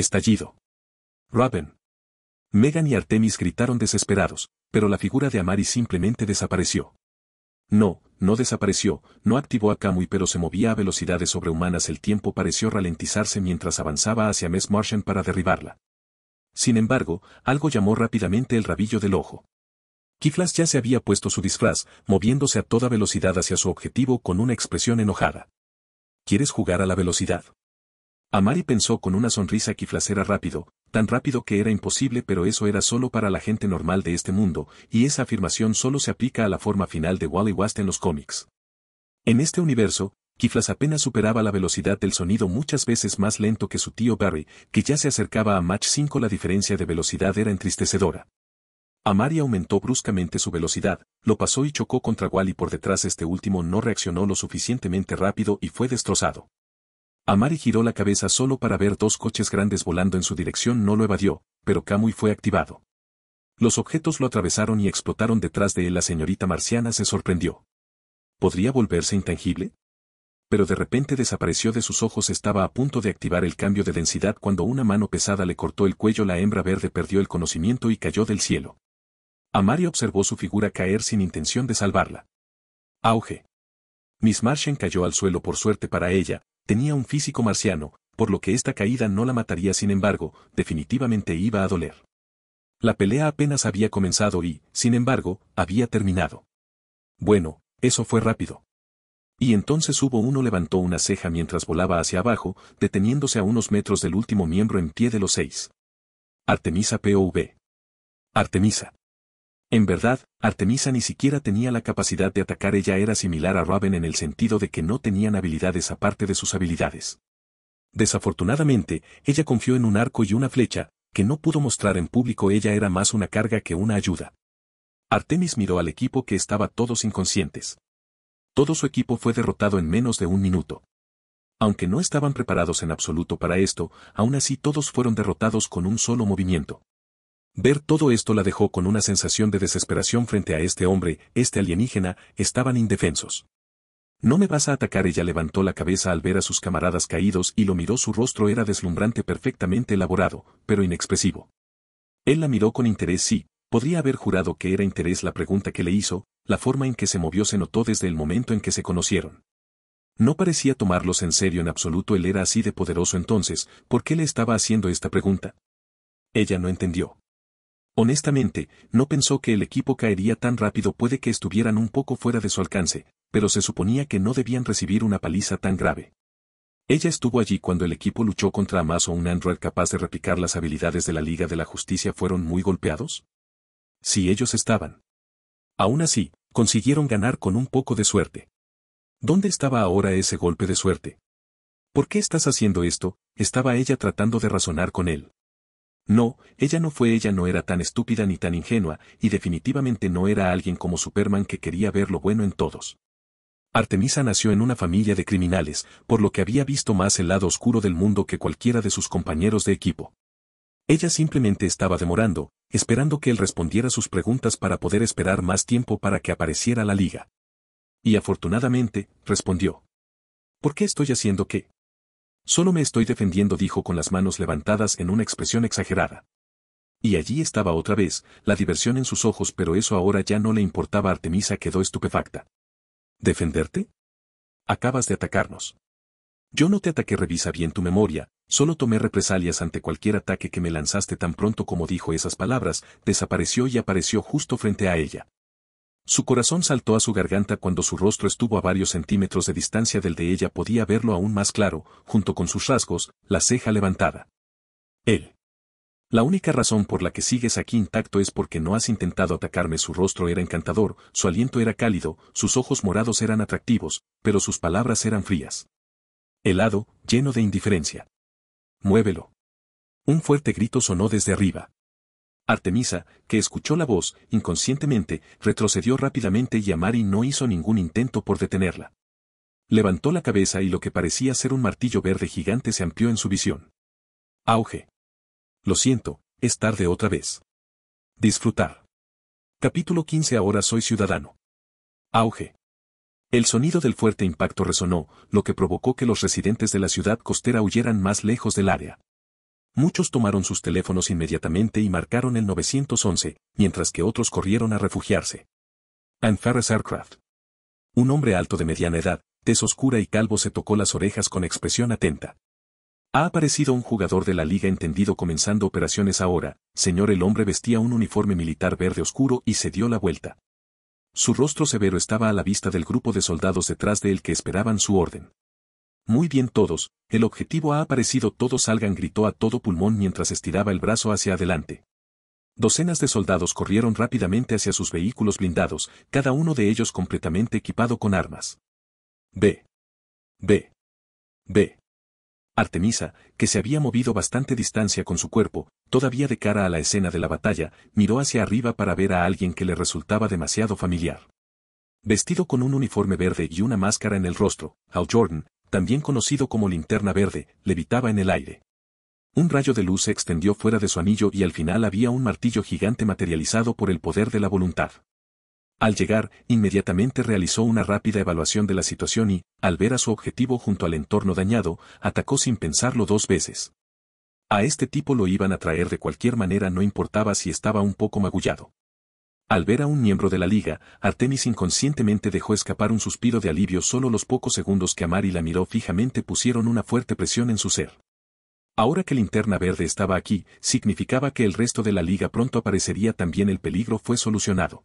Estallido. Robin. Megan y Artemis gritaron desesperados, pero la figura de Amari simplemente desapareció. No, no desapareció, no activó a Kamui pero se movía a velocidades sobrehumanas el tiempo pareció ralentizarse mientras avanzaba hacia Miss Martian para derribarla. Sin embargo, algo llamó rápidamente el rabillo del ojo. Kiflas ya se había puesto su disfraz, moviéndose a toda velocidad hacia su objetivo con una expresión enojada. ¿Quieres jugar a la velocidad? Amari pensó con una sonrisa que era rápido, tan rápido que era imposible pero eso era solo para la gente normal de este mundo, y esa afirmación solo se aplica a la forma final de Wally West en los cómics. En este universo, Kiflas apenas superaba la velocidad del sonido muchas veces más lento que su tío Barry, que ya se acercaba a Match 5 la diferencia de velocidad era entristecedora. Amari aumentó bruscamente su velocidad, lo pasó y chocó contra Wally por detrás este último no reaccionó lo suficientemente rápido y fue destrozado. Amari giró la cabeza solo para ver dos coches grandes volando en su dirección no lo evadió, pero Kamui fue activado. Los objetos lo atravesaron y explotaron detrás de él la señorita marciana se sorprendió. ¿Podría volverse intangible? Pero de repente desapareció de sus ojos estaba a punto de activar el cambio de densidad cuando una mano pesada le cortó el cuello la hembra verde perdió el conocimiento y cayó del cielo. Amari observó su figura caer sin intención de salvarla. Auge. Miss Martian cayó al suelo por suerte para ella, Tenía un físico marciano, por lo que esta caída no la mataría sin embargo, definitivamente iba a doler. La pelea apenas había comenzado y, sin embargo, había terminado. Bueno, eso fue rápido. Y entonces hubo uno levantó una ceja mientras volaba hacia abajo, deteniéndose a unos metros del último miembro en pie de los seis. Artemisa POV. Artemisa. En verdad, Artemisa ni siquiera tenía la capacidad de atacar ella era similar a Raven en el sentido de que no tenían habilidades aparte de sus habilidades. Desafortunadamente, ella confió en un arco y una flecha, que no pudo mostrar en público ella era más una carga que una ayuda. Artemis miró al equipo que estaba todos inconscientes. Todo su equipo fue derrotado en menos de un minuto. Aunque no estaban preparados en absoluto para esto, aún así todos fueron derrotados con un solo movimiento. Ver todo esto la dejó con una sensación de desesperación frente a este hombre, este alienígena, estaban indefensos. No me vas a atacar, ella levantó la cabeza al ver a sus camaradas caídos y lo miró, su rostro era deslumbrante perfectamente elaborado, pero inexpresivo. Él la miró con interés, sí, podría haber jurado que era interés la pregunta que le hizo, la forma en que se movió se notó desde el momento en que se conocieron. No parecía tomarlos en serio en absoluto, él era así de poderoso entonces, ¿por qué le estaba haciendo esta pregunta? Ella no entendió. Honestamente, no pensó que el equipo caería tan rápido puede que estuvieran un poco fuera de su alcance, pero se suponía que no debían recibir una paliza tan grave. Ella estuvo allí cuando el equipo luchó contra Amazon o un Android capaz de replicar las habilidades de la Liga de la Justicia fueron muy golpeados? Si ellos estaban. Aún así, consiguieron ganar con un poco de suerte. ¿Dónde estaba ahora ese golpe de suerte? ¿Por qué estás haciendo esto? Estaba ella tratando de razonar con él. No, ella no fue ella no era tan estúpida ni tan ingenua, y definitivamente no era alguien como Superman que quería ver lo bueno en todos. Artemisa nació en una familia de criminales, por lo que había visto más el lado oscuro del mundo que cualquiera de sus compañeros de equipo. Ella simplemente estaba demorando, esperando que él respondiera sus preguntas para poder esperar más tiempo para que apareciera la liga. Y afortunadamente, respondió. ¿Por qué estoy haciendo qué? Solo me estoy defendiendo, dijo con las manos levantadas en una expresión exagerada. Y allí estaba otra vez, la diversión en sus ojos, pero eso ahora ya no le importaba. Artemisa quedó estupefacta. ¿Defenderte? Acabas de atacarnos. Yo no te ataqué, revisa bien tu memoria, solo tomé represalias ante cualquier ataque que me lanzaste tan pronto como dijo esas palabras, desapareció y apareció justo frente a ella. Su corazón saltó a su garganta cuando su rostro estuvo a varios centímetros de distancia del de ella podía verlo aún más claro, junto con sus rasgos, la ceja levantada. Él. La única razón por la que sigues aquí intacto es porque no has intentado atacarme. Su rostro era encantador, su aliento era cálido, sus ojos morados eran atractivos, pero sus palabras eran frías. Helado, lleno de indiferencia. Muévelo. Un fuerte grito sonó desde arriba. Artemisa, que escuchó la voz, inconscientemente, retrocedió rápidamente y Amari no hizo ningún intento por detenerla. Levantó la cabeza y lo que parecía ser un martillo verde gigante se amplió en su visión. Auge. Lo siento, es tarde otra vez. Disfrutar. Capítulo 15 Ahora soy ciudadano. Auge. El sonido del fuerte impacto resonó, lo que provocó que los residentes de la ciudad costera huyeran más lejos del área. Muchos tomaron sus teléfonos inmediatamente y marcaron el 911, mientras que otros corrieron a refugiarse. Anne Aircraft. Un hombre alto de mediana edad, tez oscura y calvo se tocó las orejas con expresión atenta. Ha aparecido un jugador de la liga entendido comenzando operaciones ahora, señor el hombre vestía un uniforme militar verde oscuro y se dio la vuelta. Su rostro severo estaba a la vista del grupo de soldados detrás de él que esperaban su orden. Muy bien todos, el objetivo ha aparecido todos salgan gritó a todo pulmón mientras estiraba el brazo hacia adelante. Docenas de soldados corrieron rápidamente hacia sus vehículos blindados, cada uno de ellos completamente equipado con armas. B. B. B. Artemisa, que se había movido bastante distancia con su cuerpo, todavía de cara a la escena de la batalla, miró hacia arriba para ver a alguien que le resultaba demasiado familiar. Vestido con un uniforme verde y una máscara en el rostro, Al Jordan, también conocido como linterna verde, levitaba en el aire. Un rayo de luz se extendió fuera de su anillo y al final había un martillo gigante materializado por el poder de la voluntad. Al llegar, inmediatamente realizó una rápida evaluación de la situación y, al ver a su objetivo junto al entorno dañado, atacó sin pensarlo dos veces. A este tipo lo iban a traer de cualquier manera no importaba si estaba un poco magullado. Al ver a un miembro de la liga, Artemis inconscientemente dejó escapar un suspiro de alivio solo los pocos segundos que Amari la miró fijamente pusieron una fuerte presión en su ser. Ahora que Linterna Verde estaba aquí, significaba que el resto de la liga pronto aparecería también el peligro fue solucionado.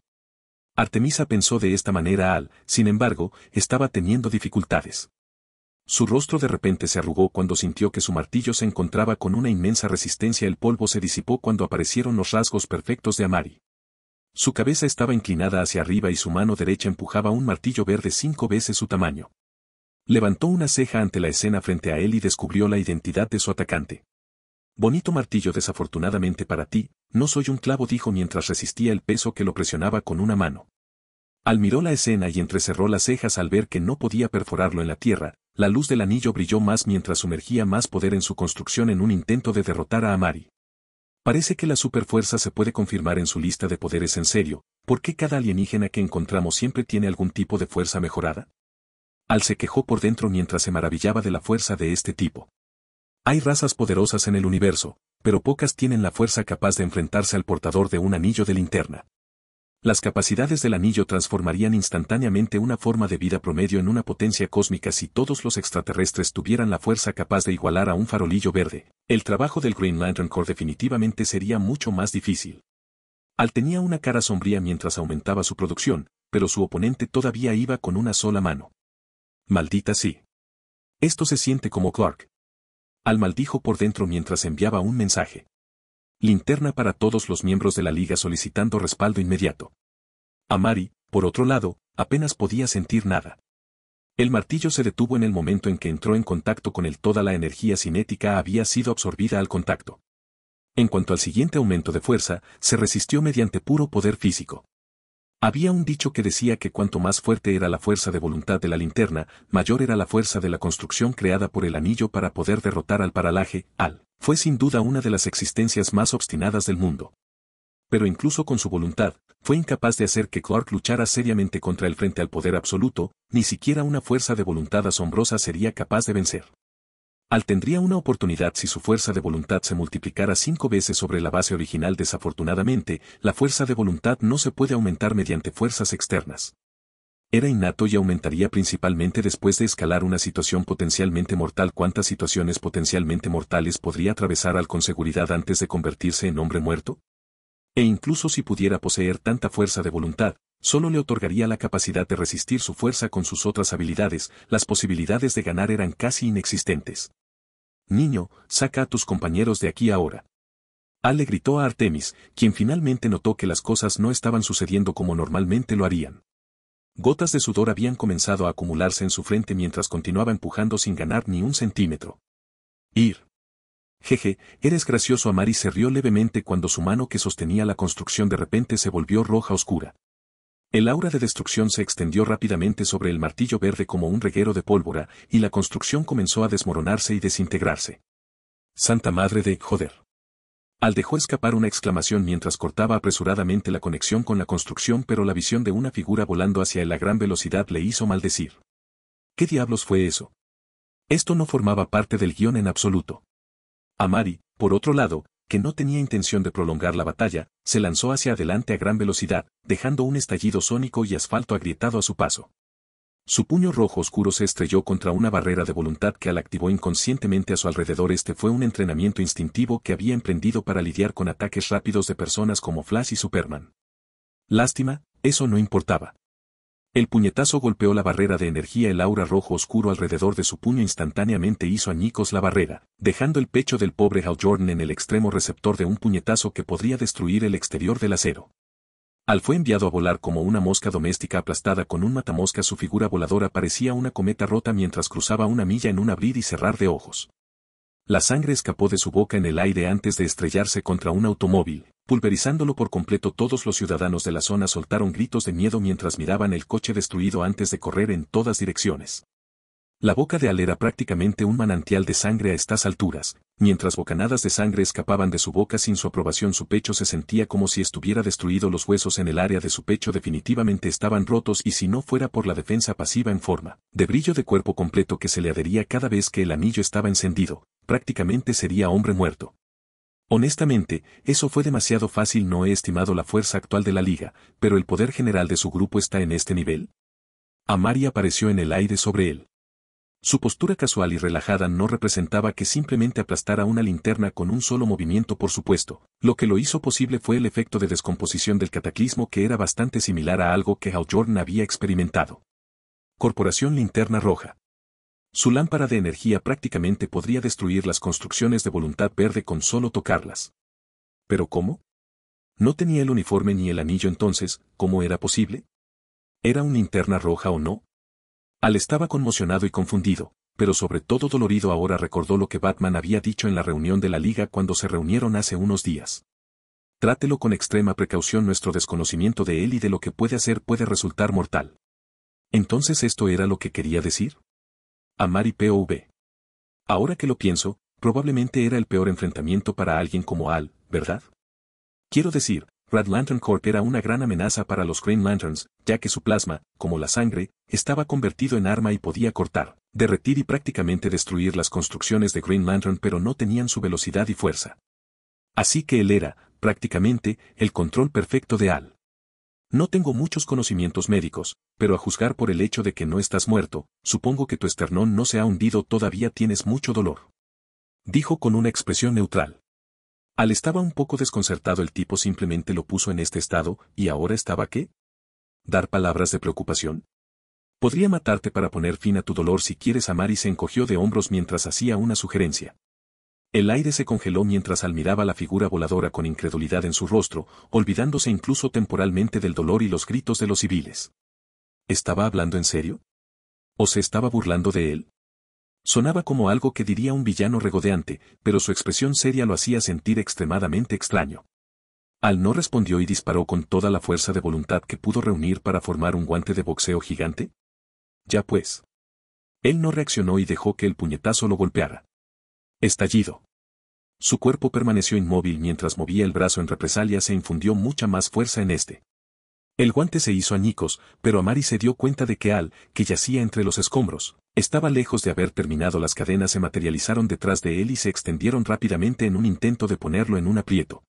Artemisa pensó de esta manera al, sin embargo, estaba teniendo dificultades. Su rostro de repente se arrugó cuando sintió que su martillo se encontraba con una inmensa resistencia el polvo se disipó cuando aparecieron los rasgos perfectos de Amari. Su cabeza estaba inclinada hacia arriba y su mano derecha empujaba un martillo verde cinco veces su tamaño. Levantó una ceja ante la escena frente a él y descubrió la identidad de su atacante. Bonito martillo desafortunadamente para ti, no soy un clavo dijo mientras resistía el peso que lo presionaba con una mano. Al miró la escena y entrecerró las cejas al ver que no podía perforarlo en la tierra, la luz del anillo brilló más mientras sumergía más poder en su construcción en un intento de derrotar a Amari. Parece que la superfuerza se puede confirmar en su lista de poderes en serio, ¿por qué cada alienígena que encontramos siempre tiene algún tipo de fuerza mejorada? Al se quejó por dentro mientras se maravillaba de la fuerza de este tipo. Hay razas poderosas en el universo, pero pocas tienen la fuerza capaz de enfrentarse al portador de un anillo de linterna. Las capacidades del anillo transformarían instantáneamente una forma de vida promedio en una potencia cósmica si todos los extraterrestres tuvieran la fuerza capaz de igualar a un farolillo verde. El trabajo del Green Lantern Corps definitivamente sería mucho más difícil. Al tenía una cara sombría mientras aumentaba su producción, pero su oponente todavía iba con una sola mano. Maldita sí. Esto se siente como Clark. Al maldijo por dentro mientras enviaba un mensaje. Linterna para todos los miembros de la liga solicitando respaldo inmediato. Amari, por otro lado, apenas podía sentir nada. El martillo se detuvo en el momento en que entró en contacto con él toda la energía cinética había sido absorbida al contacto. En cuanto al siguiente aumento de fuerza, se resistió mediante puro poder físico. Había un dicho que decía que cuanto más fuerte era la fuerza de voluntad de la linterna, mayor era la fuerza de la construcción creada por el anillo para poder derrotar al paralaje, al fue sin duda una de las existencias más obstinadas del mundo. Pero incluso con su voluntad, fue incapaz de hacer que Clark luchara seriamente contra el frente al poder absoluto, ni siquiera una fuerza de voluntad asombrosa sería capaz de vencer. Al tendría una oportunidad si su fuerza de voluntad se multiplicara cinco veces sobre la base original. Desafortunadamente, la fuerza de voluntad no se puede aumentar mediante fuerzas externas era innato y aumentaría principalmente después de escalar una situación potencialmente mortal. ¿Cuántas situaciones potencialmente mortales podría atravesar al con seguridad antes de convertirse en hombre muerto? E incluso si pudiera poseer tanta fuerza de voluntad, solo le otorgaría la capacidad de resistir su fuerza con sus otras habilidades, las posibilidades de ganar eran casi inexistentes. Niño, saca a tus compañeros de aquí ahora. Ale gritó a Artemis, quien finalmente notó que las cosas no estaban sucediendo como normalmente lo harían. Gotas de sudor habían comenzado a acumularse en su frente mientras continuaba empujando sin ganar ni un centímetro. Ir. Jeje, eres gracioso Amari se rió levemente cuando su mano que sostenía la construcción de repente se volvió roja oscura. El aura de destrucción se extendió rápidamente sobre el martillo verde como un reguero de pólvora, y la construcción comenzó a desmoronarse y desintegrarse. Santa Madre de Joder. Al dejó escapar una exclamación mientras cortaba apresuradamente la conexión con la construcción pero la visión de una figura volando hacia él a gran velocidad le hizo maldecir. ¿Qué diablos fue eso? Esto no formaba parte del guión en absoluto. Amari, por otro lado, que no tenía intención de prolongar la batalla, se lanzó hacia adelante a gran velocidad, dejando un estallido sónico y asfalto agrietado a su paso. Su puño rojo oscuro se estrelló contra una barrera de voluntad que al activó inconscientemente a su alrededor. Este fue un entrenamiento instintivo que había emprendido para lidiar con ataques rápidos de personas como Flash y Superman. Lástima, eso no importaba. El puñetazo golpeó la barrera de energía, el aura rojo oscuro alrededor de su puño instantáneamente hizo añicos la barrera, dejando el pecho del pobre Hal Jordan en el extremo receptor de un puñetazo que podría destruir el exterior del acero. Al fue enviado a volar como una mosca doméstica aplastada con un matamosca su figura voladora parecía una cometa rota mientras cruzaba una milla en un abrir y cerrar de ojos. La sangre escapó de su boca en el aire antes de estrellarse contra un automóvil, pulverizándolo por completo todos los ciudadanos de la zona soltaron gritos de miedo mientras miraban el coche destruido antes de correr en todas direcciones. La boca de Al era prácticamente un manantial de sangre a estas alturas, Mientras bocanadas de sangre escapaban de su boca sin su aprobación su pecho se sentía como si estuviera destruido los huesos en el área de su pecho definitivamente estaban rotos y si no fuera por la defensa pasiva en forma, de brillo de cuerpo completo que se le adhería cada vez que el anillo estaba encendido, prácticamente sería hombre muerto. Honestamente, eso fue demasiado fácil no he estimado la fuerza actual de la liga, pero el poder general de su grupo está en este nivel. Amari apareció en el aire sobre él. Su postura casual y relajada no representaba que simplemente aplastara una linterna con un solo movimiento por supuesto, lo que lo hizo posible fue el efecto de descomposición del cataclismo que era bastante similar a algo que Hal Jordan había experimentado. Corporación Linterna Roja. Su lámpara de energía prácticamente podría destruir las construcciones de voluntad verde con solo tocarlas. ¿Pero cómo? No tenía el uniforme ni el anillo entonces, ¿cómo era posible? ¿Era una linterna roja o no? Al estaba conmocionado y confundido, pero sobre todo dolorido ahora recordó lo que Batman había dicho en la reunión de la Liga cuando se reunieron hace unos días. Trátelo con extrema precaución nuestro desconocimiento de él y de lo que puede hacer puede resultar mortal. Entonces esto era lo que quería decir. Amar y POV. Ahora que lo pienso, probablemente era el peor enfrentamiento para alguien como Al, ¿verdad? Quiero decir, Red Lantern Corp era una gran amenaza para los Green Lanterns, ya que su plasma, como la sangre, estaba convertido en arma y podía cortar, derretir y prácticamente destruir las construcciones de Green Lantern pero no tenían su velocidad y fuerza. Así que él era, prácticamente, el control perfecto de Al. No tengo muchos conocimientos médicos, pero a juzgar por el hecho de que no estás muerto, supongo que tu esternón no se ha hundido todavía tienes mucho dolor. Dijo con una expresión neutral. Al estaba un poco desconcertado el tipo simplemente lo puso en este estado, y ahora estaba qué? ¿Dar palabras de preocupación? Podría matarte para poner fin a tu dolor si quieres amar y se encogió de hombros mientras hacía una sugerencia. El aire se congeló mientras miraba la figura voladora con incredulidad en su rostro, olvidándose incluso temporalmente del dolor y los gritos de los civiles. ¿Estaba hablando en serio? ¿O se estaba burlando de él? Sonaba como algo que diría un villano regodeante, pero su expresión seria lo hacía sentir extremadamente extraño. Al no respondió y disparó con toda la fuerza de voluntad que pudo reunir para formar un guante de boxeo gigante. Ya pues. Él no reaccionó y dejó que el puñetazo lo golpeara. Estallido. Su cuerpo permaneció inmóvil mientras movía el brazo en represalia se infundió mucha más fuerza en este. El guante se hizo añicos, pero Amari se dio cuenta de que Al, que yacía entre los escombros, estaba lejos de haber terminado las cadenas se materializaron detrás de él y se extendieron rápidamente en un intento de ponerlo en un aprieto.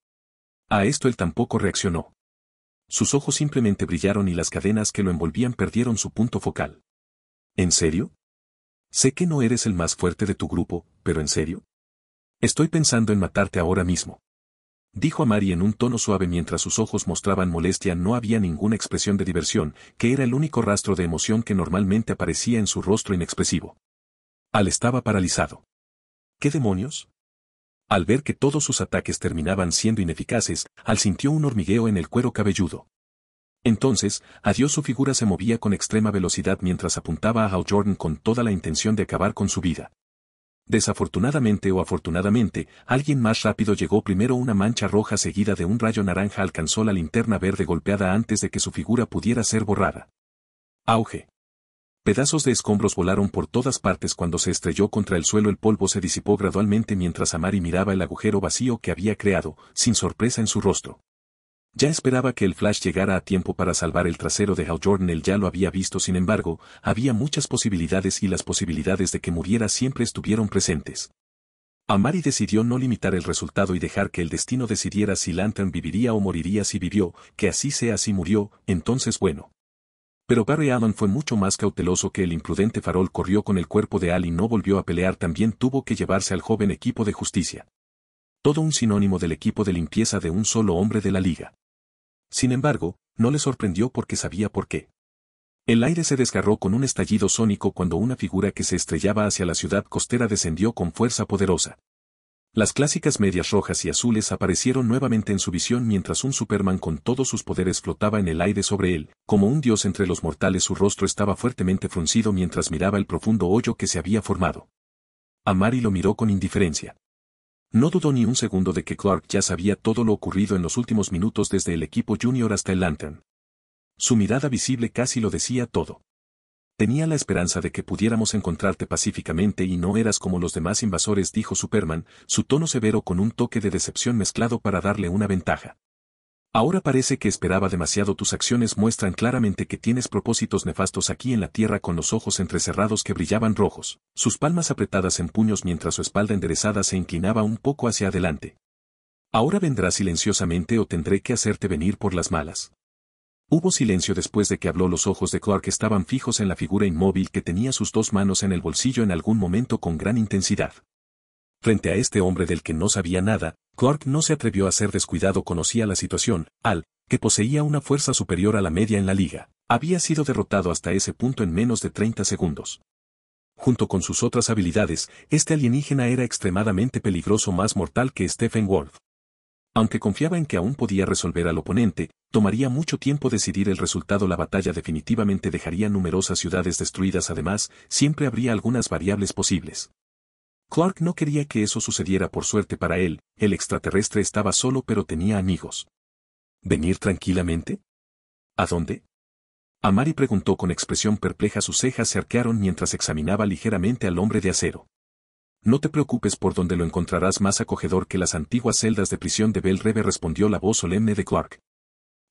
A esto él tampoco reaccionó. Sus ojos simplemente brillaron y las cadenas que lo envolvían perdieron su punto focal. ¿En serio? Sé que no eres el más fuerte de tu grupo, pero ¿en serio? Estoy pensando en matarte ahora mismo dijo a Mary en un tono suave mientras sus ojos mostraban molestia, no había ninguna expresión de diversión, que era el único rastro de emoción que normalmente aparecía en su rostro inexpresivo. Al estaba paralizado. ¿Qué demonios? Al ver que todos sus ataques terminaban siendo ineficaces, Al sintió un hormigueo en el cuero cabelludo. Entonces, adiós su figura se movía con extrema velocidad mientras apuntaba a Hal Jordan con toda la intención de acabar con su vida. Desafortunadamente o afortunadamente, alguien más rápido llegó primero una mancha roja seguida de un rayo naranja alcanzó la linterna verde golpeada antes de que su figura pudiera ser borrada. Auge. Pedazos de escombros volaron por todas partes cuando se estrelló contra el suelo el polvo se disipó gradualmente mientras Amari miraba el agujero vacío que había creado, sin sorpresa en su rostro. Ya esperaba que el Flash llegara a tiempo para salvar el trasero de Hal Jordan, él ya lo había visto, sin embargo, había muchas posibilidades y las posibilidades de que muriera siempre estuvieron presentes. Amari decidió no limitar el resultado y dejar que el destino decidiera si Lantern viviría o moriría si vivió, que así sea si murió, entonces bueno. Pero Barry Allen fue mucho más cauteloso que el imprudente farol corrió con el cuerpo de Al y no volvió a pelear también tuvo que llevarse al joven equipo de justicia. Todo un sinónimo del equipo de limpieza de un solo hombre de la liga. Sin embargo, no le sorprendió porque sabía por qué. El aire se desgarró con un estallido sónico cuando una figura que se estrellaba hacia la ciudad costera descendió con fuerza poderosa. Las clásicas medias rojas y azules aparecieron nuevamente en su visión mientras un Superman con todos sus poderes flotaba en el aire sobre él, como un dios entre los mortales su rostro estaba fuertemente fruncido mientras miraba el profundo hoyo que se había formado. Amari lo miró con indiferencia. No dudó ni un segundo de que Clark ya sabía todo lo ocurrido en los últimos minutos desde el equipo junior hasta el Lantern. Su mirada visible casi lo decía todo. Tenía la esperanza de que pudiéramos encontrarte pacíficamente y no eras como los demás invasores, dijo Superman, su tono severo con un toque de decepción mezclado para darle una ventaja. Ahora parece que esperaba demasiado tus acciones muestran claramente que tienes propósitos nefastos aquí en la tierra con los ojos entrecerrados que brillaban rojos, sus palmas apretadas en puños mientras su espalda enderezada se inclinaba un poco hacia adelante. Ahora vendrás silenciosamente o tendré que hacerte venir por las malas. Hubo silencio después de que habló los ojos de Clark estaban fijos en la figura inmóvil que tenía sus dos manos en el bolsillo en algún momento con gran intensidad. Frente a este hombre del que no sabía nada, Clark no se atrevió a ser descuidado conocía la situación, al, que poseía una fuerza superior a la media en la liga, había sido derrotado hasta ese punto en menos de 30 segundos. Junto con sus otras habilidades, este alienígena era extremadamente peligroso más mortal que Stephen Wolf. Aunque confiaba en que aún podía resolver al oponente, tomaría mucho tiempo decidir el resultado. La batalla definitivamente dejaría numerosas ciudades destruidas. Además, siempre habría algunas variables posibles. Clark no quería que eso sucediera por suerte para él, el extraterrestre estaba solo pero tenía amigos. ¿Venir tranquilamente? ¿A dónde? Amari preguntó con expresión perpleja sus cejas se arquearon mientras examinaba ligeramente al hombre de acero. No te preocupes por donde lo encontrarás más acogedor que las antiguas celdas de prisión de Belreve, respondió la voz solemne de Clark.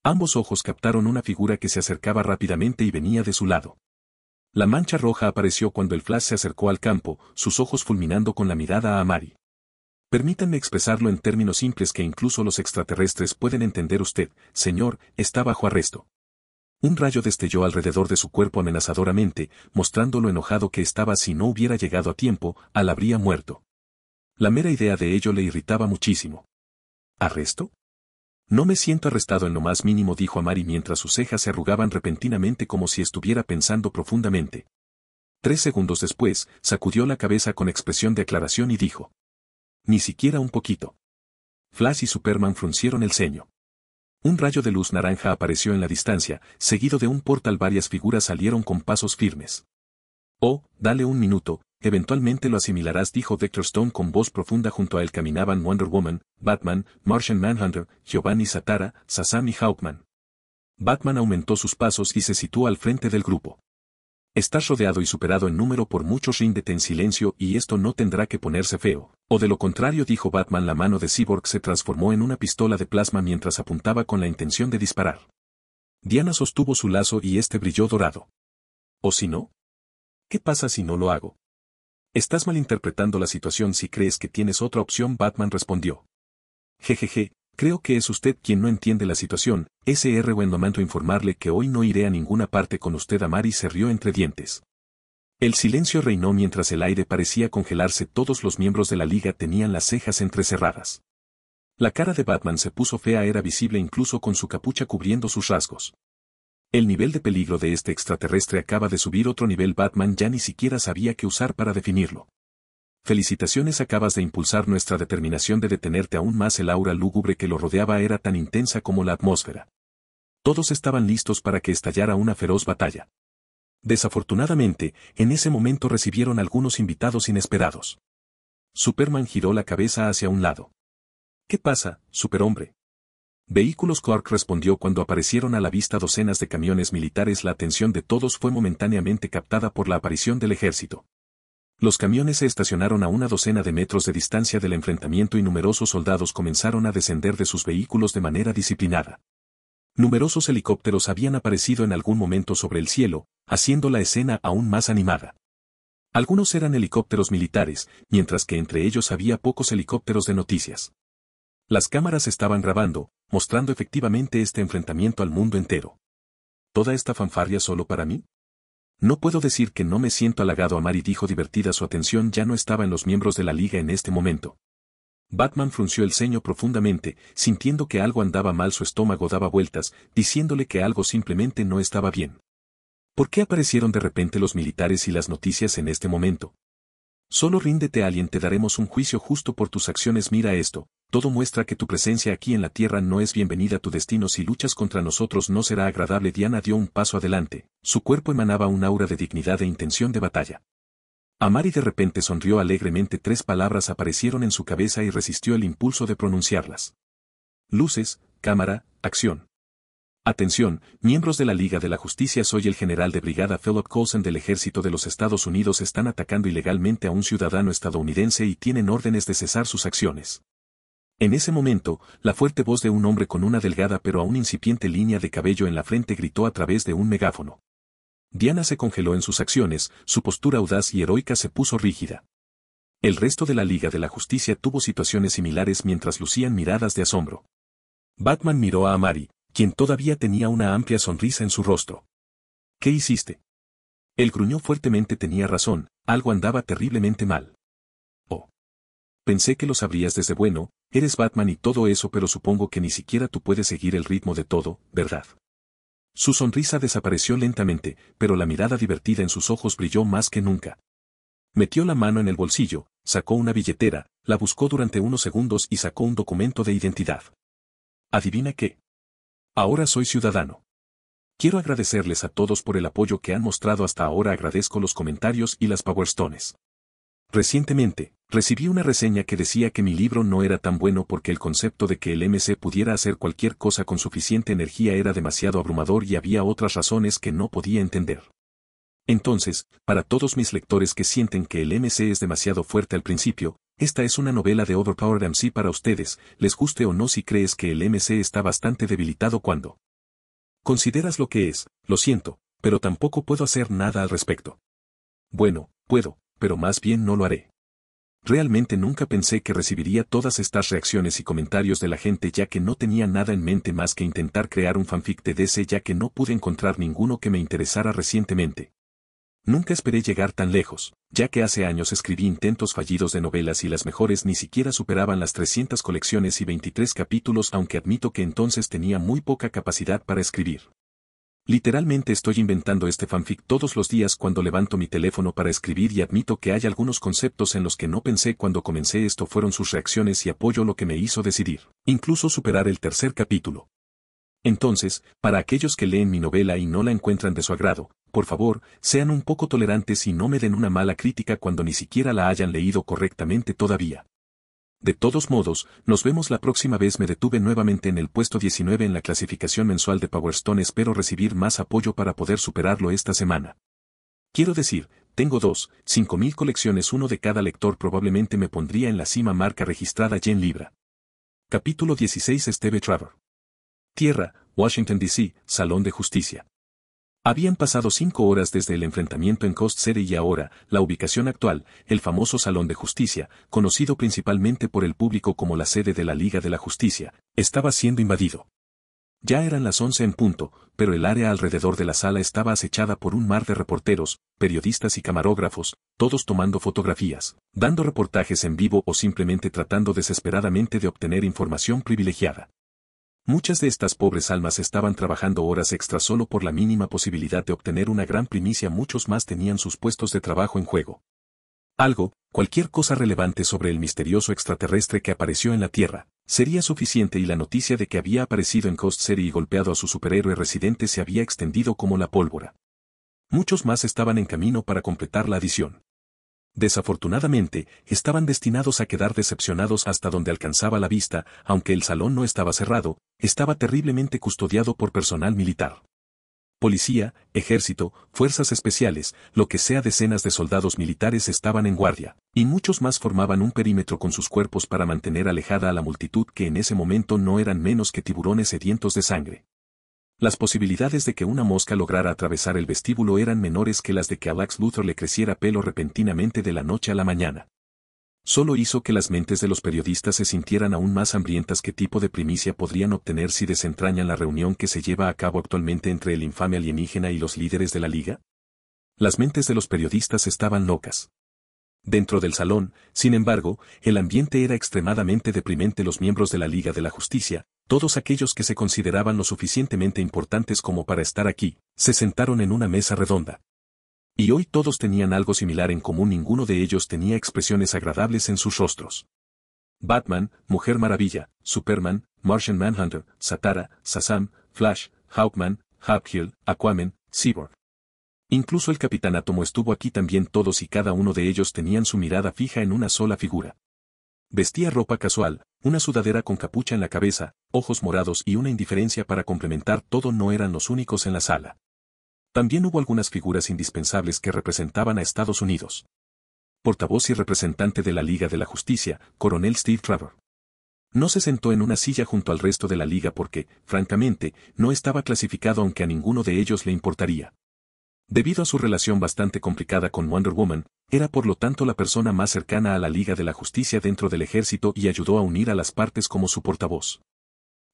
Ambos ojos captaron una figura que se acercaba rápidamente y venía de su lado. La mancha roja apareció cuando el Flash se acercó al campo, sus ojos fulminando con la mirada a Amari. Permítanme expresarlo en términos simples que incluso los extraterrestres pueden entender usted, señor, está bajo arresto. Un rayo destelló alrededor de su cuerpo amenazadoramente, mostrando lo enojado que estaba si no hubiera llegado a tiempo, al habría muerto. La mera idea de ello le irritaba muchísimo. ¿Arresto? No me siento arrestado en lo más mínimo, dijo Amari mientras sus cejas se arrugaban repentinamente como si estuviera pensando profundamente. Tres segundos después, sacudió la cabeza con expresión de aclaración y dijo. Ni siquiera un poquito. Flash y Superman fruncieron el ceño. Un rayo de luz naranja apareció en la distancia, seguido de un portal varias figuras salieron con pasos firmes. Oh, dale un minuto, Eventualmente lo asimilarás, dijo Victor Stone con voz profunda. Junto a él caminaban Wonder Woman, Batman, Martian Manhunter, Giovanni Satara, Sasami Hawkman. Batman aumentó sus pasos y se situó al frente del grupo. Estás rodeado y superado en número por muchos, ríndete en silencio y esto no tendrá que ponerse feo. O de lo contrario, dijo Batman, la mano de Cyborg se transformó en una pistola de plasma mientras apuntaba con la intención de disparar. Diana sostuvo su lazo y este brilló dorado. ¿O si no? ¿Qué pasa si no lo hago? Estás malinterpretando la situación si crees que tienes otra opción, Batman respondió. Jejeje, creo que es usted quien no entiende la situación, SR Wendomanto informarle que hoy no iré a ninguna parte con usted y se rió entre dientes. El silencio reinó mientras el aire parecía congelarse todos los miembros de la liga tenían las cejas entrecerradas. La cara de Batman se puso fea era visible incluso con su capucha cubriendo sus rasgos. El nivel de peligro de este extraterrestre acaba de subir otro nivel Batman ya ni siquiera sabía qué usar para definirlo. Felicitaciones acabas de impulsar nuestra determinación de detenerte aún más el aura lúgubre que lo rodeaba era tan intensa como la atmósfera. Todos estaban listos para que estallara una feroz batalla. Desafortunadamente, en ese momento recibieron algunos invitados inesperados. Superman giró la cabeza hacia un lado. ¿Qué pasa, superhombre? Vehículos Clark respondió cuando aparecieron a la vista docenas de camiones militares la atención de todos fue momentáneamente captada por la aparición del ejército. Los camiones se estacionaron a una docena de metros de distancia del enfrentamiento y numerosos soldados comenzaron a descender de sus vehículos de manera disciplinada. Numerosos helicópteros habían aparecido en algún momento sobre el cielo, haciendo la escena aún más animada. Algunos eran helicópteros militares, mientras que entre ellos había pocos helicópteros de noticias. Las cámaras estaban grabando, mostrando efectivamente este enfrentamiento al mundo entero. ¿Toda esta fanfarria solo para mí? No puedo decir que no me siento halagado a y dijo divertida su atención ya no estaba en los miembros de la liga en este momento. Batman frunció el ceño profundamente, sintiendo que algo andaba mal su estómago daba vueltas, diciéndole que algo simplemente no estaba bien. ¿Por qué aparecieron de repente los militares y las noticias en este momento? Solo ríndete a alguien te daremos un juicio justo por tus acciones mira esto, todo muestra que tu presencia aquí en la tierra no es bienvenida tu destino si luchas contra nosotros no será agradable Diana dio un paso adelante, su cuerpo emanaba un aura de dignidad e intención de batalla. Amari de repente sonrió alegremente tres palabras aparecieron en su cabeza y resistió el impulso de pronunciarlas. Luces, cámara, acción. Atención, miembros de la Liga de la Justicia soy el general de brigada Philip Coulson del ejército de los Estados Unidos están atacando ilegalmente a un ciudadano estadounidense y tienen órdenes de cesar sus acciones. En ese momento, la fuerte voz de un hombre con una delgada pero aún incipiente línea de cabello en la frente gritó a través de un megáfono. Diana se congeló en sus acciones, su postura audaz y heroica se puso rígida. El resto de la Liga de la Justicia tuvo situaciones similares mientras lucían miradas de asombro. Batman miró a Amari, quien todavía tenía una amplia sonrisa en su rostro. ¿Qué hiciste? El gruñó fuertemente tenía razón, algo andaba terriblemente mal. Pensé que lo sabrías desde bueno, eres Batman y todo eso pero supongo que ni siquiera tú puedes seguir el ritmo de todo, ¿verdad? Su sonrisa desapareció lentamente, pero la mirada divertida en sus ojos brilló más que nunca. Metió la mano en el bolsillo, sacó una billetera, la buscó durante unos segundos y sacó un documento de identidad. ¿Adivina qué? Ahora soy ciudadano. Quiero agradecerles a todos por el apoyo que han mostrado hasta ahora agradezco los comentarios y las Powerstones. Recientemente, recibí una reseña que decía que mi libro no era tan bueno porque el concepto de que el MC pudiera hacer cualquier cosa con suficiente energía era demasiado abrumador y había otras razones que no podía entender. Entonces, para todos mis lectores que sienten que el MC es demasiado fuerte al principio, esta es una novela de Overpowered MC para ustedes, les guste o no si crees que el MC está bastante debilitado cuando consideras lo que es, lo siento, pero tampoco puedo hacer nada al respecto. Bueno, puedo, pero más bien no lo haré. Realmente nunca pensé que recibiría todas estas reacciones y comentarios de la gente ya que no tenía nada en mente más que intentar crear un fanfic de ya que no pude encontrar ninguno que me interesara recientemente. Nunca esperé llegar tan lejos, ya que hace años escribí intentos fallidos de novelas y las mejores ni siquiera superaban las 300 colecciones y 23 capítulos aunque admito que entonces tenía muy poca capacidad para escribir. Literalmente estoy inventando este fanfic todos los días cuando levanto mi teléfono para escribir y admito que hay algunos conceptos en los que no pensé cuando comencé esto fueron sus reacciones y apoyo lo que me hizo decidir, incluso superar el tercer capítulo. Entonces, para aquellos que leen mi novela y no la encuentran de su agrado, por favor, sean un poco tolerantes y no me den una mala crítica cuando ni siquiera la hayan leído correctamente todavía. De todos modos, nos vemos la próxima vez me detuve nuevamente en el puesto 19 en la clasificación mensual de Powerstone espero recibir más apoyo para poder superarlo esta semana. Quiero decir, tengo dos, cinco mil colecciones uno de cada lector probablemente me pondría en la cima marca registrada en Libra. Capítulo 16 Steve Trevor. Tierra, Washington D.C., Salón de Justicia. Habían pasado cinco horas desde el enfrentamiento en Coast City y ahora, la ubicación actual, el famoso Salón de Justicia, conocido principalmente por el público como la sede de la Liga de la Justicia, estaba siendo invadido. Ya eran las once en punto, pero el área alrededor de la sala estaba acechada por un mar de reporteros, periodistas y camarógrafos, todos tomando fotografías, dando reportajes en vivo o simplemente tratando desesperadamente de obtener información privilegiada. Muchas de estas pobres almas estaban trabajando horas extra solo por la mínima posibilidad de obtener una gran primicia, muchos más tenían sus puestos de trabajo en juego. Algo, cualquier cosa relevante sobre el misterioso extraterrestre que apareció en la Tierra, sería suficiente y la noticia de que había aparecido en Coast City y golpeado a su superhéroe residente se había extendido como la pólvora. Muchos más estaban en camino para completar la adición. Desafortunadamente, estaban destinados a quedar decepcionados hasta donde alcanzaba la vista, aunque el salón no estaba cerrado, estaba terriblemente custodiado por personal militar. Policía, ejército, fuerzas especiales, lo que sea decenas de soldados militares estaban en guardia, y muchos más formaban un perímetro con sus cuerpos para mantener alejada a la multitud que en ese momento no eran menos que tiburones sedientos de sangre. Las posibilidades de que una mosca lograra atravesar el vestíbulo eran menores que las de que a Lex Luthor le creciera pelo repentinamente de la noche a la mañana. Solo hizo que las mentes de los periodistas se sintieran aún más hambrientas qué tipo de primicia podrían obtener si desentrañan la reunión que se lleva a cabo actualmente entre el infame alienígena y los líderes de la liga. Las mentes de los periodistas estaban locas. Dentro del salón, sin embargo, el ambiente era extremadamente deprimente. Los miembros de la Liga de la Justicia, todos aquellos que se consideraban lo suficientemente importantes como para estar aquí, se sentaron en una mesa redonda. Y hoy todos tenían algo similar en común, ninguno de ellos tenía expresiones agradables en sus rostros. Batman, Mujer Maravilla, Superman, Martian Manhunter, Satara, Sazam, Flash, Hawkman, Hawkgirl, Aquaman, Seaborn, Incluso el capitán Átomo estuvo aquí también todos y cada uno de ellos tenían su mirada fija en una sola figura. Vestía ropa casual, una sudadera con capucha en la cabeza, ojos morados y una indiferencia para complementar todo no eran los únicos en la sala. También hubo algunas figuras indispensables que representaban a Estados Unidos. Portavoz y representante de la Liga de la Justicia, coronel Steve Trevor. No se sentó en una silla junto al resto de la liga porque, francamente, no estaba clasificado aunque a ninguno de ellos le importaría. Debido a su relación bastante complicada con Wonder Woman, era por lo tanto la persona más cercana a la Liga de la Justicia dentro del ejército y ayudó a unir a las partes como su portavoz.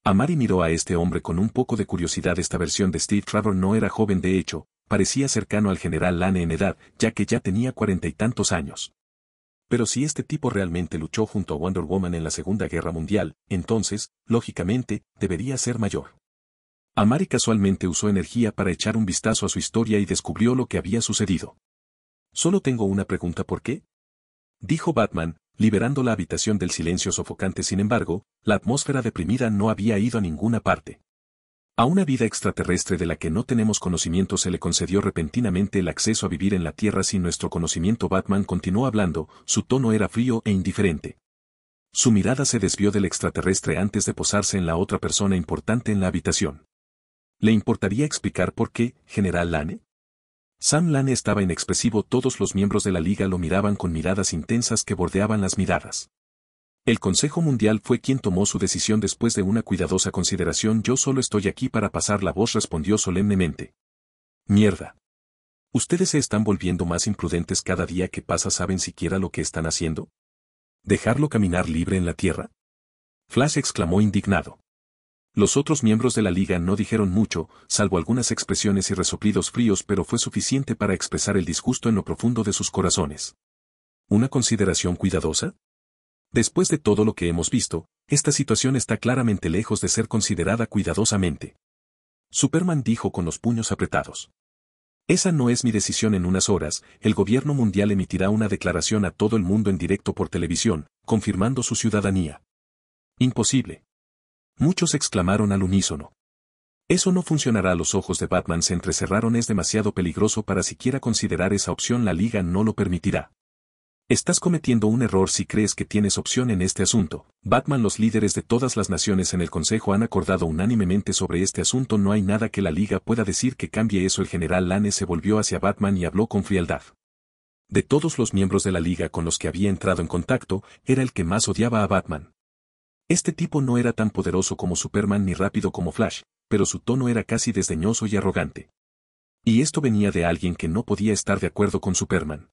Amari miró a este hombre con un poco de curiosidad esta versión de Steve Trevor no era joven de hecho, parecía cercano al general Lane en edad, ya que ya tenía cuarenta y tantos años. Pero si este tipo realmente luchó junto a Wonder Woman en la Segunda Guerra Mundial, entonces, lógicamente, debería ser mayor. Amari casualmente usó energía para echar un vistazo a su historia y descubrió lo que había sucedido. Solo tengo una pregunta por qué. Dijo Batman, liberando la habitación del silencio sofocante sin embargo, la atmósfera deprimida no había ido a ninguna parte. A una vida extraterrestre de la que no tenemos conocimiento se le concedió repentinamente el acceso a vivir en la Tierra sin nuestro conocimiento. Batman continuó hablando, su tono era frío e indiferente. Su mirada se desvió del extraterrestre antes de posarse en la otra persona importante en la habitación. ¿Le importaría explicar por qué, general Lane? Sam Lane estaba inexpresivo, todos los miembros de la liga lo miraban con miradas intensas que bordeaban las miradas. El Consejo Mundial fue quien tomó su decisión después de una cuidadosa consideración. Yo solo estoy aquí para pasar la voz, respondió solemnemente. Mierda. Ustedes se están volviendo más imprudentes cada día que pasa, ¿saben siquiera lo que están haciendo? ¿Dejarlo caminar libre en la tierra? Flash exclamó indignado. Los otros miembros de la liga no dijeron mucho, salvo algunas expresiones y resoplidos fríos, pero fue suficiente para expresar el disgusto en lo profundo de sus corazones. ¿Una consideración cuidadosa? Después de todo lo que hemos visto, esta situación está claramente lejos de ser considerada cuidadosamente. Superman dijo con los puños apretados. Esa no es mi decisión en unas horas, el gobierno mundial emitirá una declaración a todo el mundo en directo por televisión, confirmando su ciudadanía. Imposible. Muchos exclamaron al unísono. Eso no funcionará. Los ojos de Batman se entrecerraron. Es demasiado peligroso para siquiera considerar esa opción. La liga no lo permitirá. Estás cometiendo un error si crees que tienes opción en este asunto. Batman los líderes de todas las naciones en el Consejo han acordado unánimemente sobre este asunto. No hay nada que la Liga pueda decir que cambie eso. El general Lane se volvió hacia Batman y habló con frialdad. De todos los miembros de la Liga con los que había entrado en contacto, era el que más odiaba a Batman. Este tipo no era tan poderoso como Superman ni rápido como Flash, pero su tono era casi desdeñoso y arrogante. Y esto venía de alguien que no podía estar de acuerdo con Superman.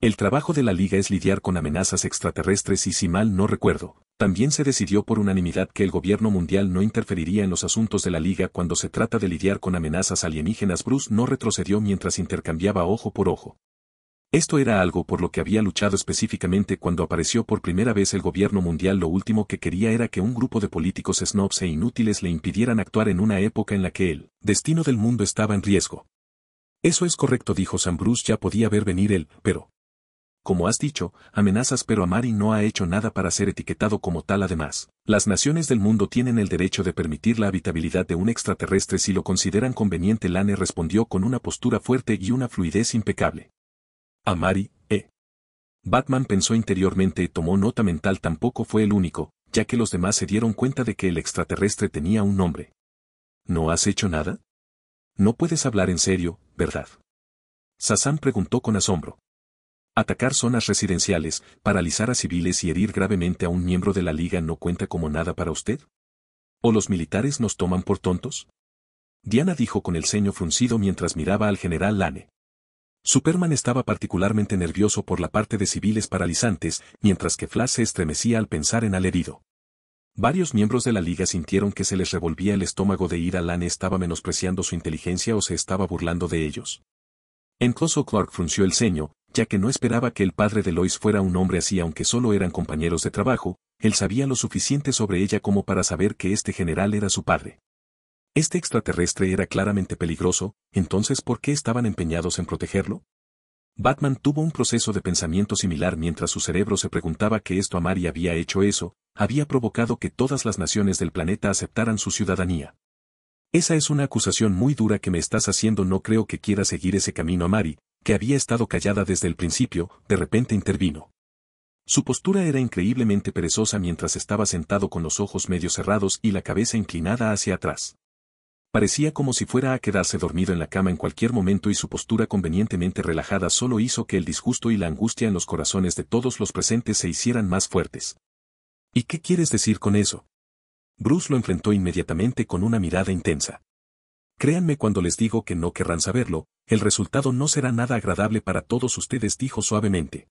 El trabajo de la Liga es lidiar con amenazas extraterrestres y si mal no recuerdo, también se decidió por unanimidad que el gobierno mundial no interferiría en los asuntos de la Liga cuando se trata de lidiar con amenazas alienígenas. Bruce no retrocedió mientras intercambiaba ojo por ojo, esto era algo por lo que había luchado específicamente cuando apareció por primera vez el gobierno mundial. Lo último que quería era que un grupo de políticos snobs e inútiles le impidieran actuar en una época en la que el destino del mundo estaba en riesgo. Eso es correcto, dijo Sam Bruce, ya podía ver venir él, pero... Como has dicho, amenazas pero Amari no ha hecho nada para ser etiquetado como tal además. Las naciones del mundo tienen el derecho de permitir la habitabilidad de un extraterrestre si lo consideran conveniente. Lane respondió con una postura fuerte y una fluidez impecable. Amari, eh. Batman pensó interiormente y tomó nota mental tampoco fue el único, ya que los demás se dieron cuenta de que el extraterrestre tenía un nombre. ¿No has hecho nada? No puedes hablar en serio, ¿verdad? Sasan preguntó con asombro. Atacar zonas residenciales, paralizar a civiles y herir gravemente a un miembro de la Liga no cuenta como nada para usted? ¿O los militares nos toman por tontos? Diana dijo con el ceño fruncido mientras miraba al general Lane. Superman estaba particularmente nervioso por la parte de civiles paralizantes, mientras que Flash se estremecía al pensar en al herido. Varios miembros de la liga sintieron que se les revolvía el estómago de ir a Lane estaba menospreciando su inteligencia o se estaba burlando de ellos. Incluso Clark frunció el ceño, ya que no esperaba que el padre de Lois fuera un hombre así aunque solo eran compañeros de trabajo, él sabía lo suficiente sobre ella como para saber que este general era su padre. Este extraterrestre era claramente peligroso, entonces ¿por qué estaban empeñados en protegerlo? Batman tuvo un proceso de pensamiento similar mientras su cerebro se preguntaba que esto a Mari había hecho eso, había provocado que todas las naciones del planeta aceptaran su ciudadanía. Esa es una acusación muy dura que me estás haciendo no creo que quiera seguir ese camino Mari, que había estado callada desde el principio, de repente intervino. Su postura era increíblemente perezosa mientras estaba sentado con los ojos medio cerrados y la cabeza inclinada hacia atrás. Parecía como si fuera a quedarse dormido en la cama en cualquier momento y su postura convenientemente relajada solo hizo que el disgusto y la angustia en los corazones de todos los presentes se hicieran más fuertes. ¿Y qué quieres decir con eso? Bruce lo enfrentó inmediatamente con una mirada intensa. Créanme cuando les digo que no querrán saberlo, el resultado no será nada agradable para todos ustedes, dijo suavemente.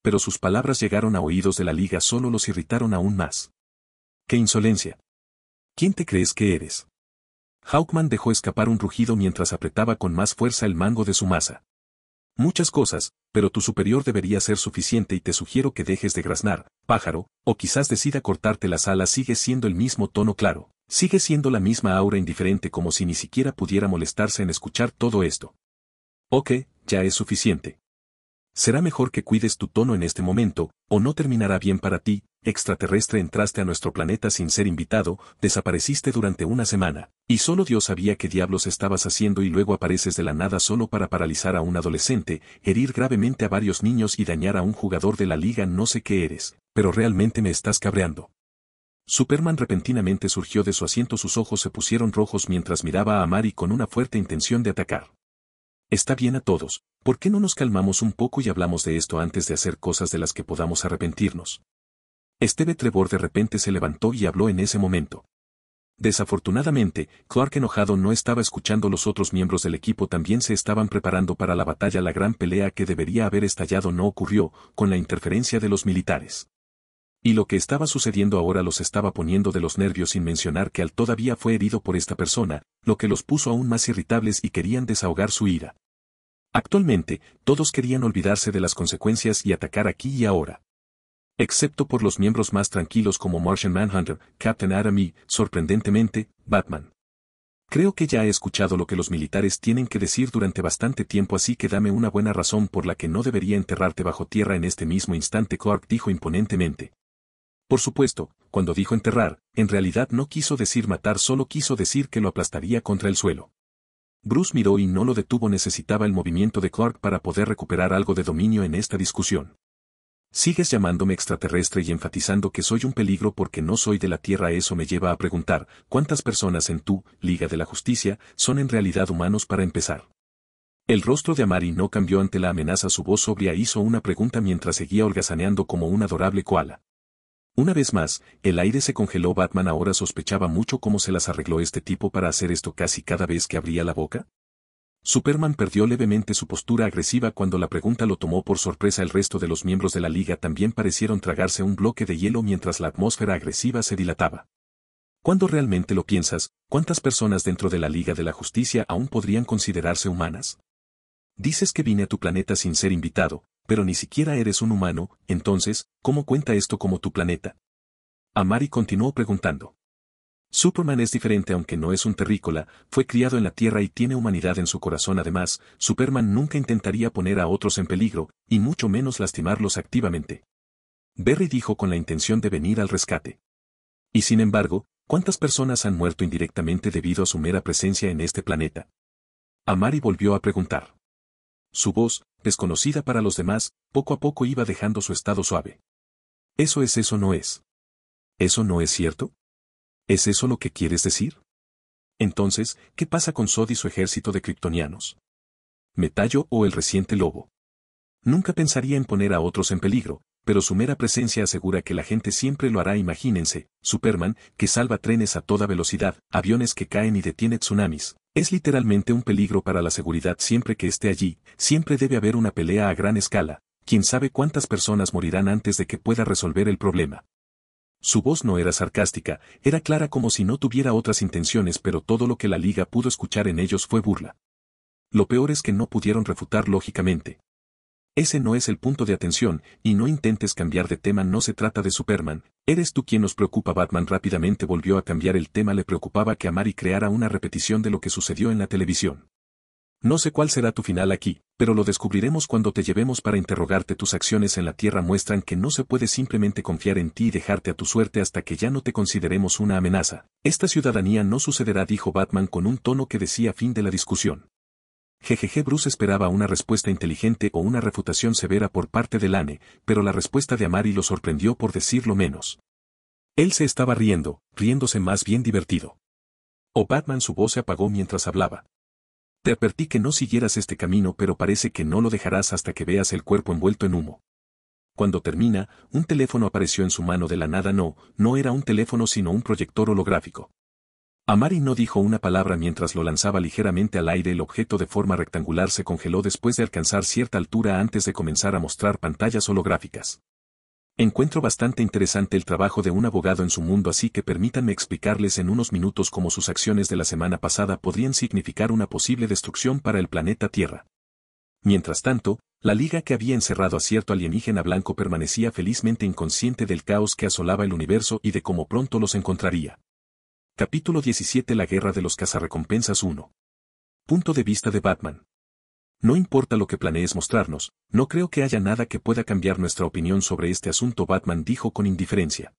Pero sus palabras llegaron a oídos de la liga solo los irritaron aún más. ¡Qué insolencia! ¿Quién te crees que eres? Hawkman dejó escapar un rugido mientras apretaba con más fuerza el mango de su masa. Muchas cosas, pero tu superior debería ser suficiente y te sugiero que dejes de graznar, pájaro, o quizás decida cortarte las alas sigue siendo el mismo tono claro, sigue siendo la misma aura indiferente como si ni siquiera pudiera molestarse en escuchar todo esto. Ok, ya es suficiente. Será mejor que cuides tu tono en este momento, o no terminará bien para ti, extraterrestre entraste a nuestro planeta sin ser invitado, desapareciste durante una semana, y solo Dios sabía qué diablos estabas haciendo y luego apareces de la nada solo para paralizar a un adolescente, herir gravemente a varios niños y dañar a un jugador de la liga no sé qué eres, pero realmente me estás cabreando. Superman repentinamente surgió de su asiento, sus ojos se pusieron rojos mientras miraba a Mari con una fuerte intención de atacar. Está bien a todos, ¿por qué no nos calmamos un poco y hablamos de esto antes de hacer cosas de las que podamos arrepentirnos? Esteve Trevor de repente se levantó y habló en ese momento. Desafortunadamente, Clark enojado no estaba escuchando los otros miembros del equipo también se estaban preparando para la batalla la gran pelea que debería haber estallado no ocurrió, con la interferencia de los militares. Y lo que estaba sucediendo ahora los estaba poniendo de los nervios sin mencionar que Al todavía fue herido por esta persona, lo que los puso aún más irritables y querían desahogar su ira. Actualmente, todos querían olvidarse de las consecuencias y atacar aquí y ahora. Excepto por los miembros más tranquilos como Martian Manhunter, Captain Adam y, sorprendentemente, Batman. Creo que ya he escuchado lo que los militares tienen que decir durante bastante tiempo así que dame una buena razón por la que no debería enterrarte bajo tierra en este mismo instante Clark dijo imponentemente. Por supuesto, cuando dijo enterrar, en realidad no quiso decir matar solo quiso decir que lo aplastaría contra el suelo. Bruce miró y no lo detuvo necesitaba el movimiento de Clark para poder recuperar algo de dominio en esta discusión. Sigues llamándome extraterrestre y enfatizando que soy un peligro porque no soy de la Tierra. Eso me lleva a preguntar, ¿cuántas personas en tu Liga de la Justicia son en realidad humanos para empezar? El rostro de Amari no cambió ante la amenaza. Su voz sobria hizo una pregunta mientras seguía holgazaneando como un adorable koala. Una vez más, el aire se congeló. Batman ahora sospechaba mucho cómo se las arregló este tipo para hacer esto casi cada vez que abría la boca. Superman perdió levemente su postura agresiva cuando la pregunta lo tomó por sorpresa el resto de los miembros de la liga también parecieron tragarse un bloque de hielo mientras la atmósfera agresiva se dilataba. ¿Cuándo realmente lo piensas, ¿cuántas personas dentro de la Liga de la Justicia aún podrían considerarse humanas? Dices que vine a tu planeta sin ser invitado, pero ni siquiera eres un humano, entonces, ¿cómo cuenta esto como tu planeta? Amari continuó preguntando. Superman es diferente aunque no es un terrícola, fue criado en la Tierra y tiene humanidad en su corazón además, Superman nunca intentaría poner a otros en peligro, y mucho menos lastimarlos activamente. Berry dijo con la intención de venir al rescate. Y sin embargo, ¿cuántas personas han muerto indirectamente debido a su mera presencia en este planeta? Amari volvió a preguntar. Su voz, desconocida para los demás, poco a poco iba dejando su estado suave. Eso es eso no es. ¿Eso no es cierto? ¿Es eso lo que quieres decir? Entonces, ¿qué pasa con Sod y su ejército de kryptonianos? Metallo o el reciente lobo. Nunca pensaría en poner a otros en peligro, pero su mera presencia asegura que la gente siempre lo hará. Imagínense, Superman, que salva trenes a toda velocidad, aviones que caen y detiene tsunamis. Es literalmente un peligro para la seguridad siempre que esté allí, siempre debe haber una pelea a gran escala, quién sabe cuántas personas morirán antes de que pueda resolver el problema. Su voz no era sarcástica, era clara como si no tuviera otras intenciones, pero todo lo que la liga pudo escuchar en ellos fue burla. Lo peor es que no pudieron refutar lógicamente. Ese no es el punto de atención, y no intentes cambiar de tema, no se trata de Superman, eres tú quien nos preocupa. Batman rápidamente volvió a cambiar el tema, le preocupaba que Amari creara una repetición de lo que sucedió en la televisión. No sé cuál será tu final aquí, pero lo descubriremos cuando te llevemos para interrogarte. Tus acciones en la tierra muestran que no se puede simplemente confiar en ti y dejarte a tu suerte hasta que ya no te consideremos una amenaza. Esta ciudadanía no sucederá, dijo Batman con un tono que decía fin de la discusión. Jejeje Bruce esperaba una respuesta inteligente o una refutación severa por parte de Lane, pero la respuesta de Amari lo sorprendió por decirlo menos. Él se estaba riendo, riéndose más bien divertido. O oh, Batman su voz se apagó mientras hablaba. Te advertí que no siguieras este camino pero parece que no lo dejarás hasta que veas el cuerpo envuelto en humo. Cuando termina, un teléfono apareció en su mano de la nada no, no era un teléfono sino un proyector holográfico. Amari no dijo una palabra mientras lo lanzaba ligeramente al aire el objeto de forma rectangular se congeló después de alcanzar cierta altura antes de comenzar a mostrar pantallas holográficas. Encuentro bastante interesante el trabajo de un abogado en su mundo así que permítanme explicarles en unos minutos cómo sus acciones de la semana pasada podrían significar una posible destrucción para el planeta Tierra. Mientras tanto, la liga que había encerrado a cierto alienígena blanco permanecía felizmente inconsciente del caos que asolaba el universo y de cómo pronto los encontraría. Capítulo 17 La Guerra de los Cazarrecompensas 1. Punto de vista de Batman. No importa lo que planees mostrarnos, no creo que haya nada que pueda cambiar nuestra opinión sobre este asunto, Batman dijo con indiferencia.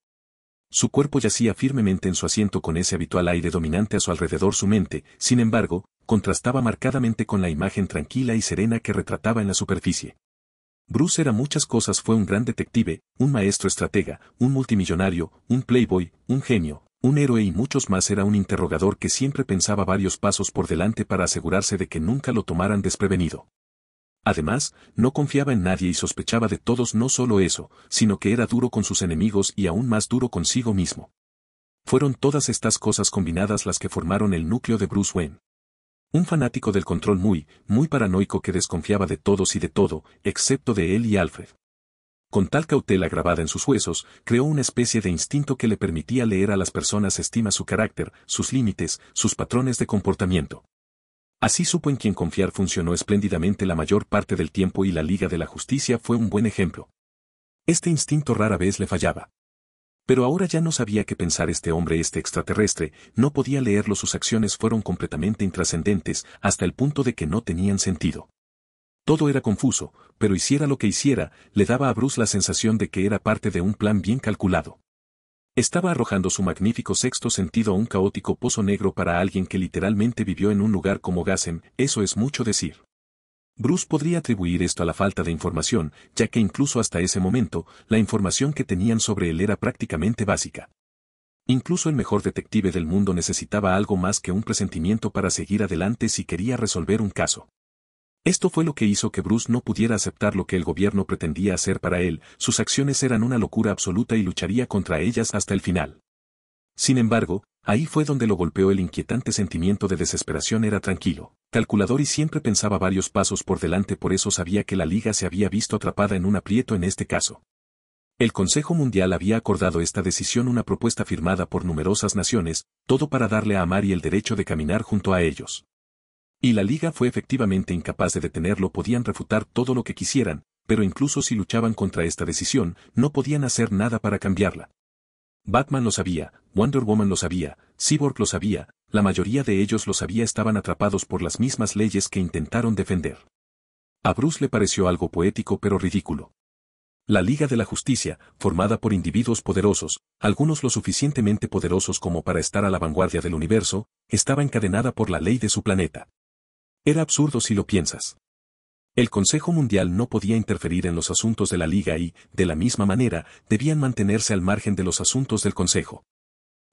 Su cuerpo yacía firmemente en su asiento con ese habitual aire dominante a su alrededor. Su mente, sin embargo, contrastaba marcadamente con la imagen tranquila y serena que retrataba en la superficie. Bruce era muchas cosas, fue un gran detective, un maestro estratega, un multimillonario, un playboy, un genio, un héroe y muchos más era un interrogador que siempre pensaba varios pasos por delante para asegurarse de que nunca lo tomaran desprevenido. Además, no confiaba en nadie y sospechaba de todos no solo eso, sino que era duro con sus enemigos y aún más duro consigo mismo. Fueron todas estas cosas combinadas las que formaron el núcleo de Bruce Wayne. Un fanático del control muy, muy paranoico que desconfiaba de todos y de todo, excepto de él y Alfred con tal cautela grabada en sus huesos, creó una especie de instinto que le permitía leer a las personas estima su carácter, sus límites, sus patrones de comportamiento. Así supo en quien confiar funcionó espléndidamente la mayor parte del tiempo y la Liga de la Justicia fue un buen ejemplo. Este instinto rara vez le fallaba. Pero ahora ya no sabía qué pensar este hombre este extraterrestre, no podía leerlo sus acciones fueron completamente intrascendentes hasta el punto de que no tenían sentido. Todo era confuso, pero hiciera lo que hiciera, le daba a Bruce la sensación de que era parte de un plan bien calculado. Estaba arrojando su magnífico sexto sentido a un caótico pozo negro para alguien que literalmente vivió en un lugar como Gassen, eso es mucho decir. Bruce podría atribuir esto a la falta de información, ya que incluso hasta ese momento, la información que tenían sobre él era prácticamente básica. Incluso el mejor detective del mundo necesitaba algo más que un presentimiento para seguir adelante si quería resolver un caso. Esto fue lo que hizo que Bruce no pudiera aceptar lo que el gobierno pretendía hacer para él, sus acciones eran una locura absoluta y lucharía contra ellas hasta el final. Sin embargo, ahí fue donde lo golpeó el inquietante sentimiento de desesperación era tranquilo, calculador y siempre pensaba varios pasos por delante por eso sabía que la liga se había visto atrapada en un aprieto en este caso. El Consejo Mundial había acordado esta decisión una propuesta firmada por numerosas naciones, todo para darle a y el derecho de caminar junto a ellos. Y la liga fue efectivamente incapaz de detenerlo, podían refutar todo lo que quisieran, pero incluso si luchaban contra esta decisión, no podían hacer nada para cambiarla. Batman lo sabía, Wonder Woman lo sabía, Cyborg lo sabía, la mayoría de ellos lo sabía estaban atrapados por las mismas leyes que intentaron defender. A Bruce le pareció algo poético pero ridículo. La Liga de la Justicia, formada por individuos poderosos, algunos lo suficientemente poderosos como para estar a la vanguardia del universo, estaba encadenada por la ley de su planeta. Era absurdo si lo piensas. El Consejo Mundial no podía interferir en los asuntos de la Liga y, de la misma manera, debían mantenerse al margen de los asuntos del Consejo.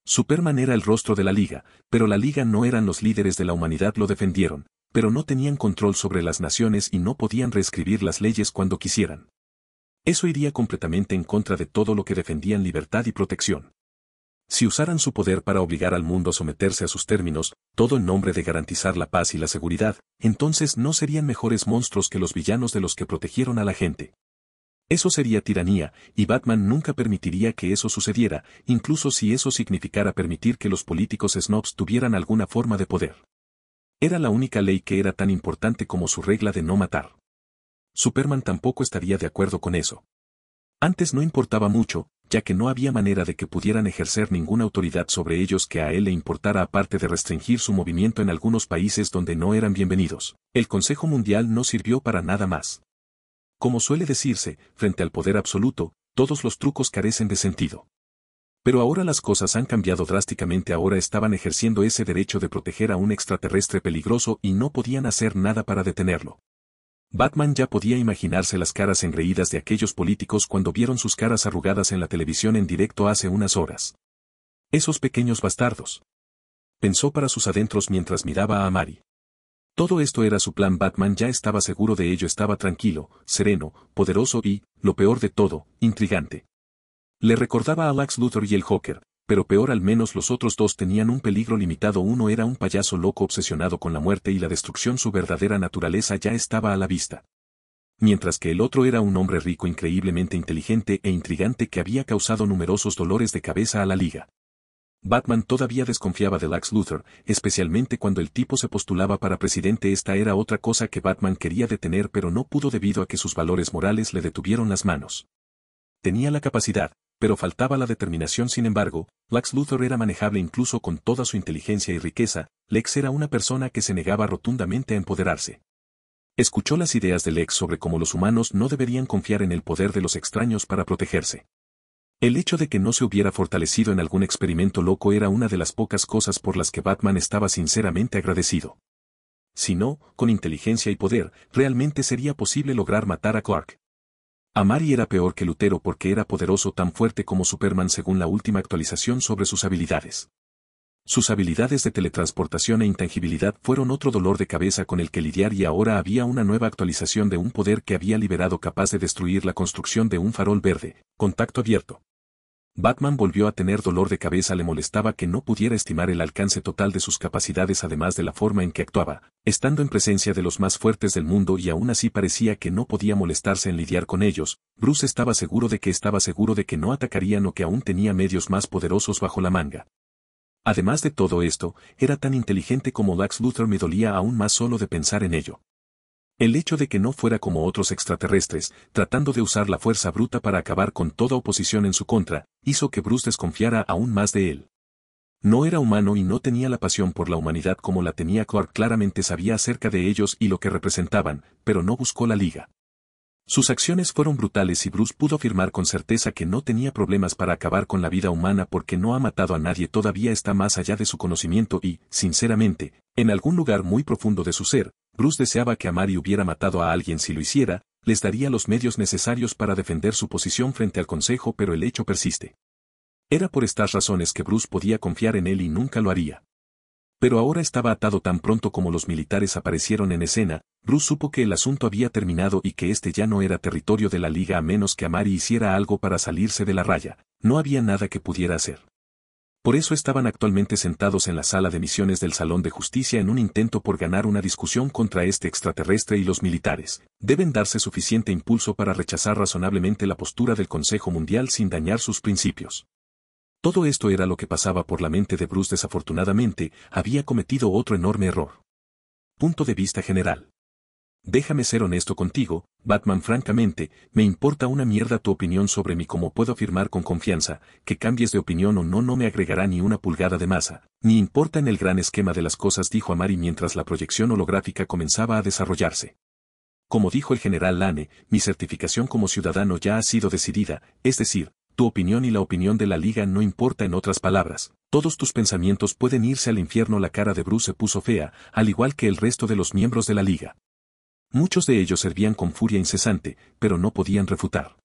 Superman era el rostro de la Liga, pero la Liga no eran los líderes de la humanidad lo defendieron, pero no tenían control sobre las naciones y no podían reescribir las leyes cuando quisieran. Eso iría completamente en contra de todo lo que defendían libertad y protección si usaran su poder para obligar al mundo a someterse a sus términos, todo en nombre de garantizar la paz y la seguridad, entonces no serían mejores monstruos que los villanos de los que protegieron a la gente. Eso sería tiranía, y Batman nunca permitiría que eso sucediera, incluso si eso significara permitir que los políticos snobs tuvieran alguna forma de poder. Era la única ley que era tan importante como su regla de no matar. Superman tampoco estaría de acuerdo con eso. Antes no importaba mucho, ya que no había manera de que pudieran ejercer ninguna autoridad sobre ellos que a él le importara aparte de restringir su movimiento en algunos países donde no eran bienvenidos. El Consejo Mundial no sirvió para nada más. Como suele decirse, frente al poder absoluto, todos los trucos carecen de sentido. Pero ahora las cosas han cambiado drásticamente, ahora estaban ejerciendo ese derecho de proteger a un extraterrestre peligroso y no podían hacer nada para detenerlo. Batman ya podía imaginarse las caras engreídas de aquellos políticos cuando vieron sus caras arrugadas en la televisión en directo hace unas horas. Esos pequeños bastardos. Pensó para sus adentros mientras miraba a Mari. Todo esto era su plan Batman ya estaba seguro de ello estaba tranquilo, sereno, poderoso y, lo peor de todo, intrigante. Le recordaba a Lex Luthor y el Joker, pero peor al menos los otros dos tenían un peligro limitado. Uno era un payaso loco obsesionado con la muerte y la destrucción. Su verdadera naturaleza ya estaba a la vista. Mientras que el otro era un hombre rico increíblemente inteligente e intrigante que había causado numerosos dolores de cabeza a la liga. Batman todavía desconfiaba de Lex Luthor, especialmente cuando el tipo se postulaba para presidente. Esta era otra cosa que Batman quería detener pero no pudo debido a que sus valores morales le detuvieron las manos. Tenía la capacidad, pero faltaba la determinación sin embargo, Lex Luthor era manejable incluso con toda su inteligencia y riqueza, Lex era una persona que se negaba rotundamente a empoderarse. Escuchó las ideas de Lex sobre cómo los humanos no deberían confiar en el poder de los extraños para protegerse. El hecho de que no se hubiera fortalecido en algún experimento loco era una de las pocas cosas por las que Batman estaba sinceramente agradecido. Si no, con inteligencia y poder, realmente sería posible lograr matar a Clark. Amari era peor que Lutero porque era poderoso tan fuerte como Superman según la última actualización sobre sus habilidades. Sus habilidades de teletransportación e intangibilidad fueron otro dolor de cabeza con el que lidiar y ahora había una nueva actualización de un poder que había liberado capaz de destruir la construcción de un farol verde, contacto abierto. Batman volvió a tener dolor de cabeza, le molestaba que no pudiera estimar el alcance total de sus capacidades además de la forma en que actuaba, estando en presencia de los más fuertes del mundo y aún así parecía que no podía molestarse en lidiar con ellos, Bruce estaba seguro de que estaba seguro de que no atacarían o que aún tenía medios más poderosos bajo la manga. Además de todo esto, era tan inteligente como Lex Luthor me dolía aún más solo de pensar en ello. El hecho de que no fuera como otros extraterrestres, tratando de usar la fuerza bruta para acabar con toda oposición en su contra, hizo que Bruce desconfiara aún más de él. No era humano y no tenía la pasión por la humanidad como la tenía Clark claramente sabía acerca de ellos y lo que representaban, pero no buscó la liga. Sus acciones fueron brutales y Bruce pudo afirmar con certeza que no tenía problemas para acabar con la vida humana porque no ha matado a nadie todavía está más allá de su conocimiento y, sinceramente, en algún lugar muy profundo de su ser, Bruce deseaba que Amari hubiera matado a alguien si lo hiciera, les daría los medios necesarios para defender su posición frente al Consejo pero el hecho persiste. Era por estas razones que Bruce podía confiar en él y nunca lo haría. Pero ahora estaba atado tan pronto como los militares aparecieron en escena, Bruce supo que el asunto había terminado y que este ya no era territorio de la Liga a menos que Amari hiciera algo para salirse de la raya, no había nada que pudiera hacer. Por eso estaban actualmente sentados en la sala de misiones del Salón de Justicia en un intento por ganar una discusión contra este extraterrestre y los militares. Deben darse suficiente impulso para rechazar razonablemente la postura del Consejo Mundial sin dañar sus principios. Todo esto era lo que pasaba por la mente de Bruce desafortunadamente, había cometido otro enorme error. Punto de vista general. Déjame ser honesto contigo, Batman francamente, me importa una mierda tu opinión sobre mí como puedo afirmar con confianza, que cambies de opinión o no no me agregará ni una pulgada de masa, ni importa en el gran esquema de las cosas dijo Amari mientras la proyección holográfica comenzaba a desarrollarse. Como dijo el general Lane, mi certificación como ciudadano ya ha sido decidida, es decir, tu opinión y la opinión de la liga no importa en otras palabras, todos tus pensamientos pueden irse al infierno la cara de Bruce se puso fea, al igual que el resto de los miembros de la liga. Muchos de ellos servían con furia incesante, pero no podían refutar.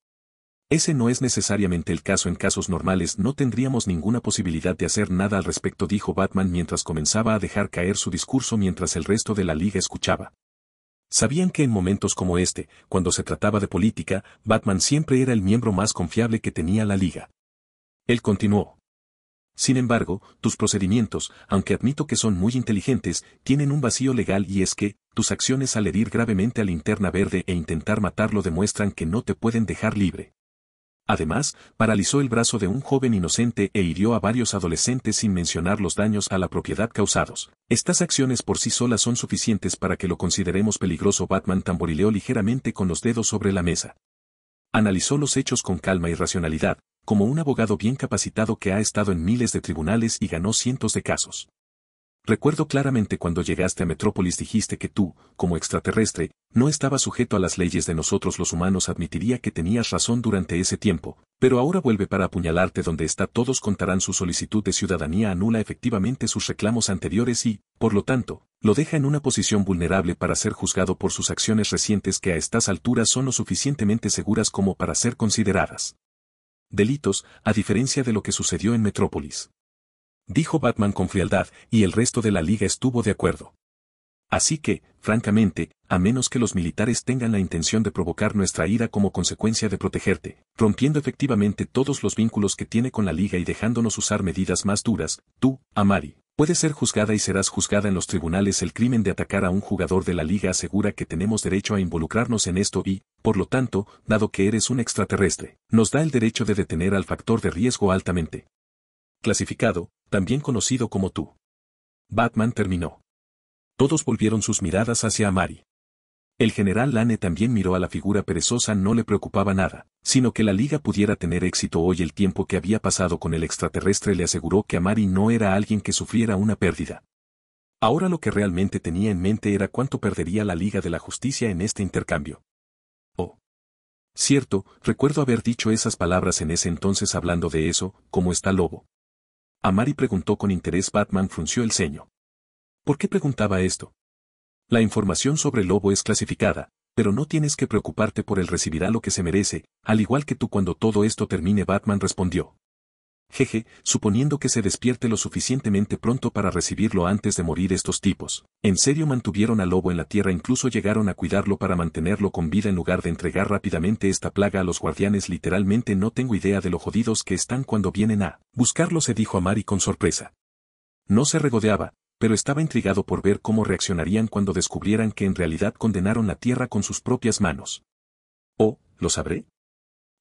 Ese no es necesariamente el caso en casos normales, no tendríamos ninguna posibilidad de hacer nada al respecto, dijo Batman mientras comenzaba a dejar caer su discurso mientras el resto de la liga escuchaba. Sabían que en momentos como este, cuando se trataba de política, Batman siempre era el miembro más confiable que tenía la liga. Él continuó. Sin embargo, tus procedimientos, aunque admito que son muy inteligentes, tienen un vacío legal y es que, tus acciones al herir gravemente a Linterna Verde e intentar matarlo demuestran que no te pueden dejar libre. Además, paralizó el brazo de un joven inocente e hirió a varios adolescentes sin mencionar los daños a la propiedad causados. Estas acciones por sí solas son suficientes para que lo consideremos peligroso. Batman tamborileó ligeramente con los dedos sobre la mesa. Analizó los hechos con calma y racionalidad, como un abogado bien capacitado que ha estado en miles de tribunales y ganó cientos de casos. Recuerdo claramente cuando llegaste a Metrópolis dijiste que tú, como extraterrestre, no estaba sujeto a las leyes de nosotros los humanos admitiría que tenías razón durante ese tiempo, pero ahora vuelve para apuñalarte donde está todos contarán su solicitud de ciudadanía anula efectivamente sus reclamos anteriores y, por lo tanto, lo deja en una posición vulnerable para ser juzgado por sus acciones recientes que a estas alturas son lo suficientemente seguras como para ser consideradas delitos, a diferencia de lo que sucedió en Metrópolis. Dijo Batman con frialdad, y el resto de la liga estuvo de acuerdo. Así que, francamente, a menos que los militares tengan la intención de provocar nuestra ira como consecuencia de protegerte, rompiendo efectivamente todos los vínculos que tiene con la liga y dejándonos usar medidas más duras, tú, Amari, Puede ser juzgada y serás juzgada en los tribunales. El crimen de atacar a un jugador de la liga asegura que tenemos derecho a involucrarnos en esto y, por lo tanto, dado que eres un extraterrestre, nos da el derecho de detener al factor de riesgo altamente clasificado, también conocido como tú. Batman terminó. Todos volvieron sus miradas hacia Amari. El general Lane también miró a la figura perezosa no le preocupaba nada, sino que la liga pudiera tener éxito hoy el tiempo que había pasado con el extraterrestre le aseguró que Amari no era alguien que sufriera una pérdida. Ahora lo que realmente tenía en mente era cuánto perdería la Liga de la Justicia en este intercambio. Oh. Cierto, recuerdo haber dicho esas palabras en ese entonces hablando de eso, ¿cómo está Lobo? Amari preguntó con interés Batman frunció el ceño. ¿Por qué preguntaba esto? La información sobre Lobo es clasificada, pero no tienes que preocuparte por él recibirá lo que se merece, al igual que tú cuando todo esto termine Batman respondió. Jeje, suponiendo que se despierte lo suficientemente pronto para recibirlo antes de morir estos tipos. En serio mantuvieron a lobo en la tierra incluso llegaron a cuidarlo para mantenerlo con vida en lugar de entregar rápidamente esta plaga a los guardianes literalmente no tengo idea de lo jodidos que están cuando vienen a buscarlo se dijo a Mari con sorpresa. No se regodeaba, pero estaba intrigado por ver cómo reaccionarían cuando descubrieran que en realidad condenaron la tierra con sus propias manos. ¿Oh, lo sabré?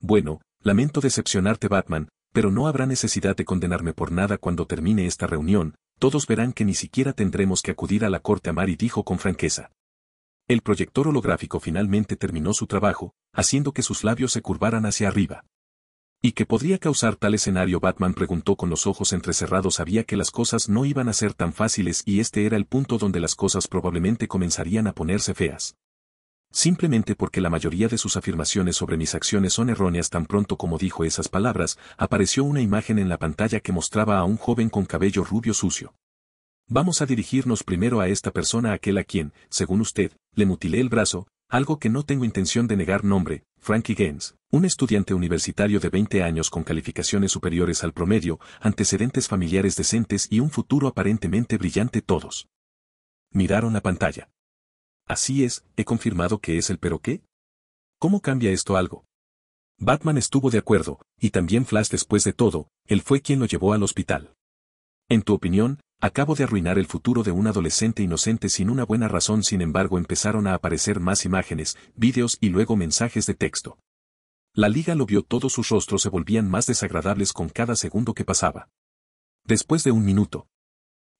Bueno, lamento decepcionarte Batman, pero no habrá necesidad de condenarme por nada cuando termine esta reunión, todos verán que ni siquiera tendremos que acudir a la corte y dijo con franqueza. El proyector holográfico finalmente terminó su trabajo, haciendo que sus labios se curvaran hacia arriba. ¿Y qué podría causar tal escenario? Batman preguntó con los ojos entrecerrados. Sabía que las cosas no iban a ser tan fáciles y este era el punto donde las cosas probablemente comenzarían a ponerse feas. Simplemente porque la mayoría de sus afirmaciones sobre mis acciones son erróneas tan pronto como dijo esas palabras, apareció una imagen en la pantalla que mostraba a un joven con cabello rubio sucio. Vamos a dirigirnos primero a esta persona aquel a quien, según usted, le mutilé el brazo, algo que no tengo intención de negar nombre, Frankie Gaines, un estudiante universitario de 20 años con calificaciones superiores al promedio, antecedentes familiares decentes y un futuro aparentemente brillante todos. Miraron la pantalla. Así es, he confirmado que es el pero qué. ¿Cómo cambia esto algo? Batman estuvo de acuerdo, y también Flash después de todo, él fue quien lo llevó al hospital. En tu opinión, Acabo de arruinar el futuro de un adolescente inocente sin una buena razón, sin embargo empezaron a aparecer más imágenes, vídeos y luego mensajes de texto. La liga lo vio todos sus rostros se volvían más desagradables con cada segundo que pasaba. Después de un minuto.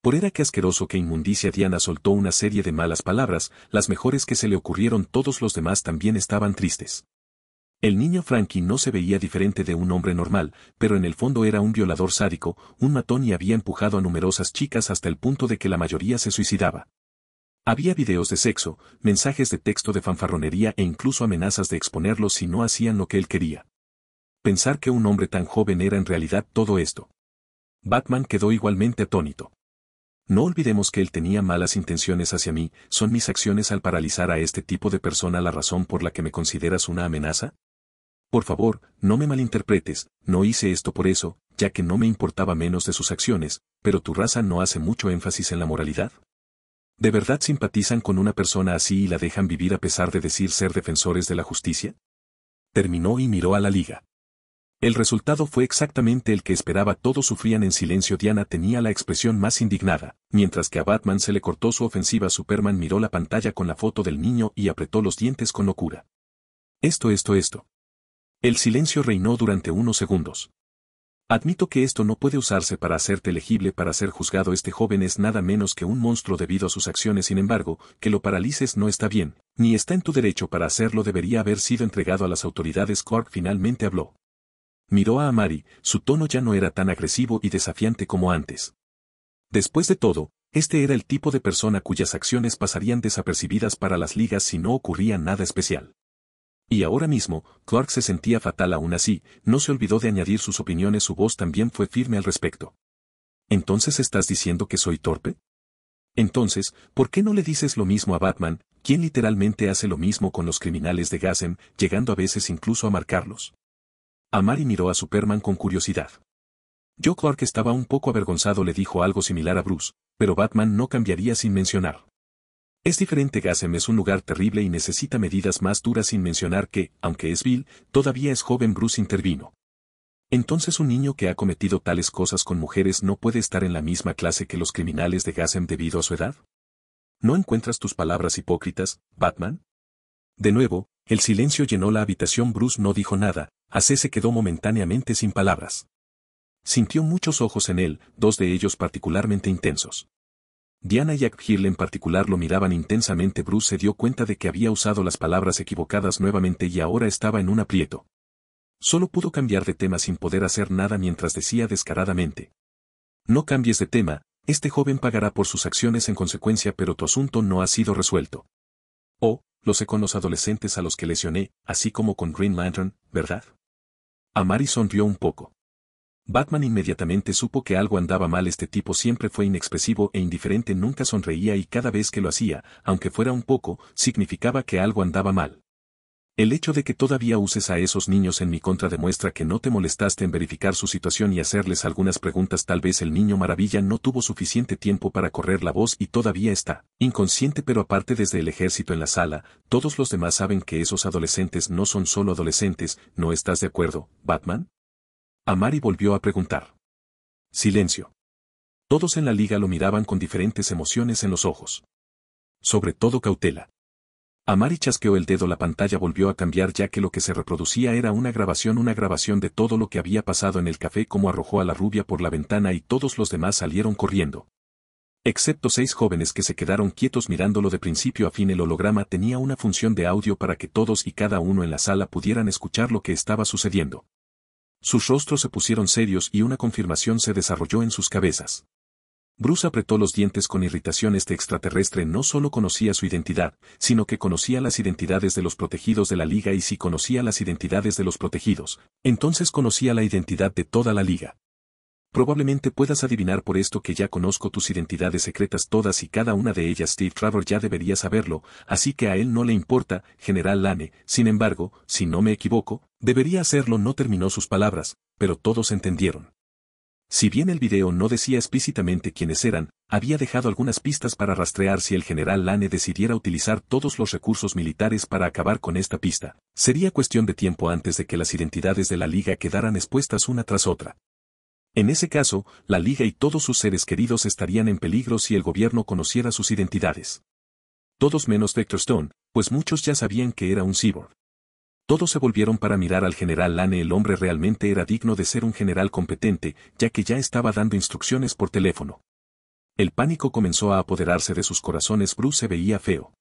Por era que asqueroso que inmundicia Diana soltó una serie de malas palabras, las mejores que se le ocurrieron todos los demás también estaban tristes. El niño Frankie no se veía diferente de un hombre normal, pero en el fondo era un violador sádico, un matón y había empujado a numerosas chicas hasta el punto de que la mayoría se suicidaba. Había videos de sexo, mensajes de texto de fanfarronería e incluso amenazas de exponerlos si no hacían lo que él quería. Pensar que un hombre tan joven era en realidad todo esto. Batman quedó igualmente atónito. No olvidemos que él tenía malas intenciones hacia mí, ¿son mis acciones al paralizar a este tipo de persona la razón por la que me consideras una amenaza? Por favor, no me malinterpretes, no hice esto por eso, ya que no me importaba menos de sus acciones, pero tu raza no hace mucho énfasis en la moralidad. ¿De verdad simpatizan con una persona así y la dejan vivir a pesar de decir ser defensores de la justicia? Terminó y miró a la liga. El resultado fue exactamente el que esperaba. Todos sufrían en silencio. Diana tenía la expresión más indignada, mientras que a Batman se le cortó su ofensiva. Superman miró la pantalla con la foto del niño y apretó los dientes con locura. Esto, esto, esto. El silencio reinó durante unos segundos. Admito que esto no puede usarse para hacerte elegible para ser juzgado. Este joven es nada menos que un monstruo debido a sus acciones, sin embargo, que lo paralices no está bien, ni está en tu derecho para hacerlo. Debería haber sido entregado a las autoridades. Korg finalmente habló. Miró a Amari, su tono ya no era tan agresivo y desafiante como antes. Después de todo, este era el tipo de persona cuyas acciones pasarían desapercibidas para las ligas si no ocurría nada especial. Y ahora mismo, Clark se sentía fatal aún así, no se olvidó de añadir sus opiniones, su voz también fue firme al respecto. ¿Entonces estás diciendo que soy torpe? Entonces, ¿por qué no le dices lo mismo a Batman, quien literalmente hace lo mismo con los criminales de Gassen, llegando a veces incluso a marcarlos? Amari miró a Superman con curiosidad. Yo Clark estaba un poco avergonzado le dijo algo similar a Bruce, pero Batman no cambiaría sin mencionar. Es diferente Gassem es un lugar terrible y necesita medidas más duras sin mencionar que, aunque es vil, todavía es joven Bruce intervino. Entonces un niño que ha cometido tales cosas con mujeres no puede estar en la misma clase que los criminales de Gassem debido a su edad. ¿No encuentras tus palabras hipócritas, Batman? De nuevo, el silencio llenó la habitación Bruce no dijo nada, así se quedó momentáneamente sin palabras. Sintió muchos ojos en él, dos de ellos particularmente intensos. Diana y Akhil en particular lo miraban intensamente. Bruce se dio cuenta de que había usado las palabras equivocadas nuevamente y ahora estaba en un aprieto. Solo pudo cambiar de tema sin poder hacer nada mientras decía descaradamente. No cambies de tema, este joven pagará por sus acciones en consecuencia pero tu asunto no ha sido resuelto. Oh, lo sé con los adolescentes a los que lesioné, así como con Green Lantern, ¿verdad? Amari sonrió un poco. Batman inmediatamente supo que algo andaba mal este tipo siempre fue inexpresivo e indiferente nunca sonreía y cada vez que lo hacía, aunque fuera un poco, significaba que algo andaba mal. El hecho de que todavía uses a esos niños en mi contra demuestra que no te molestaste en verificar su situación y hacerles algunas preguntas tal vez el niño maravilla no tuvo suficiente tiempo para correr la voz y todavía está inconsciente pero aparte desde el ejército en la sala, todos los demás saben que esos adolescentes no son solo adolescentes, ¿no estás de acuerdo, Batman? Amari volvió a preguntar. Silencio. Todos en la liga lo miraban con diferentes emociones en los ojos. Sobre todo cautela. Amari chasqueó el dedo la pantalla volvió a cambiar ya que lo que se reproducía era una grabación una grabación de todo lo que había pasado en el café como arrojó a la rubia por la ventana y todos los demás salieron corriendo. Excepto seis jóvenes que se quedaron quietos mirándolo de principio a fin el holograma tenía una función de audio para que todos y cada uno en la sala pudieran escuchar lo que estaba sucediendo. Sus rostros se pusieron serios y una confirmación se desarrolló en sus cabezas. Bruce apretó los dientes con irritación. Este extraterrestre no solo conocía su identidad, sino que conocía las identidades de los protegidos de la Liga y si conocía las identidades de los protegidos, entonces conocía la identidad de toda la Liga. Probablemente puedas adivinar por esto que ya conozco tus identidades secretas todas y cada una de ellas Steve Trevor ya debería saberlo, así que a él no le importa, General Lane, sin embargo, si no me equivoco, Debería hacerlo no terminó sus palabras, pero todos entendieron. Si bien el video no decía explícitamente quiénes eran, había dejado algunas pistas para rastrear si el general Lane decidiera utilizar todos los recursos militares para acabar con esta pista. Sería cuestión de tiempo antes de que las identidades de la Liga quedaran expuestas una tras otra. En ese caso, la Liga y todos sus seres queridos estarían en peligro si el gobierno conociera sus identidades. Todos menos Vector Stone, pues muchos ya sabían que era un cyborg. Todos se volvieron para mirar al general Lane. El hombre realmente era digno de ser un general competente, ya que ya estaba dando instrucciones por teléfono. El pánico comenzó a apoderarse de sus corazones. Bruce se veía feo.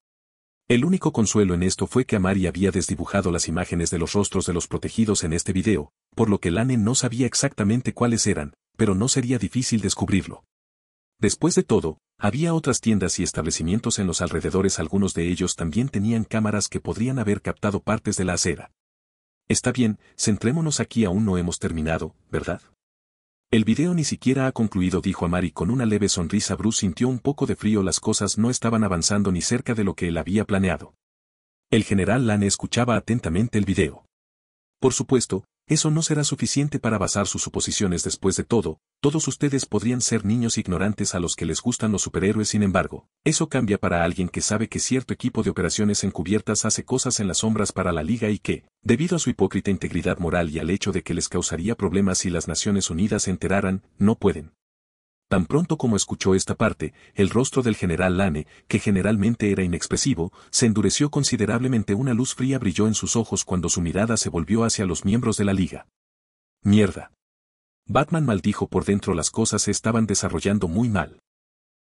El único consuelo en esto fue que Amari había desdibujado las imágenes de los rostros de los protegidos en este video, por lo que Lane no sabía exactamente cuáles eran, pero no sería difícil descubrirlo. Después de todo, había otras tiendas y establecimientos en los alrededores, algunos de ellos también tenían cámaras que podrían haber captado partes de la acera. Está bien, centrémonos aquí aún no hemos terminado, ¿verdad? El video ni siquiera ha concluido, dijo Amari con una leve sonrisa. Bruce sintió un poco de frío, las cosas no estaban avanzando ni cerca de lo que él había planeado. El general Lane escuchaba atentamente el video. Por supuesto, eso no será suficiente para basar sus suposiciones después de todo, todos ustedes podrían ser niños ignorantes a los que les gustan los superhéroes sin embargo, eso cambia para alguien que sabe que cierto equipo de operaciones encubiertas hace cosas en las sombras para la liga y que, debido a su hipócrita integridad moral y al hecho de que les causaría problemas si las Naciones Unidas se enteraran, no pueden Tan pronto como escuchó esta parte, el rostro del general Lane, que generalmente era inexpresivo, se endureció considerablemente. Una luz fría brilló en sus ojos cuando su mirada se volvió hacia los miembros de la liga. Mierda. Batman maldijo por dentro las cosas se estaban desarrollando muy mal.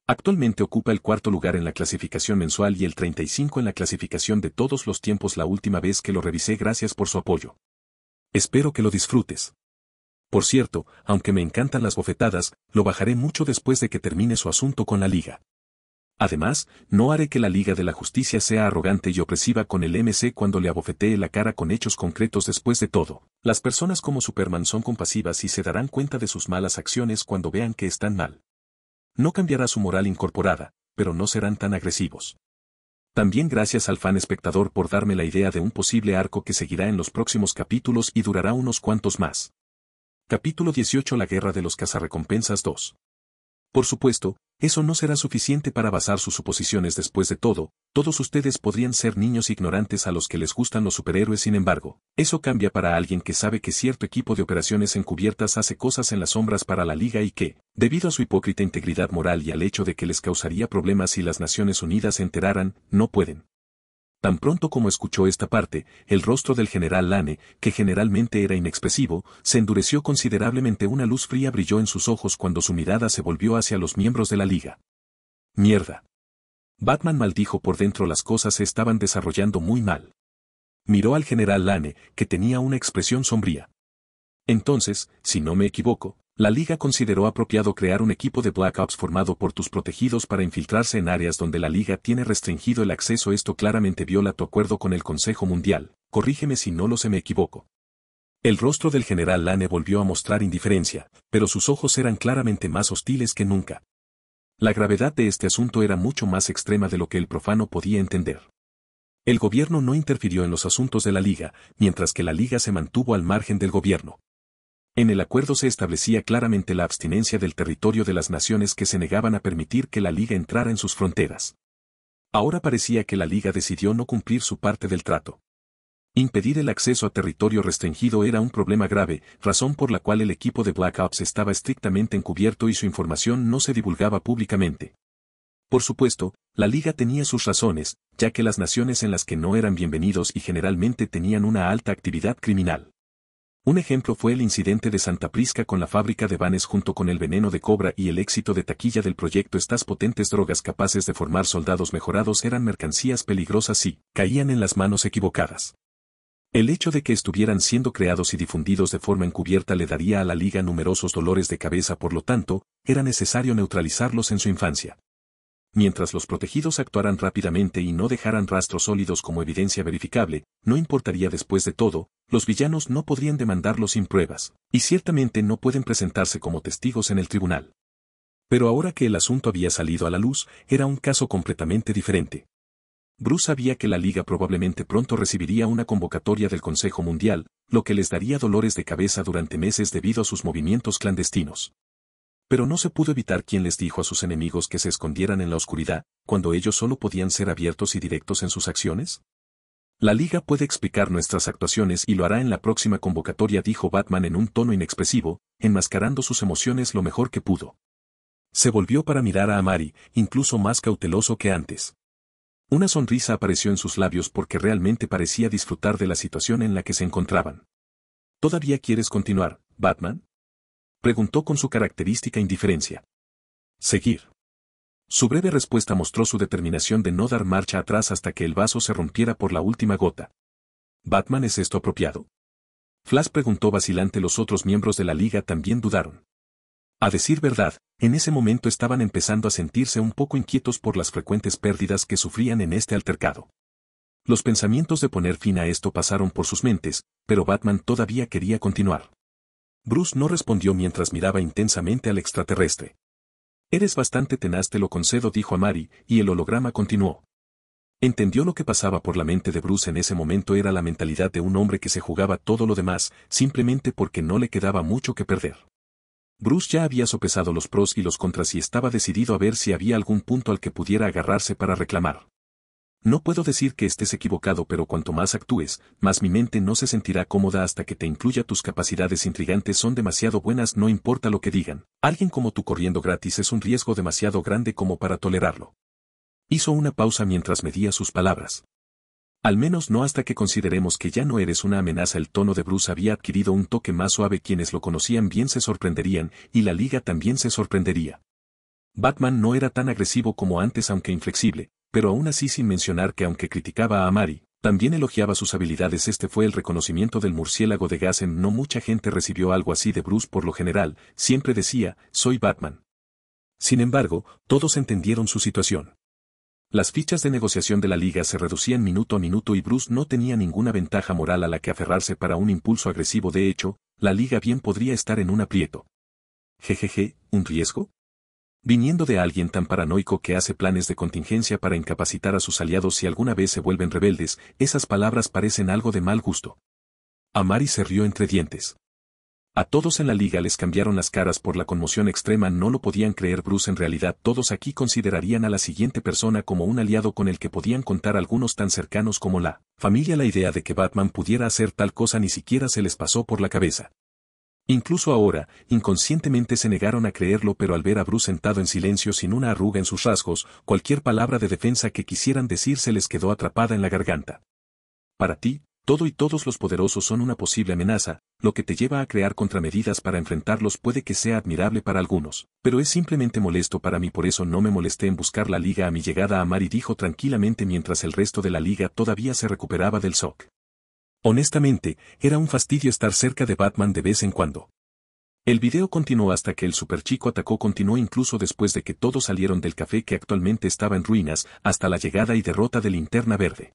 Actualmente ocupa el cuarto lugar en la clasificación mensual y el 35 en la clasificación de todos los tiempos la última vez que lo revisé gracias por su apoyo. Espero que lo disfrutes. Por cierto, aunque me encantan las bofetadas, lo bajaré mucho después de que termine su asunto con la liga. Además, no haré que la Liga de la Justicia sea arrogante y opresiva con el MC cuando le abofetee la cara con hechos concretos después de todo. Las personas como Superman son compasivas y se darán cuenta de sus malas acciones cuando vean que están mal. No cambiará su moral incorporada, pero no serán tan agresivos. También gracias al fan espectador por darme la idea de un posible arco que seguirá en los próximos capítulos y durará unos cuantos más. Capítulo 18 La guerra de los cazarrecompensas 2. Por supuesto, eso no será suficiente para basar sus suposiciones después de todo, todos ustedes podrían ser niños ignorantes a los que les gustan los superhéroes sin embargo, eso cambia para alguien que sabe que cierto equipo de operaciones encubiertas hace cosas en las sombras para la liga y que, debido a su hipócrita integridad moral y al hecho de que les causaría problemas si las Naciones Unidas se enteraran, no pueden Tan pronto como escuchó esta parte, el rostro del general Lane, que generalmente era inexpresivo, se endureció considerablemente. Una luz fría brilló en sus ojos cuando su mirada se volvió hacia los miembros de la liga. Mierda. Batman maldijo por dentro las cosas se estaban desarrollando muy mal. Miró al general Lane, que tenía una expresión sombría. Entonces, si no me equivoco, la liga consideró apropiado crear un equipo de Black Ops formado por tus protegidos para infiltrarse en áreas donde la liga tiene restringido el acceso. Esto claramente viola tu acuerdo con el Consejo Mundial, corrígeme si no lo se me equivoco. El rostro del general Lane volvió a mostrar indiferencia, pero sus ojos eran claramente más hostiles que nunca. La gravedad de este asunto era mucho más extrema de lo que el profano podía entender. El gobierno no interfirió en los asuntos de la liga, mientras que la liga se mantuvo al margen del gobierno, en el acuerdo se establecía claramente la abstinencia del territorio de las naciones que se negaban a permitir que la Liga entrara en sus fronteras. Ahora parecía que la Liga decidió no cumplir su parte del trato. Impedir el acceso a territorio restringido era un problema grave, razón por la cual el equipo de Black Ops estaba estrictamente encubierto y su información no se divulgaba públicamente. Por supuesto, la liga tenía sus razones, ya que las naciones en las que no eran bienvenidos y generalmente tenían una alta actividad criminal. Un ejemplo fue el incidente de Santa Prisca con la fábrica de vanes junto con el veneno de cobra y el éxito de taquilla del proyecto. Estas potentes drogas capaces de formar soldados mejorados eran mercancías peligrosas y caían en las manos equivocadas. El hecho de que estuvieran siendo creados y difundidos de forma encubierta le daría a la Liga numerosos dolores de cabeza, por lo tanto, era necesario neutralizarlos en su infancia mientras los protegidos actuaran rápidamente y no dejaran rastros sólidos como evidencia verificable, no importaría después de todo, los villanos no podrían demandarlo sin pruebas, y ciertamente no pueden presentarse como testigos en el tribunal. Pero ahora que el asunto había salido a la luz, era un caso completamente diferente. Bruce sabía que la liga probablemente pronto recibiría una convocatoria del Consejo Mundial, lo que les daría dolores de cabeza durante meses debido a sus movimientos clandestinos. Pero no se pudo evitar quien les dijo a sus enemigos que se escondieran en la oscuridad, cuando ellos solo podían ser abiertos y directos en sus acciones? La Liga puede explicar nuestras actuaciones y lo hará en la próxima convocatoria, dijo Batman en un tono inexpresivo, enmascarando sus emociones lo mejor que pudo. Se volvió para mirar a Amari, incluso más cauteloso que antes. Una sonrisa apareció en sus labios porque realmente parecía disfrutar de la situación en la que se encontraban. ¿Todavía quieres continuar, Batman? Preguntó con su característica indiferencia. Seguir. Su breve respuesta mostró su determinación de no dar marcha atrás hasta que el vaso se rompiera por la última gota. ¿Batman es esto apropiado? Flash preguntó vacilante los otros miembros de la liga también dudaron. A decir verdad, en ese momento estaban empezando a sentirse un poco inquietos por las frecuentes pérdidas que sufrían en este altercado. Los pensamientos de poner fin a esto pasaron por sus mentes, pero Batman todavía quería continuar. Bruce no respondió mientras miraba intensamente al extraterrestre. Eres bastante tenaz, te lo concedo, dijo a Mary, y el holograma continuó. Entendió lo que pasaba por la mente de Bruce en ese momento era la mentalidad de un hombre que se jugaba todo lo demás, simplemente porque no le quedaba mucho que perder. Bruce ya había sopesado los pros y los contras y estaba decidido a ver si había algún punto al que pudiera agarrarse para reclamar. No puedo decir que estés equivocado, pero cuanto más actúes, más mi mente no se sentirá cómoda hasta que te incluya tus capacidades intrigantes son demasiado buenas, no importa lo que digan. Alguien como tú corriendo gratis es un riesgo demasiado grande como para tolerarlo. Hizo una pausa mientras medía sus palabras. Al menos no hasta que consideremos que ya no eres una amenaza. El tono de Bruce había adquirido un toque más suave. Quienes lo conocían bien se sorprenderían, y la liga también se sorprendería. Batman no era tan agresivo como antes aunque inflexible, pero aún así sin mencionar que aunque criticaba a Amari, también elogiaba sus habilidades. Este fue el reconocimiento del murciélago de Gassen. No mucha gente recibió algo así de Bruce por lo general, siempre decía, soy Batman. Sin embargo, todos entendieron su situación. Las fichas de negociación de la liga se reducían minuto a minuto y Bruce no tenía ninguna ventaja moral a la que aferrarse para un impulso agresivo. De hecho, la liga bien podría estar en un aprieto. Jejeje, ¿un riesgo? viniendo de alguien tan paranoico que hace planes de contingencia para incapacitar a sus aliados si alguna vez se vuelven rebeldes, esas palabras parecen algo de mal gusto. Amari se rió entre dientes. A todos en la liga les cambiaron las caras por la conmoción extrema, no lo podían creer Bruce en realidad todos aquí considerarían a la siguiente persona como un aliado con el que podían contar algunos tan cercanos como la familia la idea de que Batman pudiera hacer tal cosa ni siquiera se les pasó por la cabeza. Incluso ahora, inconscientemente se negaron a creerlo pero al ver a Bruce sentado en silencio sin una arruga en sus rasgos, cualquier palabra de defensa que quisieran decir se les quedó atrapada en la garganta. Para ti, todo y todos los poderosos son una posible amenaza, lo que te lleva a crear contramedidas para enfrentarlos puede que sea admirable para algunos, pero es simplemente molesto para mí por eso no me molesté en buscar la liga a mi llegada a y dijo tranquilamente mientras el resto de la liga todavía se recuperaba del shock. Honestamente, era un fastidio estar cerca de Batman de vez en cuando. El video continuó hasta que el superchico atacó continuó incluso después de que todos salieron del café que actualmente estaba en ruinas hasta la llegada y derrota de Linterna Verde.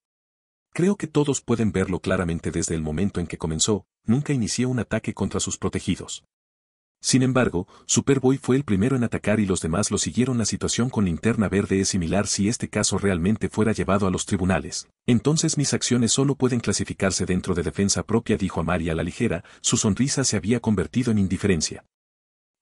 Creo que todos pueden verlo claramente desde el momento en que comenzó, nunca inició un ataque contra sus protegidos. Sin embargo, Superboy fue el primero en atacar y los demás lo siguieron. La situación con Linterna Verde es similar si este caso realmente fuera llevado a los tribunales. Entonces mis acciones solo pueden clasificarse dentro de defensa propia, dijo Amari a la ligera, su sonrisa se había convertido en indiferencia.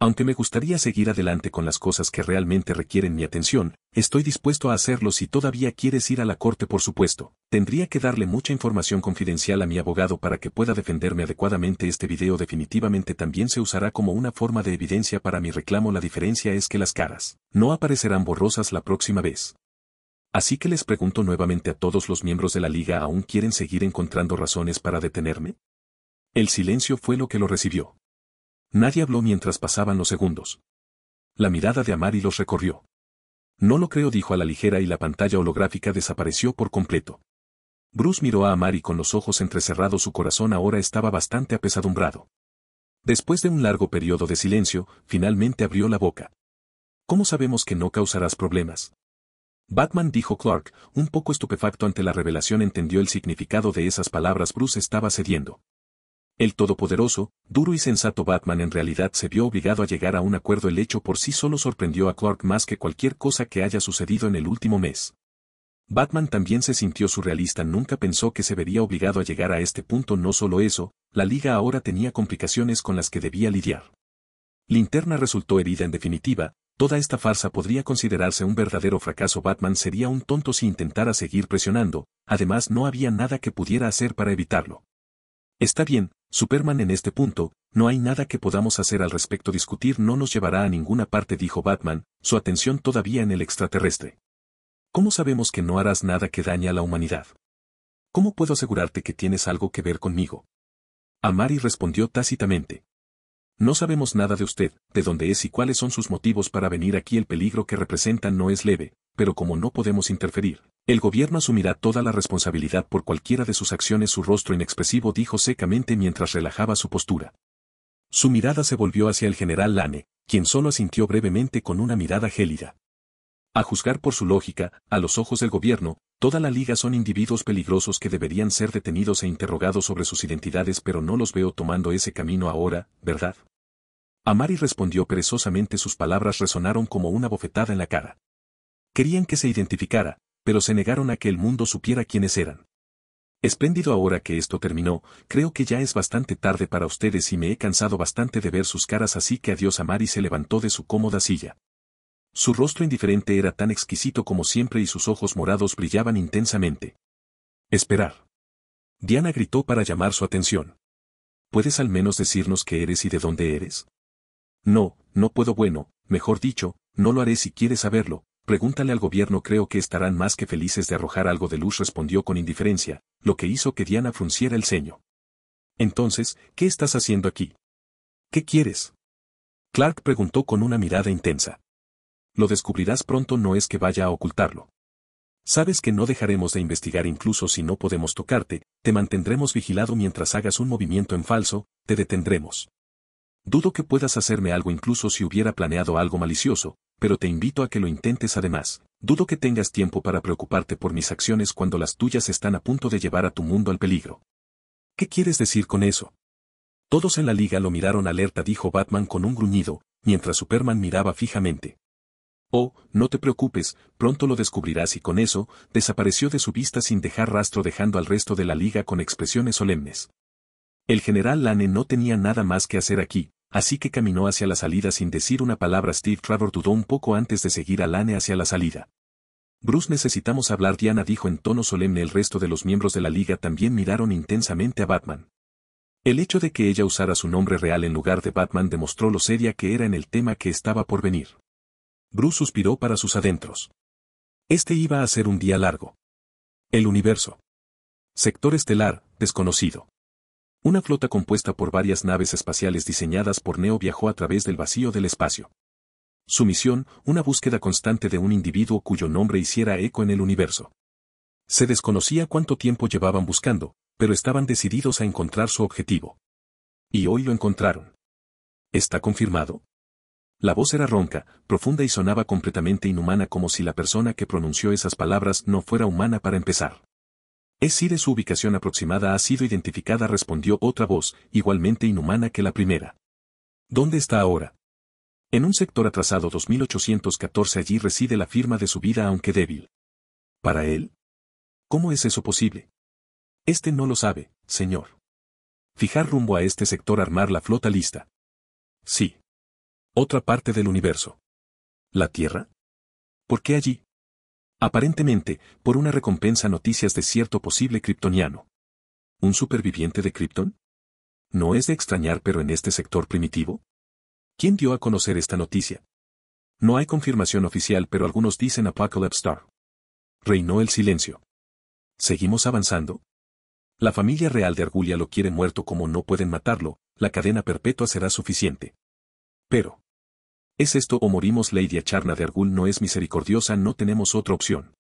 Aunque me gustaría seguir adelante con las cosas que realmente requieren mi atención, estoy dispuesto a hacerlo si todavía quieres ir a la corte por supuesto. Tendría que darle mucha información confidencial a mi abogado para que pueda defenderme adecuadamente. Este video definitivamente también se usará como una forma de evidencia para mi reclamo. La diferencia es que las caras no aparecerán borrosas la próxima vez. Así que les pregunto nuevamente a todos los miembros de la liga ¿aún quieren seguir encontrando razones para detenerme? El silencio fue lo que lo recibió. Nadie habló mientras pasaban los segundos. La mirada de Amari los recorrió. No lo creo dijo a la ligera y la pantalla holográfica desapareció por completo. Bruce miró a Amari con los ojos entrecerrados su corazón ahora estaba bastante apesadumbrado. Después de un largo periodo de silencio, finalmente abrió la boca. ¿Cómo sabemos que no causarás problemas? Batman dijo Clark, un poco estupefacto ante la revelación entendió el significado de esas palabras Bruce estaba cediendo. El todopoderoso, duro y sensato Batman en realidad se vio obligado a llegar a un acuerdo el hecho por sí solo sorprendió a Clark más que cualquier cosa que haya sucedido en el último mes. Batman también se sintió surrealista nunca pensó que se vería obligado a llegar a este punto no solo eso, la liga ahora tenía complicaciones con las que debía lidiar. Linterna resultó herida en definitiva, toda esta farsa podría considerarse un verdadero fracaso Batman sería un tonto si intentara seguir presionando, además no había nada que pudiera hacer para evitarlo. Está bien, Superman en este punto, no hay nada que podamos hacer al respecto discutir no nos llevará a ninguna parte dijo Batman, su atención todavía en el extraterrestre. ¿Cómo sabemos que no harás nada que dañe a la humanidad? ¿Cómo puedo asegurarte que tienes algo que ver conmigo? Amari respondió tácitamente. No sabemos nada de usted, de dónde es y cuáles son sus motivos para venir aquí el peligro que representan no es leve, pero como no podemos interferir, el gobierno asumirá toda la responsabilidad por cualquiera de sus acciones. Su rostro inexpresivo dijo secamente mientras relajaba su postura. Su mirada se volvió hacia el general Lane, quien solo asintió brevemente con una mirada gélida. A juzgar por su lógica, a los ojos del gobierno, toda la liga son individuos peligrosos que deberían ser detenidos e interrogados sobre sus identidades pero no los veo tomando ese camino ahora, ¿verdad? Amari respondió perezosamente sus palabras resonaron como una bofetada en la cara. Querían que se identificara, pero se negaron a que el mundo supiera quiénes eran. Espléndido ahora que esto terminó, creo que ya es bastante tarde para ustedes y me he cansado bastante de ver sus caras así que adiós y se levantó de su cómoda silla. Su rostro indiferente era tan exquisito como siempre y sus ojos morados brillaban intensamente. Esperar. Diana gritó para llamar su atención. ¿Puedes al menos decirnos qué eres y de dónde eres? No, no puedo bueno, mejor dicho, no lo haré si quieres saberlo, Pregúntale al gobierno creo que estarán más que felices de arrojar algo de luz respondió con indiferencia, lo que hizo que Diana frunciera el ceño. Entonces, ¿qué estás haciendo aquí? ¿Qué quieres? Clark preguntó con una mirada intensa. Lo descubrirás pronto no es que vaya a ocultarlo. Sabes que no dejaremos de investigar incluso si no podemos tocarte, te mantendremos vigilado mientras hagas un movimiento en falso, te detendremos. Dudo que puedas hacerme algo incluso si hubiera planeado algo malicioso, pero te invito a que lo intentes además. Dudo que tengas tiempo para preocuparte por mis acciones cuando las tuyas están a punto de llevar a tu mundo al peligro. ¿Qué quieres decir con eso? Todos en la liga lo miraron alerta, dijo Batman con un gruñido, mientras Superman miraba fijamente. Oh, no te preocupes, pronto lo descubrirás y con eso, desapareció de su vista sin dejar rastro dejando al resto de la liga con expresiones solemnes. El general Lane no tenía nada más que hacer aquí, Así que caminó hacia la salida sin decir una palabra. Steve Trevor dudó un poco antes de seguir a Lane hacia la salida. Bruce necesitamos hablar Diana dijo en tono solemne el resto de los miembros de la liga también miraron intensamente a Batman. El hecho de que ella usara su nombre real en lugar de Batman demostró lo seria que era en el tema que estaba por venir. Bruce suspiró para sus adentros. Este iba a ser un día largo. El universo. Sector estelar, desconocido. Una flota compuesta por varias naves espaciales diseñadas por Neo viajó a través del vacío del espacio. Su misión, una búsqueda constante de un individuo cuyo nombre hiciera eco en el universo. Se desconocía cuánto tiempo llevaban buscando, pero estaban decididos a encontrar su objetivo. Y hoy lo encontraron. ¿Está confirmado? La voz era ronca, profunda y sonaba completamente inhumana como si la persona que pronunció esas palabras no fuera humana para empezar. Es de su ubicación aproximada ha sido identificada, respondió otra voz, igualmente inhumana que la primera. ¿Dónde está ahora? En un sector atrasado 2814 allí reside la firma de su vida aunque débil. ¿Para él? ¿Cómo es eso posible? Este no lo sabe, señor. Fijar rumbo a este sector armar la flota lista. Sí. Otra parte del universo. ¿La Tierra? ¿Por qué allí? Aparentemente, por una recompensa noticias de cierto posible kryptoniano. ¿Un superviviente de Krypton? No es de extrañar pero en este sector primitivo. ¿Quién dio a conocer esta noticia? No hay confirmación oficial pero algunos dicen Apocalypse Star. Reinó el silencio. ¿Seguimos avanzando? La familia real de Argulia lo quiere muerto como no pueden matarlo, la cadena perpetua será suficiente. Pero, ¿Es esto o morimos? Lady Acharna de Argul no es misericordiosa, no tenemos otra opción.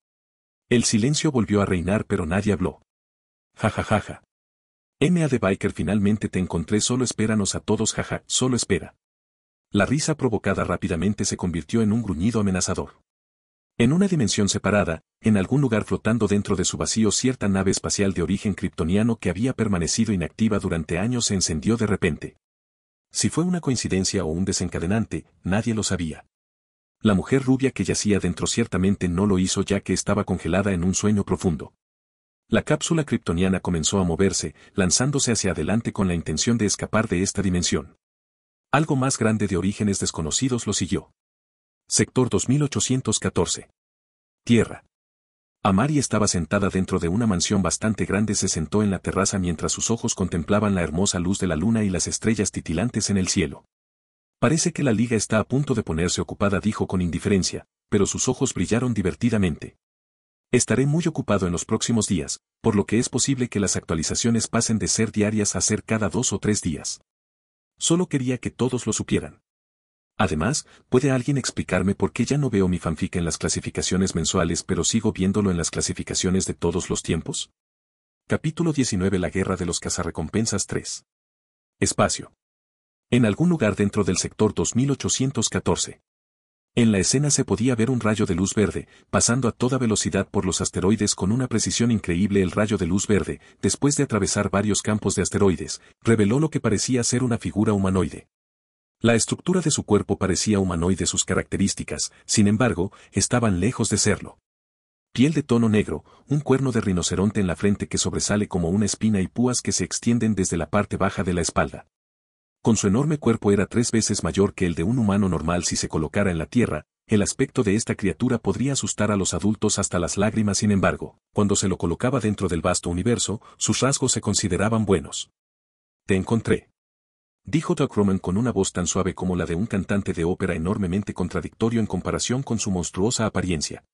El silencio volvió a reinar pero nadie habló. Jajajaja. Ja, ja, ja. M.A. de Biker finalmente te encontré solo espéranos a todos jaja, solo espera. La risa provocada rápidamente se convirtió en un gruñido amenazador. En una dimensión separada, en algún lugar flotando dentro de su vacío cierta nave espacial de origen kryptoniano que había permanecido inactiva durante años se encendió de repente. Si fue una coincidencia o un desencadenante, nadie lo sabía. La mujer rubia que yacía dentro ciertamente no lo hizo ya que estaba congelada en un sueño profundo. La cápsula kryptoniana comenzó a moverse, lanzándose hacia adelante con la intención de escapar de esta dimensión. Algo más grande de orígenes desconocidos lo siguió. Sector 2814. Tierra. Amari estaba sentada dentro de una mansión bastante grande, se sentó en la terraza mientras sus ojos contemplaban la hermosa luz de la luna y las estrellas titilantes en el cielo. Parece que la liga está a punto de ponerse ocupada, dijo con indiferencia, pero sus ojos brillaron divertidamente. Estaré muy ocupado en los próximos días, por lo que es posible que las actualizaciones pasen de ser diarias a ser cada dos o tres días. Solo quería que todos lo supieran. Además, ¿puede alguien explicarme por qué ya no veo mi fanfic en las clasificaciones mensuales pero sigo viéndolo en las clasificaciones de todos los tiempos? Capítulo 19 La Guerra de los Cazarrecompensas 3. Espacio. En algún lugar dentro del sector 2814. En la escena se podía ver un rayo de luz verde, pasando a toda velocidad por los asteroides con una precisión increíble el rayo de luz verde, después de atravesar varios campos de asteroides, reveló lo que parecía ser una figura humanoide. La estructura de su cuerpo parecía humanoide sus características, sin embargo, estaban lejos de serlo. Piel de tono negro, un cuerno de rinoceronte en la frente que sobresale como una espina y púas que se extienden desde la parte baja de la espalda. Con su enorme cuerpo era tres veces mayor que el de un humano normal si se colocara en la tierra, el aspecto de esta criatura podría asustar a los adultos hasta las lágrimas sin embargo, cuando se lo colocaba dentro del vasto universo, sus rasgos se consideraban buenos. Te encontré. Dijo Roman con una voz tan suave como la de un cantante de ópera enormemente contradictorio en comparación con su monstruosa apariencia.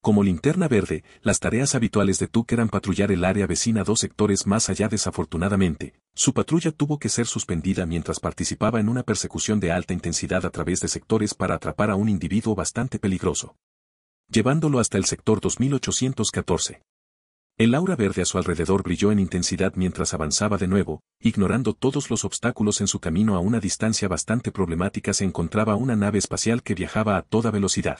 Como linterna verde, las tareas habituales de Tuck eran patrullar el área vecina dos sectores más allá desafortunadamente. Su patrulla tuvo que ser suspendida mientras participaba en una persecución de alta intensidad a través de sectores para atrapar a un individuo bastante peligroso. Llevándolo hasta el sector 2814. El aura verde a su alrededor brilló en intensidad mientras avanzaba de nuevo, ignorando todos los obstáculos en su camino a una distancia bastante problemática se encontraba una nave espacial que viajaba a toda velocidad.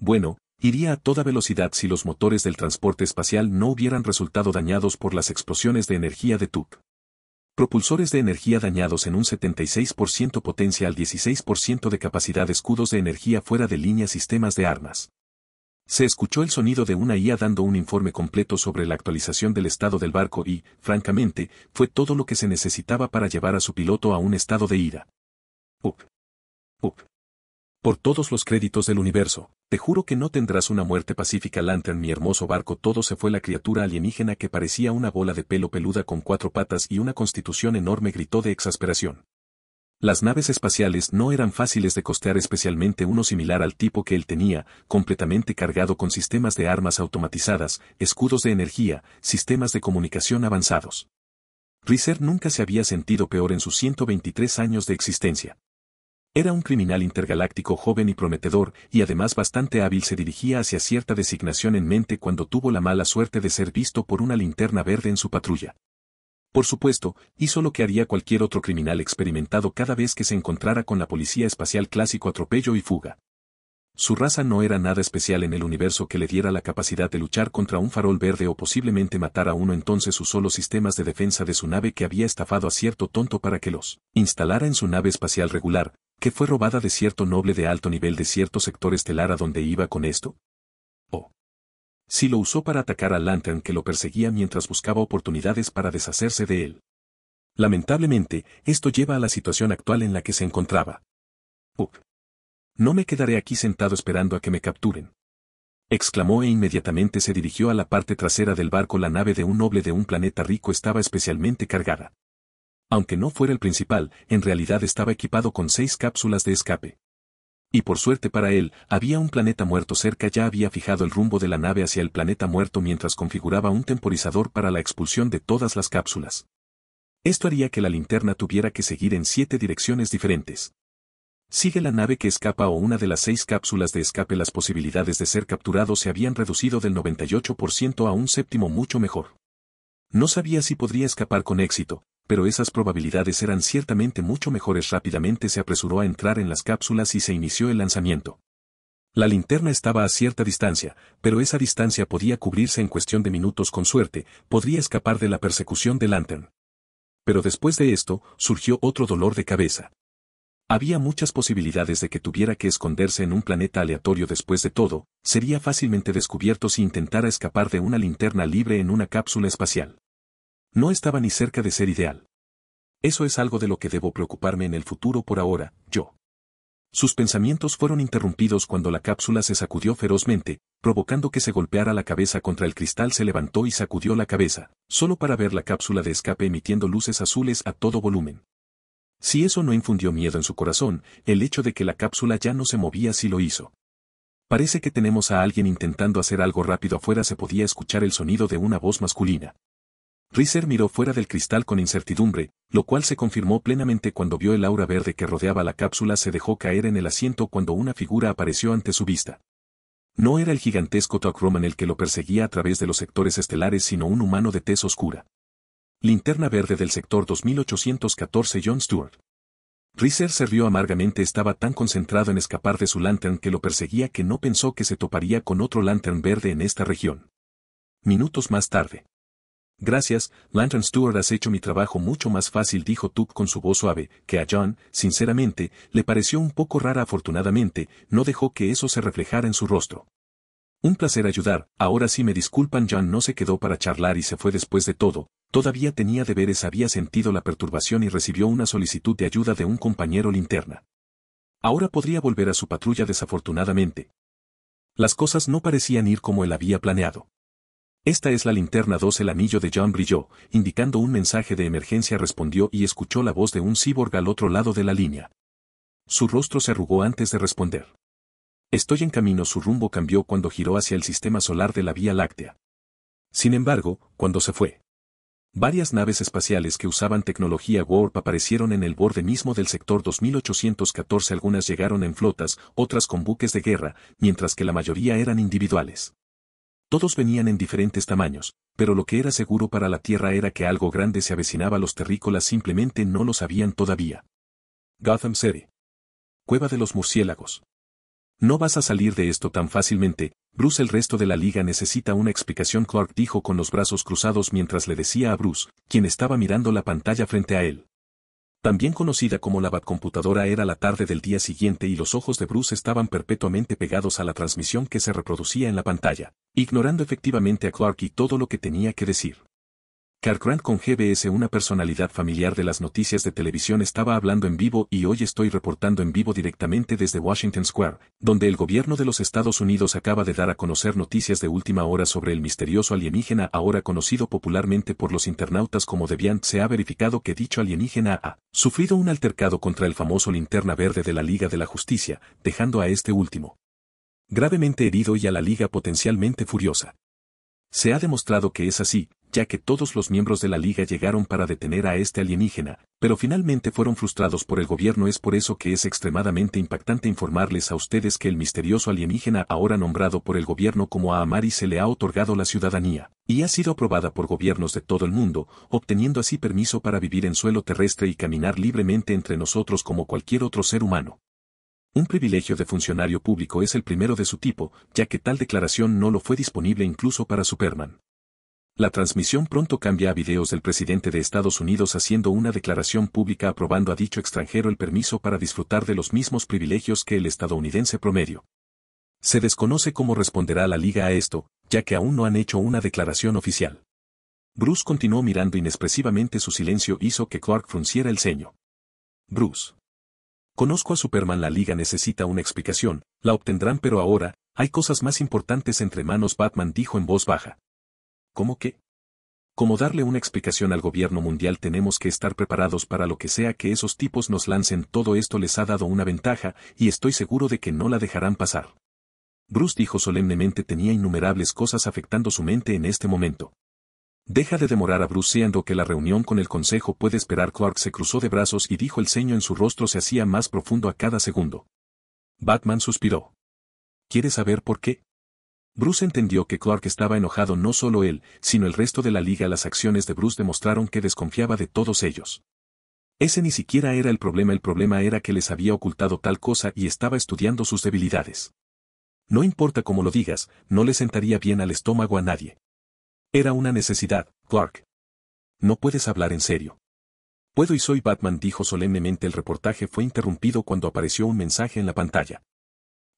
Bueno, iría a toda velocidad si los motores del transporte espacial no hubieran resultado dañados por las explosiones de energía de TUP. Propulsores de energía dañados en un 76% potencia al 16% de capacidad escudos de energía fuera de línea sistemas de armas. Se escuchó el sonido de una IA dando un informe completo sobre la actualización del estado del barco y, francamente, fue todo lo que se necesitaba para llevar a su piloto a un estado de ira. Up. Up. Por todos los créditos del universo, te juro que no tendrás una muerte pacífica Lantern mi hermoso barco todo se fue la criatura alienígena que parecía una bola de pelo peluda con cuatro patas y una constitución enorme gritó de exasperación. Las naves espaciales no eran fáciles de costear especialmente uno similar al tipo que él tenía, completamente cargado con sistemas de armas automatizadas, escudos de energía, sistemas de comunicación avanzados. Risser nunca se había sentido peor en sus 123 años de existencia. Era un criminal intergaláctico joven y prometedor, y además bastante hábil se dirigía hacia cierta designación en mente cuando tuvo la mala suerte de ser visto por una linterna verde en su patrulla. Por supuesto, hizo lo que haría cualquier otro criminal experimentado cada vez que se encontrara con la policía espacial clásico atropello y fuga. Su raza no era nada especial en el universo que le diera la capacidad de luchar contra un farol verde o posiblemente matar a uno entonces usó los sistemas de defensa de su nave que había estafado a cierto tonto para que los instalara en su nave espacial regular, que fue robada de cierto noble de alto nivel de cierto sector estelar a donde iba con esto, si lo usó para atacar a Lantern que lo perseguía mientras buscaba oportunidades para deshacerse de él. Lamentablemente, esto lleva a la situación actual en la que se encontraba. No me quedaré aquí sentado esperando a que me capturen. Exclamó e inmediatamente se dirigió a la parte trasera del barco. La nave de un noble de un planeta rico estaba especialmente cargada. Aunque no fuera el principal, en realidad estaba equipado con seis cápsulas de escape. Y por suerte para él, había un planeta muerto cerca ya había fijado el rumbo de la nave hacia el planeta muerto mientras configuraba un temporizador para la expulsión de todas las cápsulas. Esto haría que la linterna tuviera que seguir en siete direcciones diferentes. Sigue la nave que escapa o una de las seis cápsulas de escape las posibilidades de ser capturado se habían reducido del 98% a un séptimo mucho mejor. No sabía si podría escapar con éxito, pero esas probabilidades eran ciertamente mucho mejores. Rápidamente se apresuró a entrar en las cápsulas y se inició el lanzamiento. La linterna estaba a cierta distancia, pero esa distancia podía cubrirse en cuestión de minutos con suerte, podría escapar de la persecución de Lantern. Pero después de esto, surgió otro dolor de cabeza. Había muchas posibilidades de que tuviera que esconderse en un planeta aleatorio después de todo, sería fácilmente descubierto si intentara escapar de una linterna libre en una cápsula espacial. No estaba ni cerca de ser ideal. Eso es algo de lo que debo preocuparme en el futuro por ahora, yo. Sus pensamientos fueron interrumpidos cuando la cápsula se sacudió ferozmente, provocando que se golpeara la cabeza contra el cristal se levantó y sacudió la cabeza, solo para ver la cápsula de escape emitiendo luces azules a todo volumen. Si eso no infundió miedo en su corazón, el hecho de que la cápsula ya no se movía sí lo hizo. Parece que tenemos a alguien intentando hacer algo rápido afuera se podía escuchar el sonido de una voz masculina. Risser miró fuera del cristal con incertidumbre, lo cual se confirmó plenamente cuando vio el aura verde que rodeaba la cápsula se dejó caer en el asiento cuando una figura apareció ante su vista. No era el gigantesco Roman el que lo perseguía a través de los sectores estelares sino un humano de tez oscura. Linterna verde del sector 2814 John Stewart. ricer se rió amargamente estaba tan concentrado en escapar de su lantern que lo perseguía que no pensó que se toparía con otro lantern verde en esta región. Minutos más tarde. Gracias, Lantern Stewart has hecho mi trabajo mucho más fácil dijo Tuck con su voz suave, que a John, sinceramente, le pareció un poco rara afortunadamente, no dejó que eso se reflejara en su rostro. Un placer ayudar, ahora sí me disculpan John no se quedó para charlar y se fue después de todo, todavía tenía deberes había sentido la perturbación y recibió una solicitud de ayuda de un compañero linterna. Ahora podría volver a su patrulla desafortunadamente. Las cosas no parecían ir como él había planeado. Esta es la linterna 2 el anillo de John brilló, indicando un mensaje de emergencia respondió y escuchó la voz de un cyborg al otro lado de la línea. Su rostro se arrugó antes de responder. Estoy en camino su rumbo cambió cuando giró hacia el sistema solar de la Vía Láctea. Sin embargo, cuando se fue. Varias naves espaciales que usaban tecnología Warp aparecieron en el borde mismo del sector 2814 algunas llegaron en flotas, otras con buques de guerra, mientras que la mayoría eran individuales. Todos venían en diferentes tamaños, pero lo que era seguro para la Tierra era que algo grande se avecinaba. Los terrícolas simplemente no lo sabían todavía. Gotham City. Cueva de los murciélagos. No vas a salir de esto tan fácilmente, Bruce el resto de la liga necesita una explicación Clark dijo con los brazos cruzados mientras le decía a Bruce, quien estaba mirando la pantalla frente a él. También conocida como la computadora, era la tarde del día siguiente y los ojos de Bruce estaban perpetuamente pegados a la transmisión que se reproducía en la pantalla, ignorando efectivamente a Clark y todo lo que tenía que decir. Grant con GBS una personalidad familiar de las noticias de televisión estaba hablando en vivo y hoy estoy reportando en vivo directamente desde Washington Square, donde el gobierno de los Estados Unidos acaba de dar a conocer noticias de última hora sobre el misterioso alienígena ahora conocido popularmente por los internautas como Deviant. Se ha verificado que dicho alienígena ha sufrido un altercado contra el famoso linterna verde de la Liga de la Justicia, dejando a este último gravemente herido y a la Liga potencialmente furiosa. Se ha demostrado que es así, ya que todos los miembros de la Liga llegaron para detener a este alienígena, pero finalmente fueron frustrados por el gobierno. Es por eso que es extremadamente impactante informarles a ustedes que el misterioso alienígena ahora nombrado por el gobierno como a se le ha otorgado la ciudadanía, y ha sido aprobada por gobiernos de todo el mundo, obteniendo así permiso para vivir en suelo terrestre y caminar libremente entre nosotros como cualquier otro ser humano. Un privilegio de funcionario público es el primero de su tipo, ya que tal declaración no lo fue disponible incluso para Superman. La transmisión pronto cambia a videos del presidente de Estados Unidos haciendo una declaración pública aprobando a dicho extranjero el permiso para disfrutar de los mismos privilegios que el estadounidense promedio. Se desconoce cómo responderá la liga a esto, ya que aún no han hecho una declaración oficial. Bruce continuó mirando inexpresivamente su silencio hizo que Clark frunciera el ceño. Bruce. Conozco a Superman la liga necesita una explicación, la obtendrán pero ahora, hay cosas más importantes entre manos Batman dijo en voz baja. ¿Cómo qué? Como darle una explicación al gobierno mundial tenemos que estar preparados para lo que sea que esos tipos nos lancen. Todo esto les ha dado una ventaja y estoy seguro de que no la dejarán pasar. Bruce dijo solemnemente tenía innumerables cosas afectando su mente en este momento. Deja de demorar a Bruce siendo que la reunión con el consejo puede esperar. Clark se cruzó de brazos y dijo el ceño en su rostro se hacía más profundo a cada segundo. Batman suspiró. ¿Quieres saber por qué? Bruce entendió que Clark estaba enojado no solo él, sino el resto de la liga. Las acciones de Bruce demostraron que desconfiaba de todos ellos. Ese ni siquiera era el problema, el problema era que les había ocultado tal cosa y estaba estudiando sus debilidades. No importa cómo lo digas, no le sentaría bien al estómago a nadie. Era una necesidad, Clark. No puedes hablar en serio. Puedo y soy Batman, dijo solemnemente el reportaje fue interrumpido cuando apareció un mensaje en la pantalla.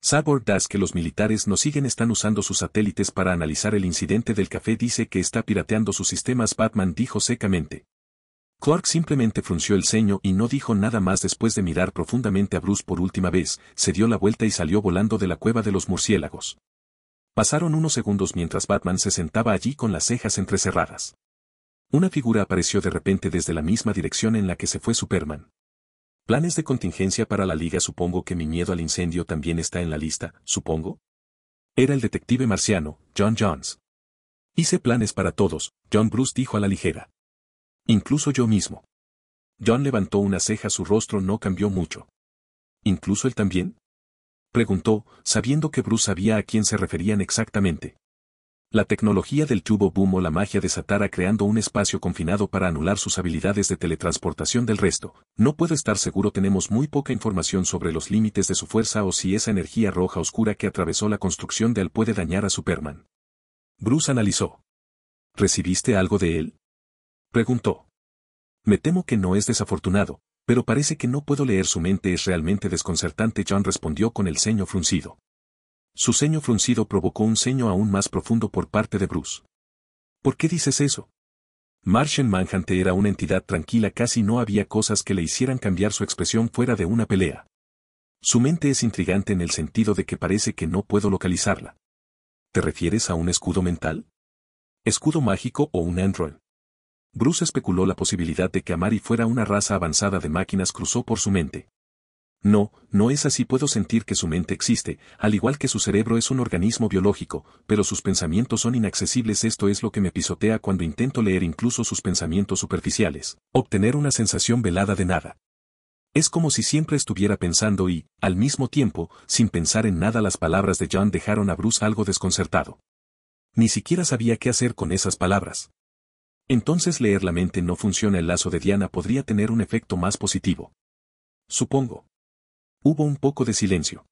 Sabor Das que los militares no siguen están usando sus satélites para analizar el incidente del café dice que está pirateando sus sistemas Batman dijo secamente. Clark simplemente frunció el ceño y no dijo nada más después de mirar profundamente a Bruce por última vez, se dio la vuelta y salió volando de la cueva de los murciélagos. Pasaron unos segundos mientras Batman se sentaba allí con las cejas entrecerradas. Una figura apareció de repente desde la misma dirección en la que se fue Superman. Planes de contingencia para la liga supongo que mi miedo al incendio también está en la lista, supongo. Era el detective marciano, John Jones. Hice planes para todos, John Bruce dijo a la ligera. Incluso yo mismo. John levantó una ceja, su rostro no cambió mucho. ¿Incluso él también? Preguntó, sabiendo que Bruce sabía a quién se referían exactamente. La tecnología del tubo boom o la magia de Satara creando un espacio confinado para anular sus habilidades de teletransportación del resto. No puedo estar seguro tenemos muy poca información sobre los límites de su fuerza o si esa energía roja oscura que atravesó la construcción de él puede dañar a Superman. Bruce analizó. ¿Recibiste algo de él? Preguntó. Me temo que no es desafortunado, pero parece que no puedo leer su mente es realmente desconcertante John respondió con el ceño fruncido. Su ceño fruncido provocó un ceño aún más profundo por parte de Bruce. ¿Por qué dices eso? Martian Manhunter era una entidad tranquila, casi no había cosas que le hicieran cambiar su expresión fuera de una pelea. Su mente es intrigante en el sentido de que parece que no puedo localizarla. ¿Te refieres a un escudo mental? ¿Escudo mágico o un android? Bruce especuló la posibilidad de que Amari fuera una raza avanzada de máquinas cruzó por su mente. No, no es así puedo sentir que su mente existe, al igual que su cerebro es un organismo biológico, pero sus pensamientos son inaccesibles esto es lo que me pisotea cuando intento leer incluso sus pensamientos superficiales, obtener una sensación velada de nada. Es como si siempre estuviera pensando y, al mismo tiempo, sin pensar en nada las palabras de John dejaron a Bruce algo desconcertado. Ni siquiera sabía qué hacer con esas palabras. Entonces leer la mente no funciona el lazo de Diana podría tener un efecto más positivo. Supongo. Hubo un poco de silencio.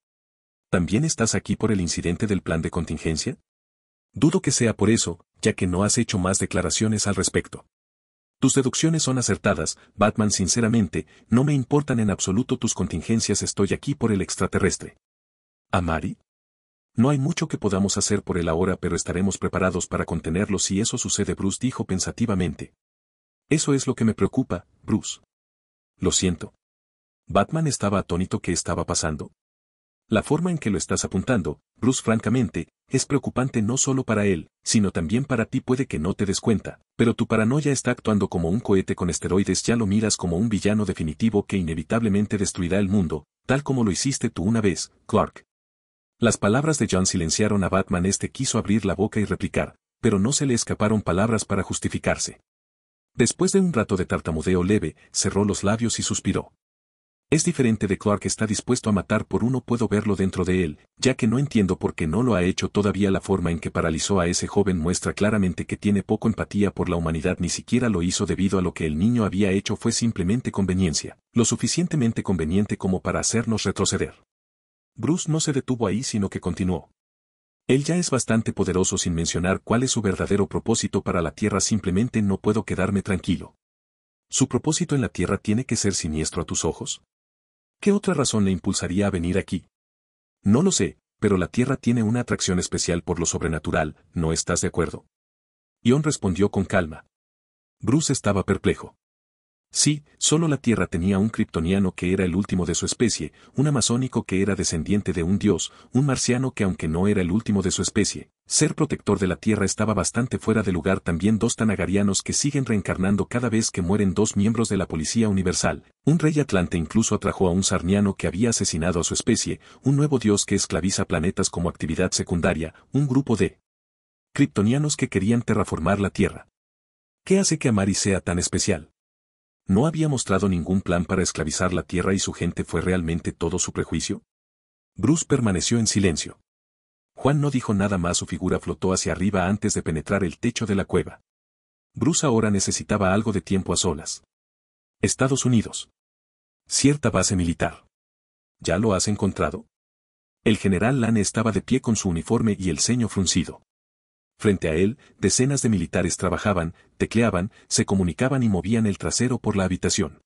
¿También estás aquí por el incidente del plan de contingencia? Dudo que sea por eso, ya que no has hecho más declaraciones al respecto. Tus deducciones son acertadas, Batman sinceramente, no me importan en absoluto tus contingencias estoy aquí por el extraterrestre. ¿Amari? No hay mucho que podamos hacer por él ahora pero estaremos preparados para contenerlo si eso sucede Bruce dijo pensativamente. Eso es lo que me preocupa, Bruce. Lo siento. Batman estaba atónito que estaba pasando. La forma en que lo estás apuntando, Bruce francamente, es preocupante no solo para él, sino también para ti puede que no te des cuenta, pero tu paranoia está actuando como un cohete con esteroides ya lo miras como un villano definitivo que inevitablemente destruirá el mundo, tal como lo hiciste tú una vez, Clark. Las palabras de John silenciaron a Batman este quiso abrir la boca y replicar, pero no se le escaparon palabras para justificarse. Después de un rato de tartamudeo leve, cerró los labios y suspiró. Es diferente de Clark que está dispuesto a matar por uno puedo verlo dentro de él, ya que no entiendo por qué no lo ha hecho todavía la forma en que paralizó a ese joven muestra claramente que tiene poco empatía por la humanidad ni siquiera lo hizo debido a lo que el niño había hecho fue simplemente conveniencia, lo suficientemente conveniente como para hacernos retroceder. Bruce no se detuvo ahí sino que continuó. Él ya es bastante poderoso sin mencionar cuál es su verdadero propósito para la Tierra simplemente no puedo quedarme tranquilo. ¿Su propósito en la Tierra tiene que ser siniestro a tus ojos? ¿Qué otra razón le impulsaría a venir aquí? No lo sé, pero la Tierra tiene una atracción especial por lo sobrenatural, ¿no estás de acuerdo? Ion respondió con calma. Bruce estaba perplejo. Sí, solo la Tierra tenía un kryptoniano que era el último de su especie, un amazónico que era descendiente de un dios, un marciano que aunque no era el último de su especie, ser protector de la Tierra estaba bastante fuera de lugar también dos tanagarianos que siguen reencarnando cada vez que mueren dos miembros de la Policía Universal. Un rey atlante incluso atrajo a un sarniano que había asesinado a su especie, un nuevo dios que esclaviza planetas como actividad secundaria, un grupo de kryptonianos que querían terraformar la Tierra. ¿Qué hace que Amari sea tan especial? ¿No había mostrado ningún plan para esclavizar la tierra y su gente fue realmente todo su prejuicio? Bruce permaneció en silencio. Juan no dijo nada más su figura flotó hacia arriba antes de penetrar el techo de la cueva. Bruce ahora necesitaba algo de tiempo a solas. Estados Unidos. Cierta base militar. ¿Ya lo has encontrado? El general Lane estaba de pie con su uniforme y el ceño fruncido. Frente a él, decenas de militares trabajaban, tecleaban, se comunicaban y movían el trasero por la habitación.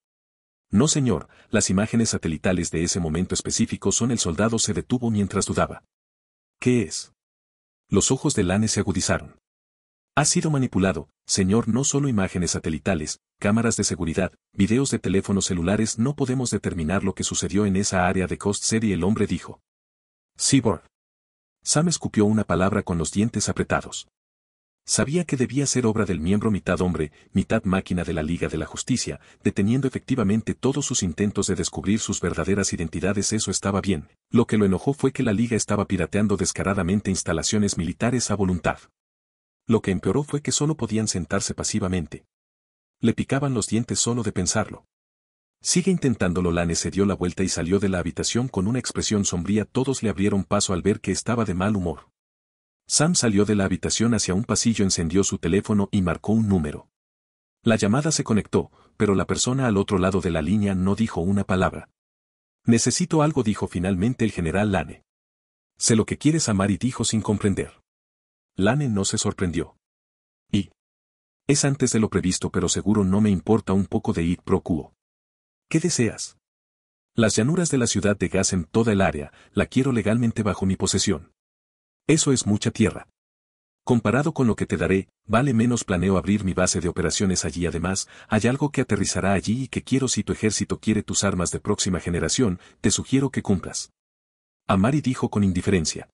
No señor, las imágenes satelitales de ese momento específico son el soldado se detuvo mientras dudaba. ¿Qué es? Los ojos de Lane se agudizaron. Ha sido manipulado, señor, no solo imágenes satelitales, cámaras de seguridad, videos de teléfonos celulares, no podemos determinar lo que sucedió en esa área de Coast City, el hombre dijo. Seaborg. Sam escupió una palabra con los dientes apretados. Sabía que debía ser obra del miembro mitad hombre, mitad máquina de la Liga de la Justicia, deteniendo efectivamente todos sus intentos de descubrir sus verdaderas identidades. Eso estaba bien. Lo que lo enojó fue que la Liga estaba pirateando descaradamente instalaciones militares a voluntad. Lo que empeoró fue que solo podían sentarse pasivamente. Le picaban los dientes solo de pensarlo. Sigue intentándolo Lane se dio la vuelta y salió de la habitación con una expresión sombría todos le abrieron paso al ver que estaba de mal humor. Sam salió de la habitación hacia un pasillo encendió su teléfono y marcó un número. La llamada se conectó, pero la persona al otro lado de la línea no dijo una palabra. Necesito algo dijo finalmente el general Lane. Sé lo que quieres amar y dijo sin comprender. Lane no se sorprendió. Y. Es antes de lo previsto pero seguro no me importa un poco de id pro ¿Qué deseas? Las llanuras de la ciudad de Gas en toda el área, la quiero legalmente bajo mi posesión. Eso es mucha tierra. Comparado con lo que te daré, vale menos planeo abrir mi base de operaciones allí además, hay algo que aterrizará allí y que quiero si tu ejército quiere tus armas de próxima generación, te sugiero que cumplas. Amari dijo con indiferencia.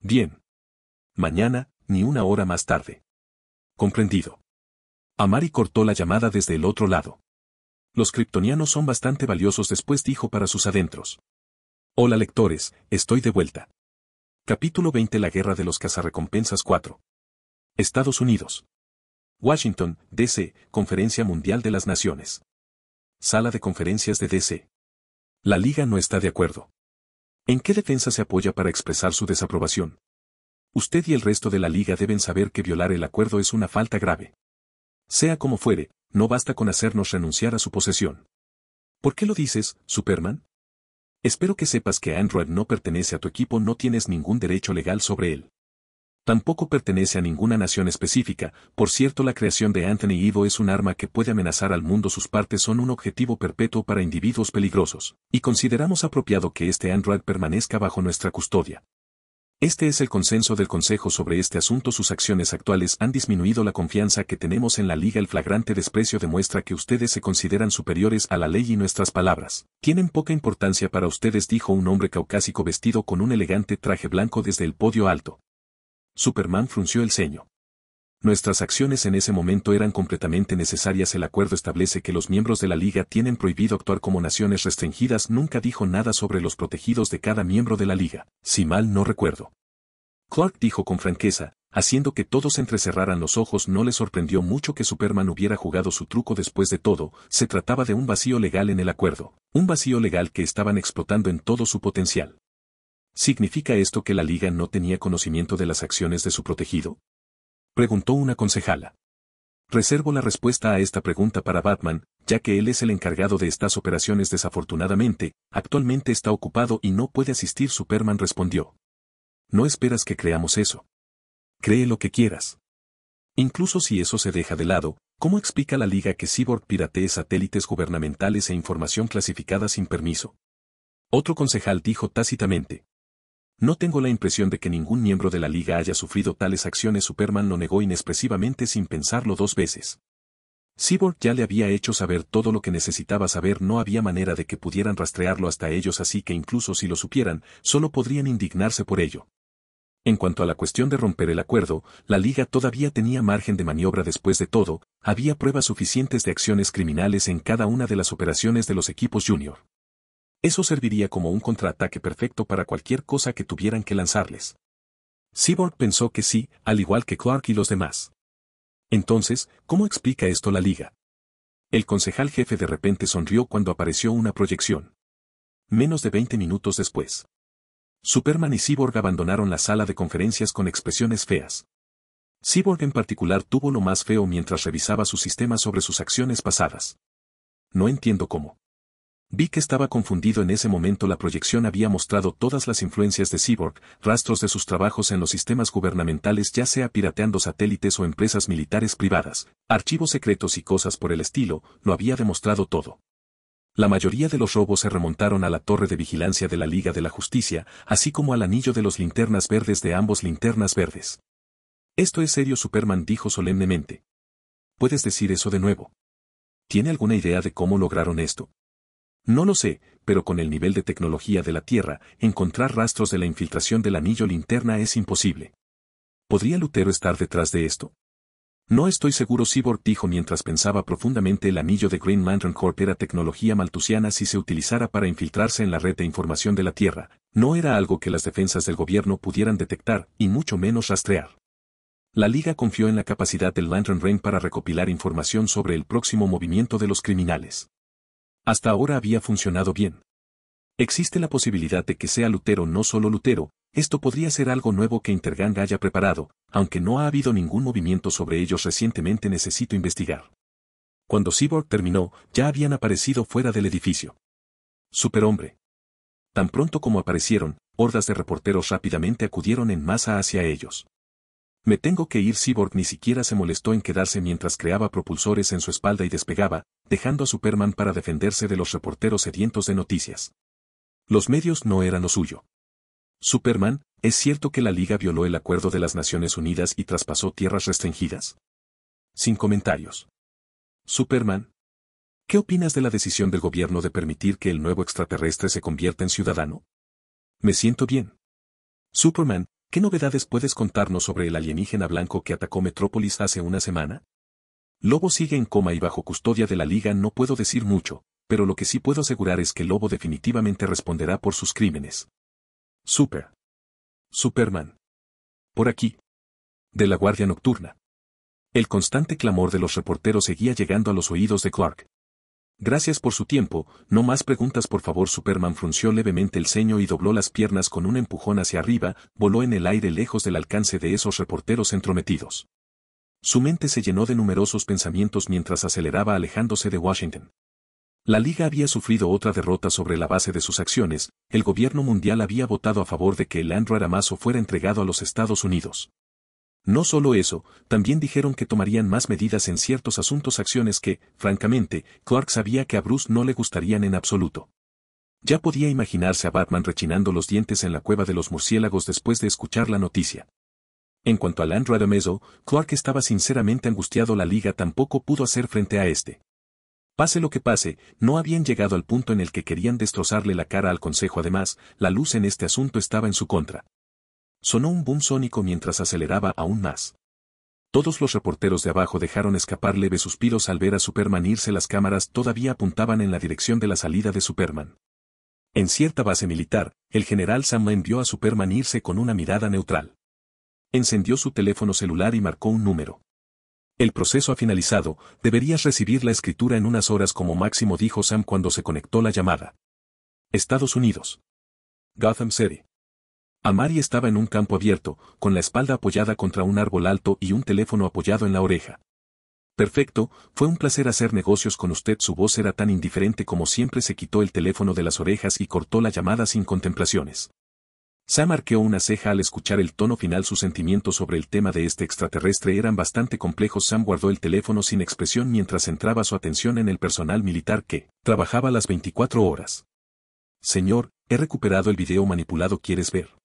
Bien. Mañana, ni una hora más tarde. Comprendido. Amari cortó la llamada desde el otro lado los kryptonianos son bastante valiosos después dijo para sus adentros. Hola lectores, estoy de vuelta. Capítulo 20 La Guerra de los Cazarrecompensas 4. Estados Unidos. Washington, D.C., Conferencia Mundial de las Naciones. Sala de Conferencias de D.C. La Liga no está de acuerdo. ¿En qué defensa se apoya para expresar su desaprobación? Usted y el resto de la Liga deben saber que violar el acuerdo es una falta grave. Sea como fuere, no basta con hacernos renunciar a su posesión. ¿Por qué lo dices, Superman? Espero que sepas que Android no pertenece a tu equipo, no tienes ningún derecho legal sobre él. Tampoco pertenece a ninguna nación específica, por cierto la creación de Anthony Ivo es un arma que puede amenazar al mundo, sus partes son un objetivo perpetuo para individuos peligrosos, y consideramos apropiado que este Android permanezca bajo nuestra custodia. Este es el consenso del Consejo sobre este asunto. Sus acciones actuales han disminuido la confianza que tenemos en la Liga. El flagrante desprecio demuestra que ustedes se consideran superiores a la ley y nuestras palabras. Tienen poca importancia para ustedes, dijo un hombre caucásico vestido con un elegante traje blanco desde el podio alto. Superman frunció el ceño. Nuestras acciones en ese momento eran completamente necesarias. El acuerdo establece que los miembros de la Liga tienen prohibido actuar como naciones restringidas. Nunca dijo nada sobre los protegidos de cada miembro de la Liga, si mal no recuerdo. Clark dijo con franqueza, haciendo que todos entrecerraran los ojos no le sorprendió mucho que Superman hubiera jugado su truco después de todo, se trataba de un vacío legal en el acuerdo, un vacío legal que estaban explotando en todo su potencial. ¿Significa esto que la Liga no tenía conocimiento de las acciones de su protegido? Preguntó una concejala. Reservo la respuesta a esta pregunta para Batman, ya que él es el encargado de estas operaciones desafortunadamente, actualmente está ocupado y no puede asistir Superman respondió. No esperas que creamos eso. Cree lo que quieras. Incluso si eso se deja de lado, ¿cómo explica la Liga que Cyborg piratee satélites gubernamentales e información clasificada sin permiso? Otro concejal dijo tácitamente. No tengo la impresión de que ningún miembro de la liga haya sufrido tales acciones. Superman lo negó inexpresivamente sin pensarlo dos veces. Cyborg ya le había hecho saber todo lo que necesitaba saber, no había manera de que pudieran rastrearlo hasta ellos, así que incluso si lo supieran, solo podrían indignarse por ello. En cuanto a la cuestión de romper el acuerdo, la Liga todavía tenía margen de maniobra después de todo, había pruebas suficientes de acciones criminales en cada una de las operaciones de los equipos junior. Eso serviría como un contraataque perfecto para cualquier cosa que tuvieran que lanzarles. Seaborg pensó que sí, al igual que Clark y los demás. Entonces, ¿cómo explica esto la liga? El concejal jefe de repente sonrió cuando apareció una proyección. Menos de 20 minutos después. Superman y Cyborg abandonaron la sala de conferencias con expresiones feas. Cyborg en particular tuvo lo más feo mientras revisaba su sistema sobre sus acciones pasadas. No entiendo cómo. Vi que estaba confundido en ese momento la proyección había mostrado todas las influencias de Cyborg, rastros de sus trabajos en los sistemas gubernamentales ya sea pirateando satélites o empresas militares privadas, archivos secretos y cosas por el estilo, lo había demostrado todo. La mayoría de los robos se remontaron a la torre de vigilancia de la Liga de la Justicia, así como al anillo de los linternas verdes de ambos linternas verdes. Esto es serio, Superman dijo solemnemente. ¿Puedes decir eso de nuevo? ¿Tiene alguna idea de cómo lograron esto? No lo sé, pero con el nivel de tecnología de la Tierra, encontrar rastros de la infiltración del anillo linterna es imposible. ¿Podría Lutero estar detrás de esto? No estoy seguro, si dijo mientras pensaba profundamente el anillo de Green Lantern Corp era tecnología maltusiana si se utilizara para infiltrarse en la red de información de la Tierra, no era algo que las defensas del gobierno pudieran detectar, y mucho menos rastrear. La Liga confió en la capacidad del Lantern Ring para recopilar información sobre el próximo movimiento de los criminales. Hasta ahora había funcionado bien. Existe la posibilidad de que sea Lutero no solo Lutero, esto podría ser algo nuevo que Intergang haya preparado, aunque no ha habido ningún movimiento sobre ellos recientemente necesito investigar. Cuando Cyborg terminó, ya habían aparecido fuera del edificio. Superhombre. Tan pronto como aparecieron, hordas de reporteros rápidamente acudieron en masa hacia ellos. Me tengo que ir Cyborg ni siquiera se molestó en quedarse mientras creaba propulsores en su espalda y despegaba, dejando a Superman para defenderse de los reporteros sedientos de noticias. Los medios no eran lo suyo. Superman, es cierto que la Liga violó el acuerdo de las Naciones Unidas y traspasó tierras restringidas. Sin comentarios. Superman. ¿Qué opinas de la decisión del gobierno de permitir que el nuevo extraterrestre se convierta en ciudadano? Me siento bien. Superman, ¿Qué novedades puedes contarnos sobre el alienígena blanco que atacó Metrópolis hace una semana? Lobo sigue en coma y bajo custodia de la Liga no puedo decir mucho, pero lo que sí puedo asegurar es que Lobo definitivamente responderá por sus crímenes. Super. Superman. Por aquí. De la Guardia Nocturna. El constante clamor de los reporteros seguía llegando a los oídos de Clark, Gracias por su tiempo, no más preguntas por favor Superman frunció levemente el ceño y dobló las piernas con un empujón hacia arriba, voló en el aire lejos del alcance de esos reporteros entrometidos. Su mente se llenó de numerosos pensamientos mientras aceleraba alejándose de Washington. La Liga había sufrido otra derrota sobre la base de sus acciones, el gobierno mundial había votado a favor de que el Android Amazo fuera entregado a los Estados Unidos. No solo eso, también dijeron que tomarían más medidas en ciertos asuntos acciones que, francamente, Clark sabía que a Bruce no le gustarían en absoluto. Ya podía imaginarse a Batman rechinando los dientes en la cueva de los murciélagos después de escuchar la noticia. En cuanto a Land Mezzo, Clark estaba sinceramente angustiado la liga tampoco pudo hacer frente a este. Pase lo que pase, no habían llegado al punto en el que querían destrozarle la cara al consejo además, la luz en este asunto estaba en su contra. Sonó un boom sónico mientras aceleraba aún más. Todos los reporteros de abajo dejaron escapar leves suspiros al ver a Superman irse las cámaras todavía apuntaban en la dirección de la salida de Superman. En cierta base militar, el general Sam envió a Superman irse con una mirada neutral. Encendió su teléfono celular y marcó un número. El proceso ha finalizado, deberías recibir la escritura en unas horas como máximo dijo Sam cuando se conectó la llamada. Estados Unidos. Gotham City. Amari estaba en un campo abierto, con la espalda apoyada contra un árbol alto y un teléfono apoyado en la oreja. Perfecto, fue un placer hacer negocios con usted. Su voz era tan indiferente como siempre se quitó el teléfono de las orejas y cortó la llamada sin contemplaciones. Sam arqueó una ceja al escuchar el tono final. Sus sentimientos sobre el tema de este extraterrestre eran bastante complejos. Sam guardó el teléfono sin expresión mientras centraba su atención en el personal militar que trabajaba las 24 horas. Señor, he recuperado el video manipulado. ¿Quieres ver?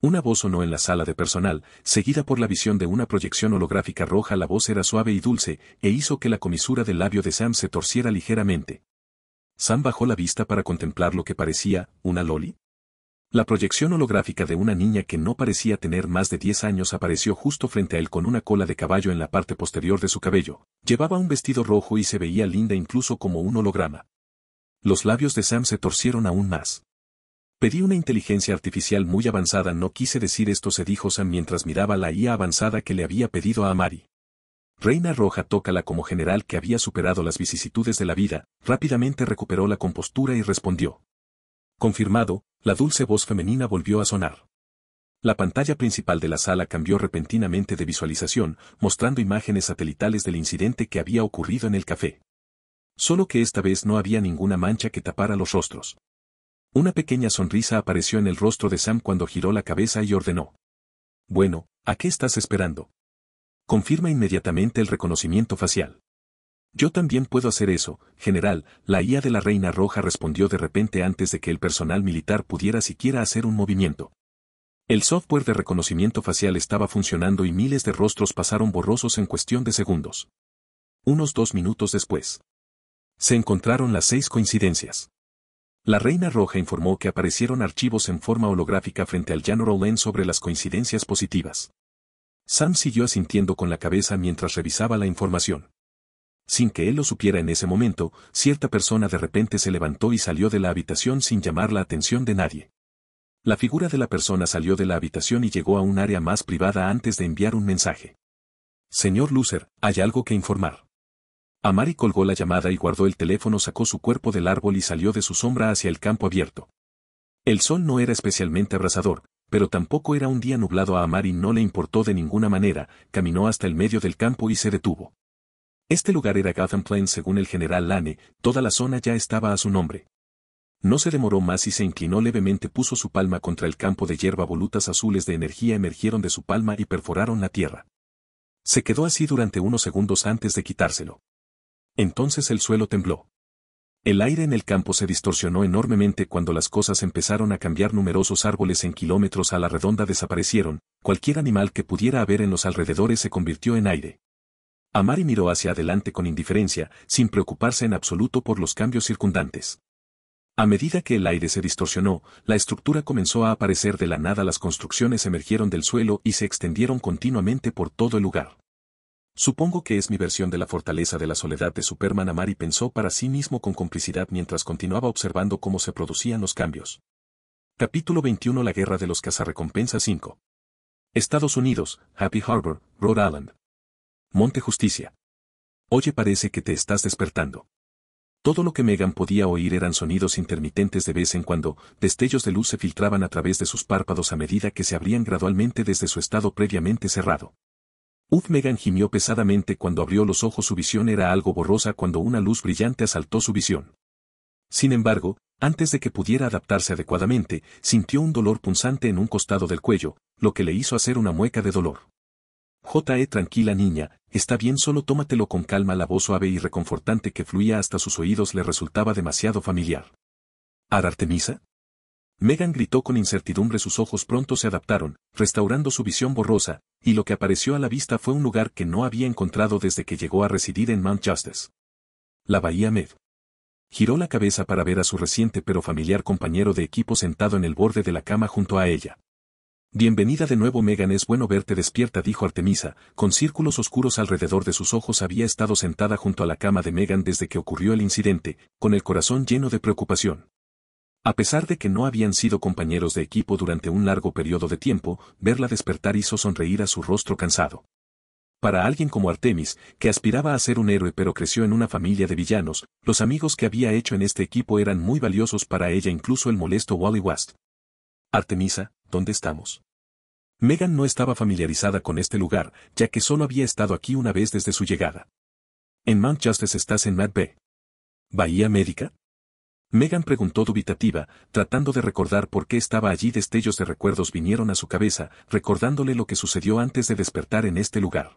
Una voz sonó en la sala de personal, seguida por la visión de una proyección holográfica roja. La voz era suave y dulce, e hizo que la comisura del labio de Sam se torciera ligeramente. Sam bajó la vista para contemplar lo que parecía, una loli. La proyección holográfica de una niña que no parecía tener más de 10 años apareció justo frente a él con una cola de caballo en la parte posterior de su cabello. Llevaba un vestido rojo y se veía linda incluso como un holograma. Los labios de Sam se torcieron aún más. Pedí una inteligencia artificial muy avanzada, no quise decir esto, se dijo Sam mientras miraba la IA avanzada que le había pedido a Amari. Reina Roja tócala como general que había superado las vicisitudes de la vida, rápidamente recuperó la compostura y respondió. Confirmado, la dulce voz femenina volvió a sonar. La pantalla principal de la sala cambió repentinamente de visualización, mostrando imágenes satelitales del incidente que había ocurrido en el café. Solo que esta vez no había ninguna mancha que tapara los rostros. Una pequeña sonrisa apareció en el rostro de Sam cuando giró la cabeza y ordenó. Bueno, ¿a qué estás esperando? Confirma inmediatamente el reconocimiento facial. Yo también puedo hacer eso, general, la IA de la Reina Roja respondió de repente antes de que el personal militar pudiera siquiera hacer un movimiento. El software de reconocimiento facial estaba funcionando y miles de rostros pasaron borrosos en cuestión de segundos. Unos dos minutos después. Se encontraron las seis coincidencias. La Reina Roja informó que aparecieron archivos en forma holográfica frente al General Rowland sobre las coincidencias positivas. Sam siguió asintiendo con la cabeza mientras revisaba la información. Sin que él lo supiera en ese momento, cierta persona de repente se levantó y salió de la habitación sin llamar la atención de nadie. La figura de la persona salió de la habitación y llegó a un área más privada antes de enviar un mensaje. Señor Lucer, hay algo que informar. Amari colgó la llamada y guardó el teléfono, sacó su cuerpo del árbol y salió de su sombra hacia el campo abierto. El sol no era especialmente abrasador, pero tampoco era un día nublado a Amari no le importó de ninguna manera, caminó hasta el medio del campo y se detuvo. Este lugar era Gotham Plain según el general Lane, toda la zona ya estaba a su nombre. No se demoró más y se inclinó levemente puso su palma contra el campo de hierba volutas azules de energía emergieron de su palma y perforaron la tierra. Se quedó así durante unos segundos antes de quitárselo. Entonces el suelo tembló. El aire en el campo se distorsionó enormemente cuando las cosas empezaron a cambiar numerosos árboles en kilómetros a la redonda desaparecieron, cualquier animal que pudiera haber en los alrededores se convirtió en aire. Amari miró hacia adelante con indiferencia, sin preocuparse en absoluto por los cambios circundantes. A medida que el aire se distorsionó, la estructura comenzó a aparecer de la nada las construcciones emergieron del suelo y se extendieron continuamente por todo el lugar. Supongo que es mi versión de la fortaleza de la soledad de Superman Amari pensó para sí mismo con complicidad mientras continuaba observando cómo se producían los cambios. Capítulo 21 La Guerra de los Cazarrecompensa 5 Estados Unidos, Happy Harbor, Rhode Island. Monte Justicia. Oye parece que te estás despertando. Todo lo que Megan podía oír eran sonidos intermitentes de vez en cuando, destellos de luz se filtraban a través de sus párpados a medida que se abrían gradualmente desde su estado previamente cerrado. Uf Megan gimió pesadamente cuando abrió los ojos su visión era algo borrosa cuando una luz brillante asaltó su visión. Sin embargo, antes de que pudiera adaptarse adecuadamente, sintió un dolor punzante en un costado del cuello, lo que le hizo hacer una mueca de dolor. J.E. tranquila niña, está bien solo tómatelo con calma la voz suave y reconfortante que fluía hasta sus oídos le resultaba demasiado familiar. «¿Ad Artemisa? Megan gritó con incertidumbre sus ojos pronto se adaptaron, restaurando su visión borrosa, y lo que apareció a la vista fue un lugar que no había encontrado desde que llegó a residir en Mount Justice. La Bahía Med. Giró la cabeza para ver a su reciente pero familiar compañero de equipo sentado en el borde de la cama junto a ella. Bienvenida de nuevo Megan es bueno verte despierta dijo Artemisa, con círculos oscuros alrededor de sus ojos había estado sentada junto a la cama de Megan desde que ocurrió el incidente, con el corazón lleno de preocupación. A pesar de que no habían sido compañeros de equipo durante un largo periodo de tiempo, verla despertar hizo sonreír a su rostro cansado. Para alguien como Artemis, que aspiraba a ser un héroe pero creció en una familia de villanos, los amigos que había hecho en este equipo eran muy valiosos para ella incluso el molesto Wally West. Artemisa, ¿dónde estamos? Megan no estaba familiarizada con este lugar, ya que solo había estado aquí una vez desde su llegada. En Mount Justice estás en Mad Bay. ¿Bahía Médica? Megan preguntó dubitativa, tratando de recordar por qué estaba allí destellos de recuerdos vinieron a su cabeza, recordándole lo que sucedió antes de despertar en este lugar.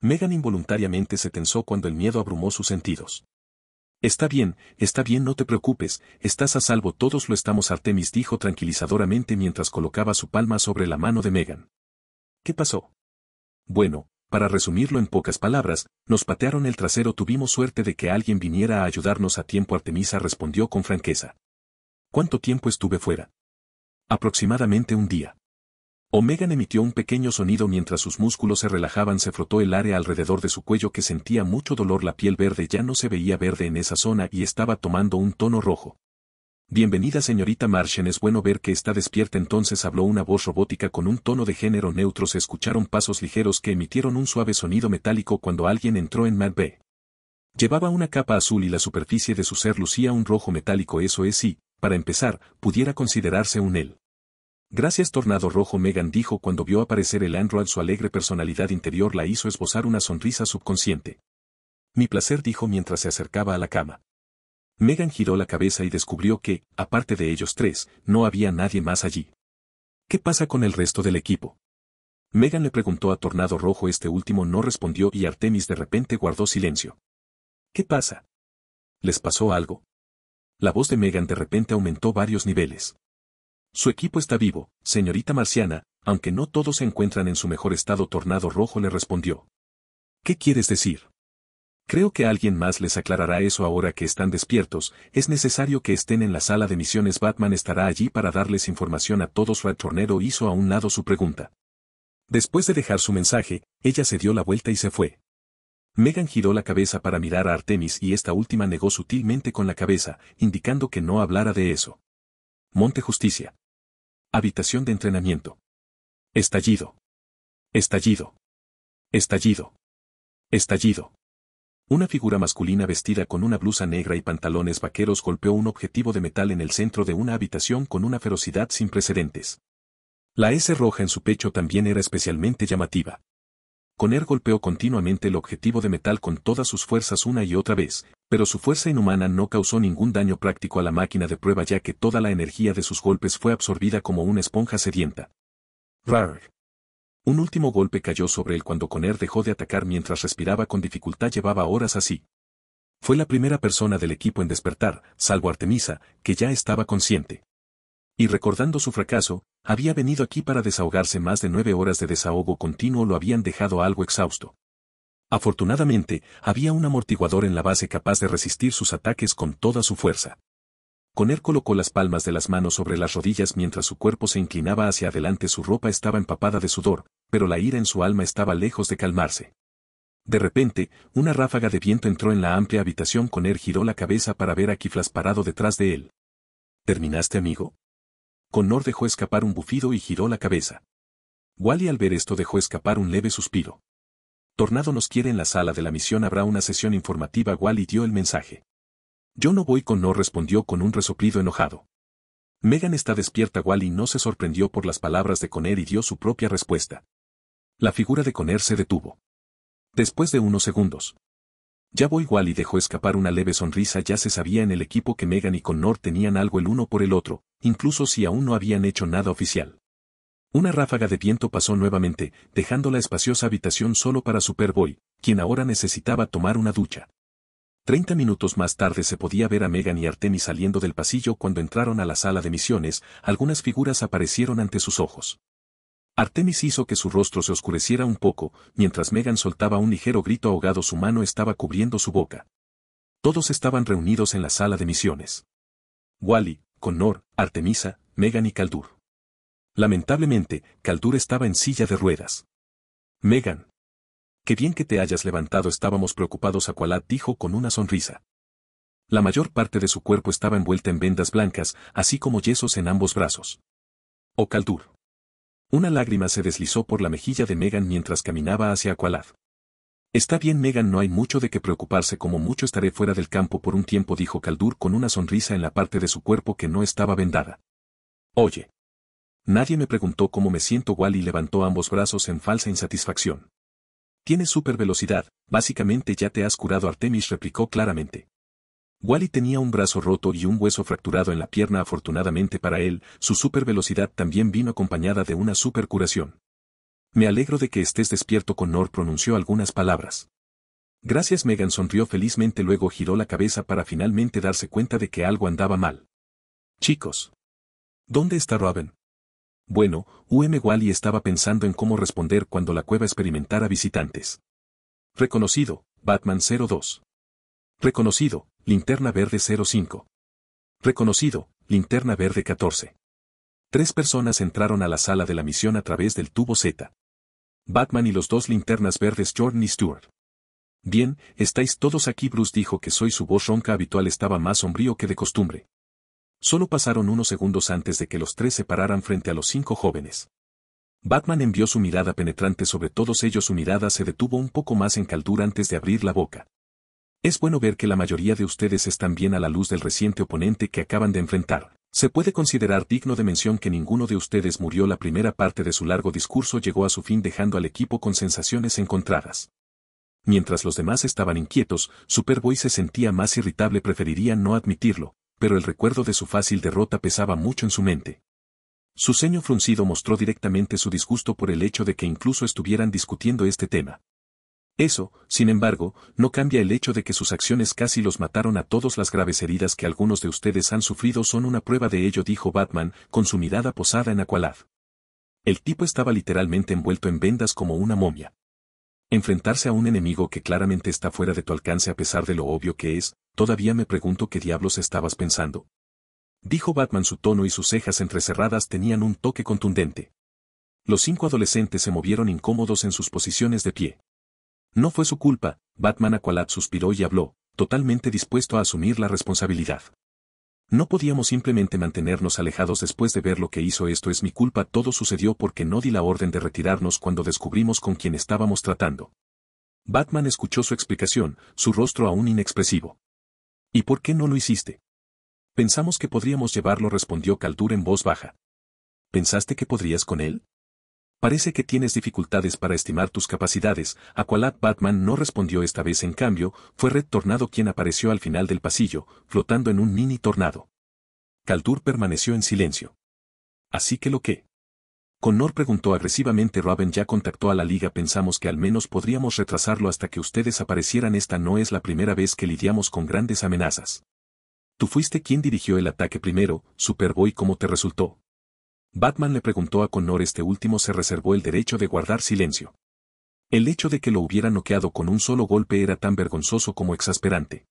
Megan involuntariamente se tensó cuando el miedo abrumó sus sentidos. Está bien, está bien, no te preocupes, estás a salvo, todos lo estamos, Artemis dijo tranquilizadoramente mientras colocaba su palma sobre la mano de Megan. ¿Qué pasó? Bueno, para resumirlo en pocas palabras, nos patearon el trasero tuvimos suerte de que alguien viniera a ayudarnos a tiempo Artemisa respondió con franqueza. ¿Cuánto tiempo estuve fuera? Aproximadamente un día. Omegan emitió un pequeño sonido mientras sus músculos se relajaban, se frotó el área alrededor de su cuello que sentía mucho dolor, la piel verde ya no se veía verde en esa zona y estaba tomando un tono rojo. Bienvenida señorita Marchen, es bueno ver que está despierta entonces habló una voz robótica con un tono de género neutro se escucharon pasos ligeros que emitieron un suave sonido metálico cuando alguien entró en Mad B. Llevaba una capa azul y la superficie de su ser lucía un rojo metálico eso es y, para empezar, pudiera considerarse un él. Gracias Tornado Rojo Megan dijo cuando vio aparecer el Android su alegre personalidad interior la hizo esbozar una sonrisa subconsciente. Mi placer dijo mientras se acercaba a la cama. Megan giró la cabeza y descubrió que, aparte de ellos tres, no había nadie más allí. ¿Qué pasa con el resto del equipo? Megan le preguntó a Tornado Rojo, este último no respondió y Artemis de repente guardó silencio. ¿Qué pasa? ¿Les pasó algo? La voz de Megan de repente aumentó varios niveles. Su equipo está vivo, señorita marciana, aunque no todos se encuentran en su mejor estado, Tornado Rojo le respondió. ¿Qué quieres decir? Creo que alguien más les aclarará eso ahora que están despiertos, es necesario que estén en la sala de misiones Batman estará allí para darles información a todos Rat hizo a un lado su pregunta. Después de dejar su mensaje, ella se dio la vuelta y se fue. Megan giró la cabeza para mirar a Artemis y esta última negó sutilmente con la cabeza, indicando que no hablara de eso. Monte Justicia. Habitación de entrenamiento. Estallido. Estallido. Estallido. Estallido. Una figura masculina vestida con una blusa negra y pantalones vaqueros golpeó un objetivo de metal en el centro de una habitación con una ferocidad sin precedentes. La S roja en su pecho también era especialmente llamativa. Conner golpeó continuamente el objetivo de metal con todas sus fuerzas una y otra vez, pero su fuerza inhumana no causó ningún daño práctico a la máquina de prueba ya que toda la energía de sus golpes fue absorbida como una esponja sedienta. Rar. Un último golpe cayó sobre él cuando Conner dejó de atacar mientras respiraba con dificultad llevaba horas así. Fue la primera persona del equipo en despertar, salvo Artemisa, que ya estaba consciente. Y recordando su fracaso, había venido aquí para desahogarse más de nueve horas de desahogo continuo lo habían dejado algo exhausto. Afortunadamente, había un amortiguador en la base capaz de resistir sus ataques con toda su fuerza. Conner colocó las palmas de las manos sobre las rodillas mientras su cuerpo se inclinaba hacia adelante. Su ropa estaba empapada de sudor, pero la ira en su alma estaba lejos de calmarse. De repente, una ráfaga de viento entró en la amplia habitación. Conner giró la cabeza para ver a Kiflas parado detrás de él. ¿Terminaste, amigo? Connor dejó escapar un bufido y giró la cabeza. Wally al ver esto dejó escapar un leve suspiro. Tornado nos quiere en la sala de la misión habrá una sesión informativa. Wally dio el mensaje. Yo no voy con no respondió con un resoplido enojado. Megan está despierta Wally no se sorprendió por las palabras de Conner y dio su propia respuesta. La figura de Conner se detuvo. Después de unos segundos. Ya voy Wally dejó escapar una leve sonrisa ya se sabía en el equipo que Megan y Connor tenían algo el uno por el otro, incluso si aún no habían hecho nada oficial. Una ráfaga de viento pasó nuevamente, dejando la espaciosa habitación solo para Superboy, quien ahora necesitaba tomar una ducha. Treinta minutos más tarde se podía ver a Megan y Artemis saliendo del pasillo cuando entraron a la sala de misiones, algunas figuras aparecieron ante sus ojos. Artemis hizo que su rostro se oscureciera un poco, mientras Megan soltaba un ligero grito ahogado su mano estaba cubriendo su boca. Todos estaban reunidos en la sala de misiones. Wally, Connor, Artemisa, Megan y Caldur. Lamentablemente, Caldur estaba en silla de ruedas. Megan. Qué bien que te hayas levantado, estábamos preocupados, Aqualad dijo con una sonrisa. La mayor parte de su cuerpo estaba envuelta en vendas blancas, así como yesos en ambos brazos. Oh Caldur. Una lágrima se deslizó por la mejilla de Megan mientras caminaba hacia Aqualad. Está bien Megan, no hay mucho de qué preocuparse como mucho estaré fuera del campo por un tiempo, dijo Caldur con una sonrisa en la parte de su cuerpo que no estaba vendada. Oye. Nadie me preguntó cómo me siento, Wally levantó ambos brazos en falsa insatisfacción. Tienes super velocidad, básicamente ya te has curado Artemis replicó claramente. Wally tenía un brazo roto y un hueso fracturado en la pierna afortunadamente para él, su velocidad también vino acompañada de una curación. Me alegro de que estés despierto Connor pronunció algunas palabras. Gracias Megan sonrió felizmente luego giró la cabeza para finalmente darse cuenta de que algo andaba mal. Chicos. ¿Dónde está Robin? Bueno, UM Wally estaba pensando en cómo responder cuando la cueva experimentara visitantes. Reconocido, Batman 02. Reconocido, Linterna Verde 05. Reconocido, Linterna Verde 14. Tres personas entraron a la sala de la misión a través del tubo Z. Batman y los dos linternas verdes Jordan y Stewart. Bien, estáis todos aquí. Bruce dijo que soy su voz ronca habitual estaba más sombrío que de costumbre. Solo pasaron unos segundos antes de que los tres se pararan frente a los cinco jóvenes. Batman envió su mirada penetrante sobre todos ellos, su mirada se detuvo un poco más en caldura antes de abrir la boca. Es bueno ver que la mayoría de ustedes están bien a la luz del reciente oponente que acaban de enfrentar. Se puede considerar digno de mención que ninguno de ustedes murió la primera parte de su largo discurso llegó a su fin dejando al equipo con sensaciones encontradas. Mientras los demás estaban inquietos, Superboy se sentía más irritable preferiría no admitirlo, pero el recuerdo de su fácil derrota pesaba mucho en su mente. Su ceño fruncido mostró directamente su disgusto por el hecho de que incluso estuvieran discutiendo este tema. Eso, sin embargo, no cambia el hecho de que sus acciones casi los mataron a todos las graves heridas que algunos de ustedes han sufrido son una prueba de ello, dijo Batman, con su mirada posada en Aqualad. El tipo estaba literalmente envuelto en vendas como una momia. Enfrentarse a un enemigo que claramente está fuera de tu alcance a pesar de lo obvio que es, todavía me pregunto qué diablos estabas pensando. Dijo Batman su tono y sus cejas entrecerradas tenían un toque contundente. Los cinco adolescentes se movieron incómodos en sus posiciones de pie. No fue su culpa, Batman Aqualad suspiró y habló, totalmente dispuesto a asumir la responsabilidad. No podíamos simplemente mantenernos alejados después de ver lo que hizo esto es mi culpa todo sucedió porque no di la orden de retirarnos cuando descubrimos con quién estábamos tratando. Batman escuchó su explicación, su rostro aún inexpresivo. ¿Y por qué no lo hiciste? Pensamos que podríamos llevarlo, respondió Kaldur en voz baja. ¿Pensaste que podrías con él? Parece que tienes dificultades para estimar tus capacidades, a Aqualad Batman no respondió esta vez en cambio, fue Red Tornado quien apareció al final del pasillo, flotando en un mini tornado. Kaldur permaneció en silencio. Así que lo que. Connor preguntó agresivamente Robin ya contactó a la liga pensamos que al menos podríamos retrasarlo hasta que ustedes aparecieran esta no es la primera vez que lidiamos con grandes amenazas. Tú fuiste quien dirigió el ataque primero, Superboy ¿cómo te resultó? Batman le preguntó a Connor este último se reservó el derecho de guardar silencio. El hecho de que lo hubiera noqueado con un solo golpe era tan vergonzoso como exasperante.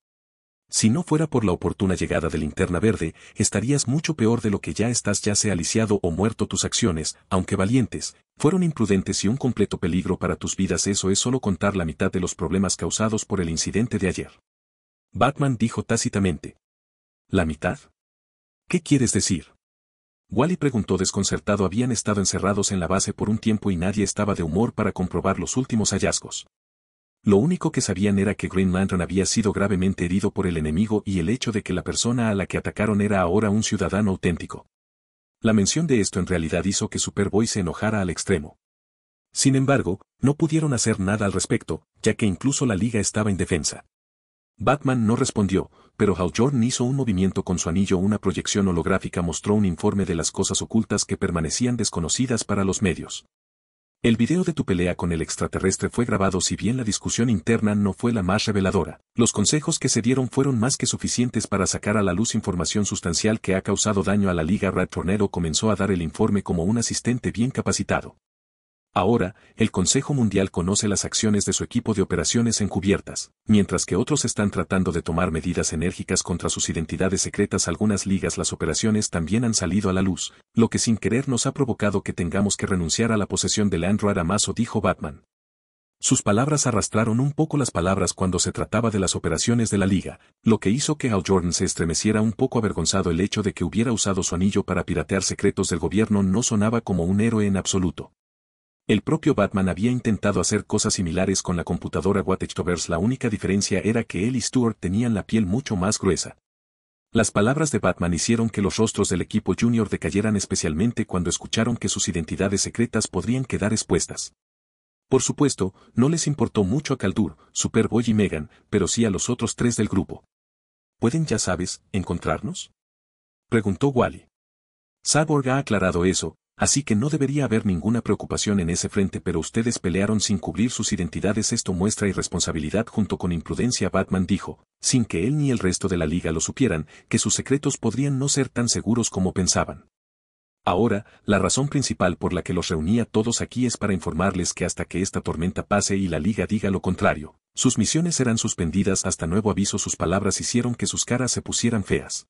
Si no fuera por la oportuna llegada de Linterna Verde, estarías mucho peor de lo que ya estás ya sea aliciado o muerto tus acciones, aunque valientes, fueron imprudentes y un completo peligro para tus vidas eso es solo contar la mitad de los problemas causados por el incidente de ayer. Batman dijo tácitamente. ¿La mitad? ¿Qué quieres decir? Wally preguntó desconcertado habían estado encerrados en la base por un tiempo y nadie estaba de humor para comprobar los últimos hallazgos. Lo único que sabían era que Green Lantern había sido gravemente herido por el enemigo y el hecho de que la persona a la que atacaron era ahora un ciudadano auténtico. La mención de esto en realidad hizo que Superboy se enojara al extremo. Sin embargo, no pudieron hacer nada al respecto, ya que incluso la liga estaba en defensa. Batman no respondió, pero Hal Jordan hizo un movimiento con su anillo. Una proyección holográfica mostró un informe de las cosas ocultas que permanecían desconocidas para los medios. El video de tu pelea con el extraterrestre fue grabado si bien la discusión interna no fue la más reveladora. Los consejos que se dieron fueron más que suficientes para sacar a la luz información sustancial que ha causado daño a la Liga Red Tornero. comenzó a dar el informe como un asistente bien capacitado. Ahora, el Consejo Mundial conoce las acciones de su equipo de operaciones encubiertas, mientras que otros están tratando de tomar medidas enérgicas contra sus identidades secretas. Algunas ligas las operaciones también han salido a la luz, lo que sin querer nos ha provocado que tengamos que renunciar a la posesión del Android Aramazo, dijo Batman. Sus palabras arrastraron un poco las palabras cuando se trataba de las operaciones de la liga, lo que hizo que Al Jordan se estremeciera un poco avergonzado el hecho de que hubiera usado su anillo para piratear secretos del gobierno no sonaba como un héroe en absoluto. El propio Batman había intentado hacer cosas similares con la computadora Watchtovers, la única diferencia era que él y Stuart tenían la piel mucho más gruesa. Las palabras de Batman hicieron que los rostros del equipo junior decayeran especialmente cuando escucharon que sus identidades secretas podrían quedar expuestas. Por supuesto, no les importó mucho a Caldur, Superboy y Megan, pero sí a los otros tres del grupo. ¿Pueden, ya sabes, encontrarnos? Preguntó Wally. Cyborg ha aclarado eso, Así que no debería haber ninguna preocupación en ese frente pero ustedes pelearon sin cubrir sus identidades esto muestra irresponsabilidad junto con imprudencia Batman dijo, sin que él ni el resto de la liga lo supieran, que sus secretos podrían no ser tan seguros como pensaban. Ahora, la razón principal por la que los reunía todos aquí es para informarles que hasta que esta tormenta pase y la liga diga lo contrario, sus misiones serán suspendidas hasta nuevo aviso sus palabras hicieron que sus caras se pusieran feas.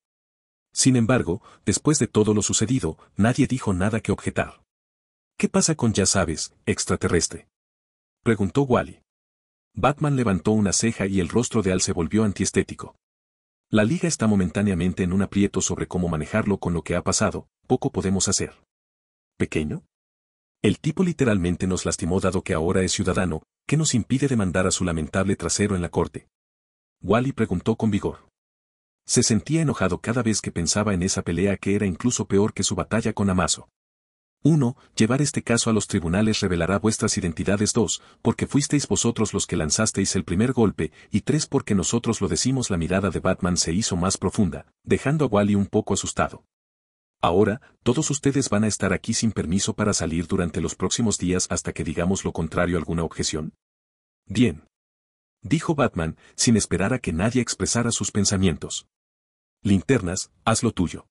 Sin embargo, después de todo lo sucedido, nadie dijo nada que objetar. ¿Qué pasa con ya sabes, extraterrestre? Preguntó Wally. Batman levantó una ceja y el rostro de Al se volvió antiestético. La liga está momentáneamente en un aprieto sobre cómo manejarlo con lo que ha pasado, poco podemos hacer. ¿Pequeño? El tipo literalmente nos lastimó dado que ahora es ciudadano, ¿qué nos impide demandar a su lamentable trasero en la corte? Wally preguntó con vigor. Se sentía enojado cada vez que pensaba en esa pelea que era incluso peor que su batalla con Amazo. 1. Llevar este caso a los tribunales revelará vuestras identidades 2. Porque fuisteis vosotros los que lanzasteis el primer golpe, y 3. Porque nosotros lo decimos la mirada de Batman se hizo más profunda, dejando a Wally un poco asustado. Ahora, todos ustedes van a estar aquí sin permiso para salir durante los próximos días hasta que digamos lo contrario alguna objeción. Bien. Dijo Batman, sin esperar a que nadie expresara sus pensamientos. Linternas, haz lo tuyo.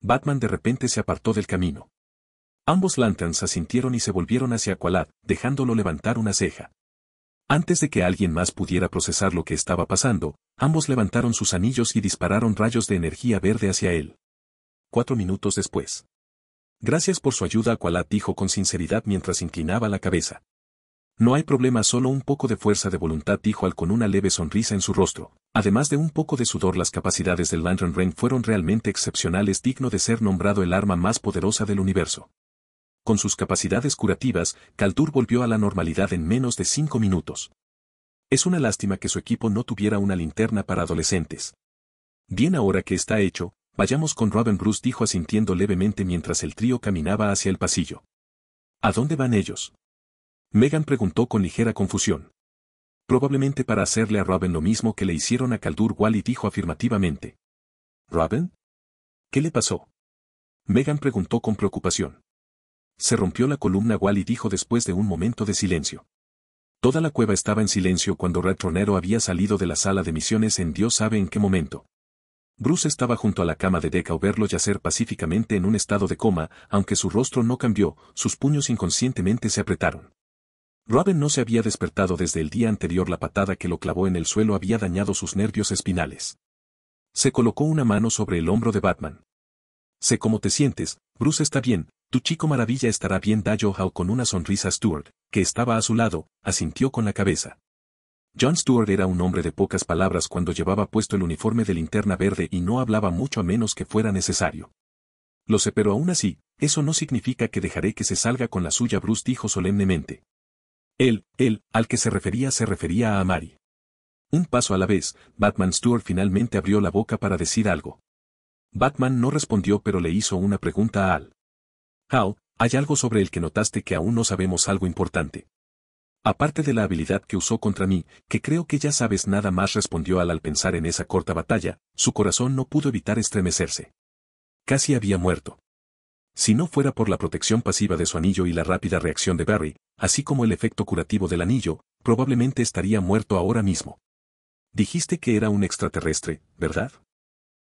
Batman de repente se apartó del camino. Ambos lanterns asintieron y se volvieron hacia Aqualad, dejándolo levantar una ceja. Antes de que alguien más pudiera procesar lo que estaba pasando, ambos levantaron sus anillos y dispararon rayos de energía verde hacia él. Cuatro minutos después. Gracias por su ayuda, Aqualad dijo con sinceridad mientras inclinaba la cabeza. No hay problema, solo un poco de fuerza de voluntad, dijo Al con una leve sonrisa en su rostro. Además de un poco de sudor, las capacidades del Lantern Wren fueron realmente excepcionales, digno de ser nombrado el arma más poderosa del universo. Con sus capacidades curativas, Kaldur volvió a la normalidad en menos de cinco minutos. Es una lástima que su equipo no tuviera una linterna para adolescentes. Bien ahora que está hecho, vayamos con Robin Bruce dijo asintiendo levemente mientras el trío caminaba hacia el pasillo. ¿A dónde van ellos? Megan preguntó con ligera confusión. Probablemente para hacerle a Robin lo mismo que le hicieron a Caldur Wally dijo afirmativamente. ¿Robin? ¿Qué le pasó? Megan preguntó con preocupación. Se rompió la columna y dijo después de un momento de silencio. Toda la cueva estaba en silencio cuando Retronero había salido de la sala de misiones en Dios sabe en qué momento. Bruce estaba junto a la cama de Deca o verlo yacer pacíficamente en un estado de coma, aunque su rostro no cambió, sus puños inconscientemente se apretaron. Robin no se había despertado desde el día anterior la patada que lo clavó en el suelo había dañado sus nervios espinales. Se colocó una mano sobre el hombro de Batman. Sé cómo te sientes, Bruce está bien, tu chico maravilla estará bien Dayo How con una sonrisa Stuart, que estaba a su lado, asintió con la cabeza. John Stewart era un hombre de pocas palabras cuando llevaba puesto el uniforme de linterna verde y no hablaba mucho a menos que fuera necesario. Lo sé pero aún así, eso no significa que dejaré que se salga con la suya Bruce dijo solemnemente. «Él, él, al que se refería se refería a Amari. Un paso a la vez, Batman Stewart finalmente abrió la boca para decir algo. Batman no respondió pero le hizo una pregunta a Al. Hal, hay algo sobre el que notaste que aún no sabemos algo importante. Aparte de la habilidad que usó contra mí, que creo que ya sabes nada más respondió Al al pensar en esa corta batalla, su corazón no pudo evitar estremecerse. Casi había muerto. Si no fuera por la protección pasiva de su anillo y la rápida reacción de Barry, así como el efecto curativo del anillo, probablemente estaría muerto ahora mismo. Dijiste que era un extraterrestre, ¿verdad?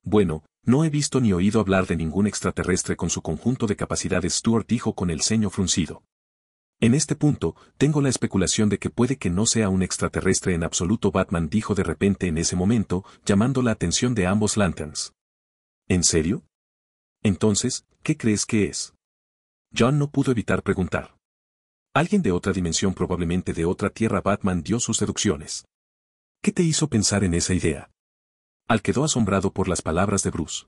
Bueno, no he visto ni oído hablar de ningún extraterrestre con su conjunto de capacidades, Stuart dijo con el ceño fruncido. En este punto, tengo la especulación de que puede que no sea un extraterrestre en absoluto, Batman dijo de repente en ese momento, llamando la atención de ambos Lanterns. ¿En serio? Entonces, ¿qué crees que es? John no pudo evitar preguntar. Alguien de otra dimensión probablemente de otra tierra Batman dio sus deducciones. ¿Qué te hizo pensar en esa idea? Al quedó asombrado por las palabras de Bruce.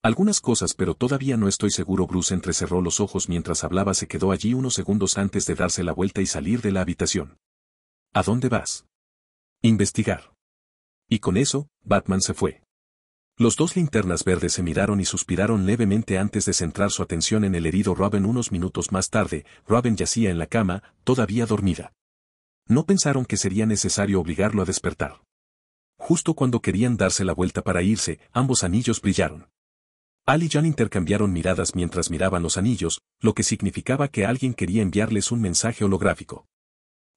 Algunas cosas pero todavía no estoy seguro Bruce entrecerró los ojos mientras hablaba se quedó allí unos segundos antes de darse la vuelta y salir de la habitación. ¿A dónde vas? Investigar. Y con eso, Batman se fue. Los dos linternas verdes se miraron y suspiraron levemente antes de centrar su atención en el herido Robin unos minutos más tarde, Robin yacía en la cama, todavía dormida. No pensaron que sería necesario obligarlo a despertar. Justo cuando querían darse la vuelta para irse, ambos anillos brillaron. Al y John intercambiaron miradas mientras miraban los anillos, lo que significaba que alguien quería enviarles un mensaje holográfico.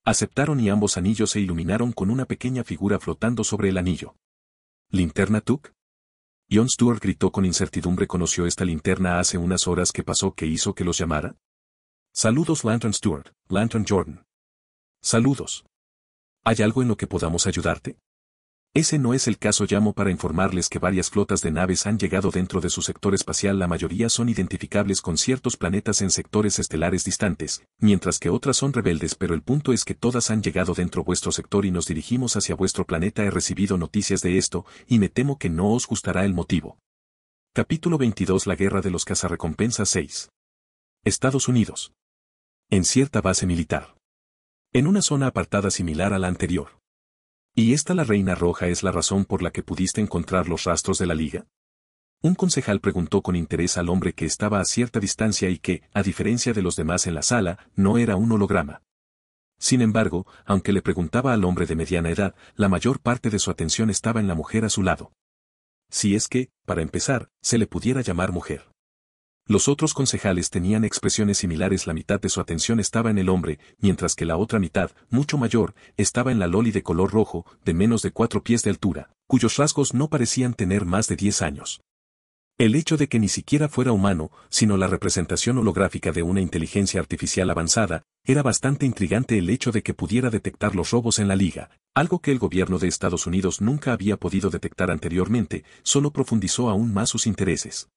Aceptaron y ambos anillos se iluminaron con una pequeña figura flotando sobre el anillo. ¿Linterna John Stewart gritó con incertidumbre conoció esta linterna hace unas horas que pasó que hizo que los llamara. Saludos Lantern Stewart, Lantern Jordan. Saludos. ¿Hay algo en lo que podamos ayudarte? Ese no es el caso llamo para informarles que varias flotas de naves han llegado dentro de su sector espacial, la mayoría son identificables con ciertos planetas en sectores estelares distantes, mientras que otras son rebeldes, pero el punto es que todas han llegado dentro vuestro sector y nos dirigimos hacia vuestro planeta. He recibido noticias de esto, y me temo que no os gustará el motivo. Capítulo 22 La Guerra de los Cazarrecompensas 6 Estados Unidos. En cierta base militar. En una zona apartada similar a la anterior. ¿Y esta la reina roja es la razón por la que pudiste encontrar los rastros de la liga? Un concejal preguntó con interés al hombre que estaba a cierta distancia y que, a diferencia de los demás en la sala, no era un holograma. Sin embargo, aunque le preguntaba al hombre de mediana edad, la mayor parte de su atención estaba en la mujer a su lado. Si es que, para empezar, se le pudiera llamar mujer. Los otros concejales tenían expresiones similares, la mitad de su atención estaba en el hombre, mientras que la otra mitad, mucho mayor, estaba en la loli de color rojo, de menos de cuatro pies de altura, cuyos rasgos no parecían tener más de diez años. El hecho de que ni siquiera fuera humano, sino la representación holográfica de una inteligencia artificial avanzada, era bastante intrigante el hecho de que pudiera detectar los robos en la liga, algo que el gobierno de Estados Unidos nunca había podido detectar anteriormente, solo profundizó aún más sus intereses.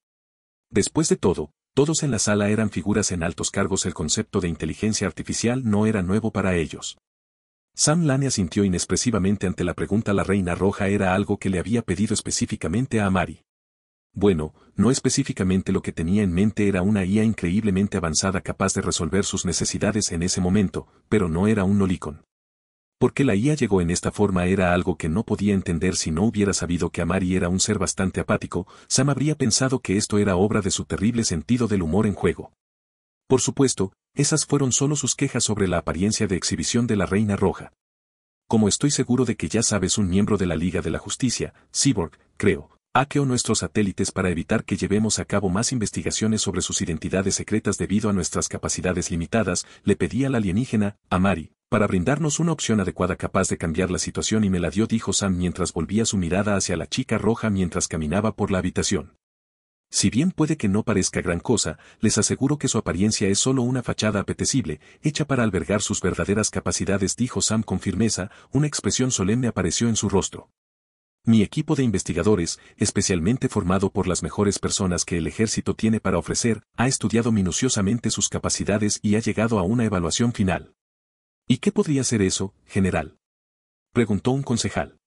Después de todo, todos en la sala eran figuras en altos cargos, el concepto de inteligencia artificial no era nuevo para ellos. Sam Lane asintió inexpresivamente ante la pregunta la reina roja era algo que le había pedido específicamente a Amari. Bueno, no específicamente lo que tenía en mente era una IA increíblemente avanzada capaz de resolver sus necesidades en ese momento, pero no era un Nolicon. Porque la IA llegó en esta forma era algo que no podía entender si no hubiera sabido que Amari era un ser bastante apático, Sam habría pensado que esto era obra de su terrible sentido del humor en juego. Por supuesto, esas fueron solo sus quejas sobre la apariencia de exhibición de la Reina Roja. Como estoy seguro de que ya sabes un miembro de la Liga de la Justicia, Cyborg, creo, haqueó nuestros satélites para evitar que llevemos a cabo más investigaciones sobre sus identidades secretas debido a nuestras capacidades limitadas, le pedí al alienígena, Amari para brindarnos una opción adecuada capaz de cambiar la situación y me la dio, dijo Sam mientras volvía su mirada hacia la chica roja mientras caminaba por la habitación. Si bien puede que no parezca gran cosa, les aseguro que su apariencia es solo una fachada apetecible, hecha para albergar sus verdaderas capacidades, dijo Sam con firmeza, una expresión solemne apareció en su rostro. Mi equipo de investigadores, especialmente formado por las mejores personas que el ejército tiene para ofrecer, ha estudiado minuciosamente sus capacidades y ha llegado a una evaluación final. ¿Y qué podría ser eso, general? Preguntó un concejal.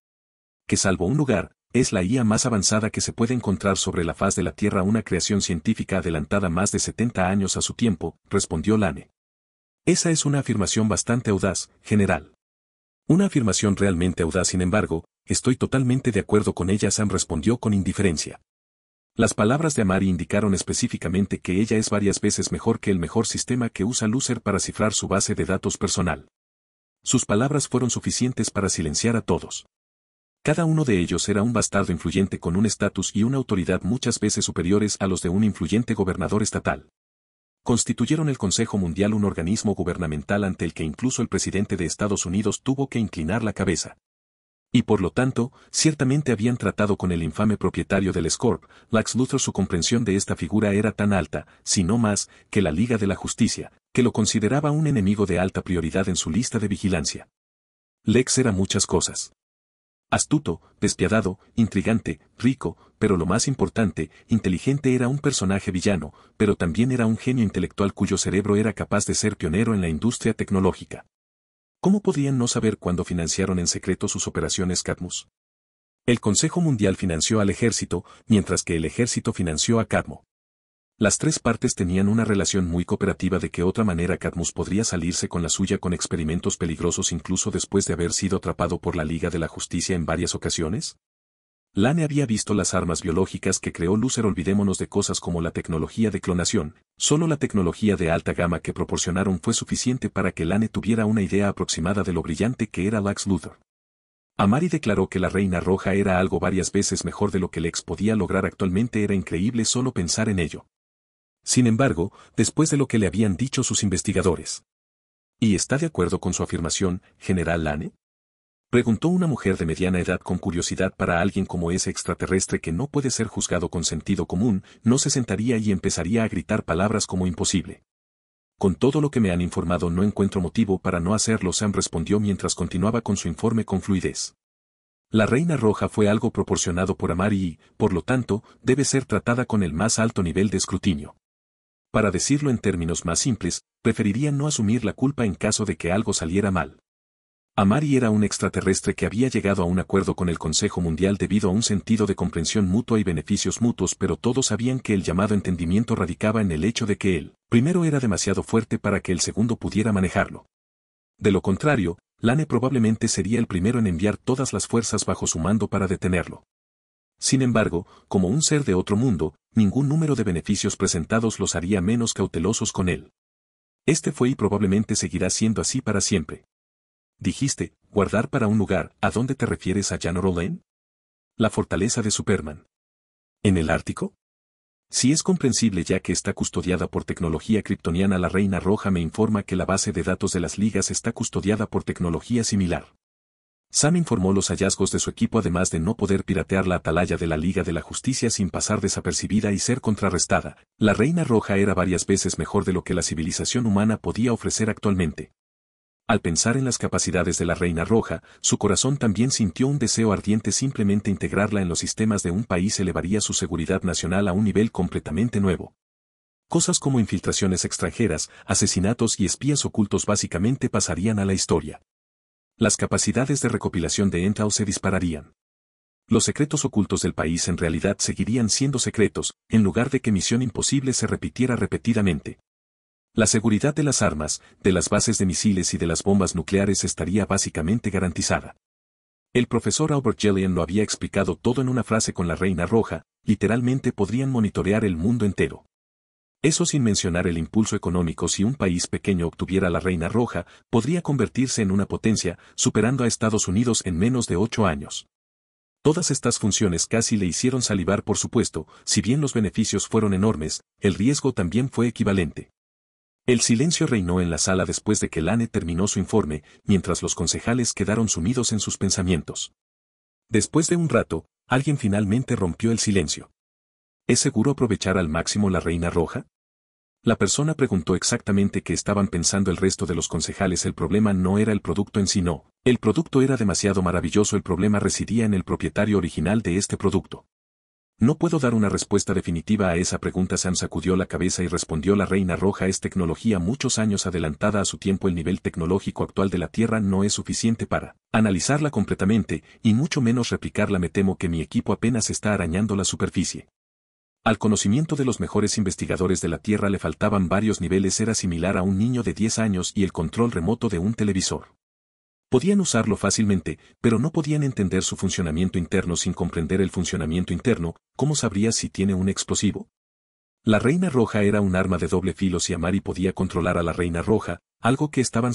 Que salvo un lugar, es la IA más avanzada que se puede encontrar sobre la faz de la Tierra, una creación científica adelantada más de 70 años a su tiempo, respondió Lane. Esa es una afirmación bastante audaz, general. Una afirmación realmente audaz, sin embargo, estoy totalmente de acuerdo con ella, Sam respondió con indiferencia. Las palabras de Amari indicaron específicamente que ella es varias veces mejor que el mejor sistema que usa Lucer para cifrar su base de datos personal. Sus palabras fueron suficientes para silenciar a todos. Cada uno de ellos era un bastardo influyente con un estatus y una autoridad muchas veces superiores a los de un influyente gobernador estatal. Constituyeron el Consejo Mundial un organismo gubernamental ante el que incluso el presidente de Estados Unidos tuvo que inclinar la cabeza y por lo tanto, ciertamente habían tratado con el infame propietario del Scorp, Lex Luthor su comprensión de esta figura era tan alta, si no más, que la Liga de la Justicia, que lo consideraba un enemigo de alta prioridad en su lista de vigilancia. Lex era muchas cosas. Astuto, despiadado, intrigante, rico, pero lo más importante, inteligente era un personaje villano, pero también era un genio intelectual cuyo cerebro era capaz de ser pionero en la industria tecnológica. ¿Cómo podían no saber cuándo financiaron en secreto sus operaciones Cadmus? El Consejo Mundial financió al ejército, mientras que el ejército financió a Cadmo. Las tres partes tenían una relación muy cooperativa de que otra manera Cadmus podría salirse con la suya con experimentos peligrosos incluso después de haber sido atrapado por la Liga de la Justicia en varias ocasiones. Lane había visto las armas biológicas que creó Lucer olvidémonos de cosas como la tecnología de clonación, solo la tecnología de alta gama que proporcionaron fue suficiente para que Lane tuviera una idea aproximada de lo brillante que era Lex Luthor. Amari declaró que la Reina Roja era algo varias veces mejor de lo que Lex podía lograr actualmente era increíble solo pensar en ello. Sin embargo, después de lo que le habían dicho sus investigadores. ¿Y está de acuerdo con su afirmación, General Lane? Preguntó una mujer de mediana edad con curiosidad para alguien como ese extraterrestre que no puede ser juzgado con sentido común, no se sentaría y empezaría a gritar palabras como imposible. Con todo lo que me han informado no encuentro motivo para no hacerlo, Sam respondió mientras continuaba con su informe con fluidez. La reina roja fue algo proporcionado por Amari y, por lo tanto, debe ser tratada con el más alto nivel de escrutinio. Para decirlo en términos más simples, preferiría no asumir la culpa en caso de que algo saliera mal. Amari era un extraterrestre que había llegado a un acuerdo con el Consejo Mundial debido a un sentido de comprensión mutua y beneficios mutuos, pero todos sabían que el llamado entendimiento radicaba en el hecho de que él, primero era demasiado fuerte para que el segundo pudiera manejarlo. De lo contrario, Lane probablemente sería el primero en enviar todas las fuerzas bajo su mando para detenerlo. Sin embargo, como un ser de otro mundo, ningún número de beneficios presentados los haría menos cautelosos con él. Este fue y probablemente seguirá siendo así para siempre. Dijiste, guardar para un lugar, ¿a dónde te refieres a Janor La fortaleza de Superman. ¿En el Ártico? Si es comprensible ya que está custodiada por tecnología kryptoniana, la Reina Roja me informa que la base de datos de las ligas está custodiada por tecnología similar. Sam informó los hallazgos de su equipo además de no poder piratear la atalaya de la Liga de la Justicia sin pasar desapercibida y ser contrarrestada. La Reina Roja era varias veces mejor de lo que la civilización humana podía ofrecer actualmente. Al pensar en las capacidades de la Reina Roja, su corazón también sintió un deseo ardiente simplemente integrarla en los sistemas de un país elevaría su seguridad nacional a un nivel completamente nuevo. Cosas como infiltraciones extranjeras, asesinatos y espías ocultos básicamente pasarían a la historia. Las capacidades de recopilación de Entao se dispararían. Los secretos ocultos del país en realidad seguirían siendo secretos, en lugar de que Misión Imposible se repitiera repetidamente. La seguridad de las armas, de las bases de misiles y de las bombas nucleares estaría básicamente garantizada. El profesor Albert Jellian lo había explicado todo en una frase con la Reina Roja, literalmente podrían monitorear el mundo entero. Eso sin mencionar el impulso económico si un país pequeño obtuviera la Reina Roja, podría convertirse en una potencia, superando a Estados Unidos en menos de ocho años. Todas estas funciones casi le hicieron salivar por supuesto, si bien los beneficios fueron enormes, el riesgo también fue equivalente. El silencio reinó en la sala después de que Lane terminó su informe, mientras los concejales quedaron sumidos en sus pensamientos. Después de un rato, alguien finalmente rompió el silencio. ¿Es seguro aprovechar al máximo la Reina Roja? La persona preguntó exactamente qué estaban pensando el resto de los concejales. El problema no era el producto en sí, no. El producto era demasiado maravilloso. El problema residía en el propietario original de este producto. No puedo dar una respuesta definitiva a esa pregunta. Sam sacudió la cabeza y respondió la Reina Roja es tecnología muchos años adelantada a su tiempo. El nivel tecnológico actual de la Tierra no es suficiente para analizarla completamente, y mucho menos replicarla. Me temo que mi equipo apenas está arañando la superficie. Al conocimiento de los mejores investigadores de la Tierra le faltaban varios niveles. Era similar a un niño de 10 años y el control remoto de un televisor. Podían usarlo fácilmente, pero no podían entender su funcionamiento interno sin comprender el funcionamiento interno, ¿cómo sabría si tiene un explosivo? La reina roja era un arma de doble filo si Amari podía controlar a la reina roja, algo que estaban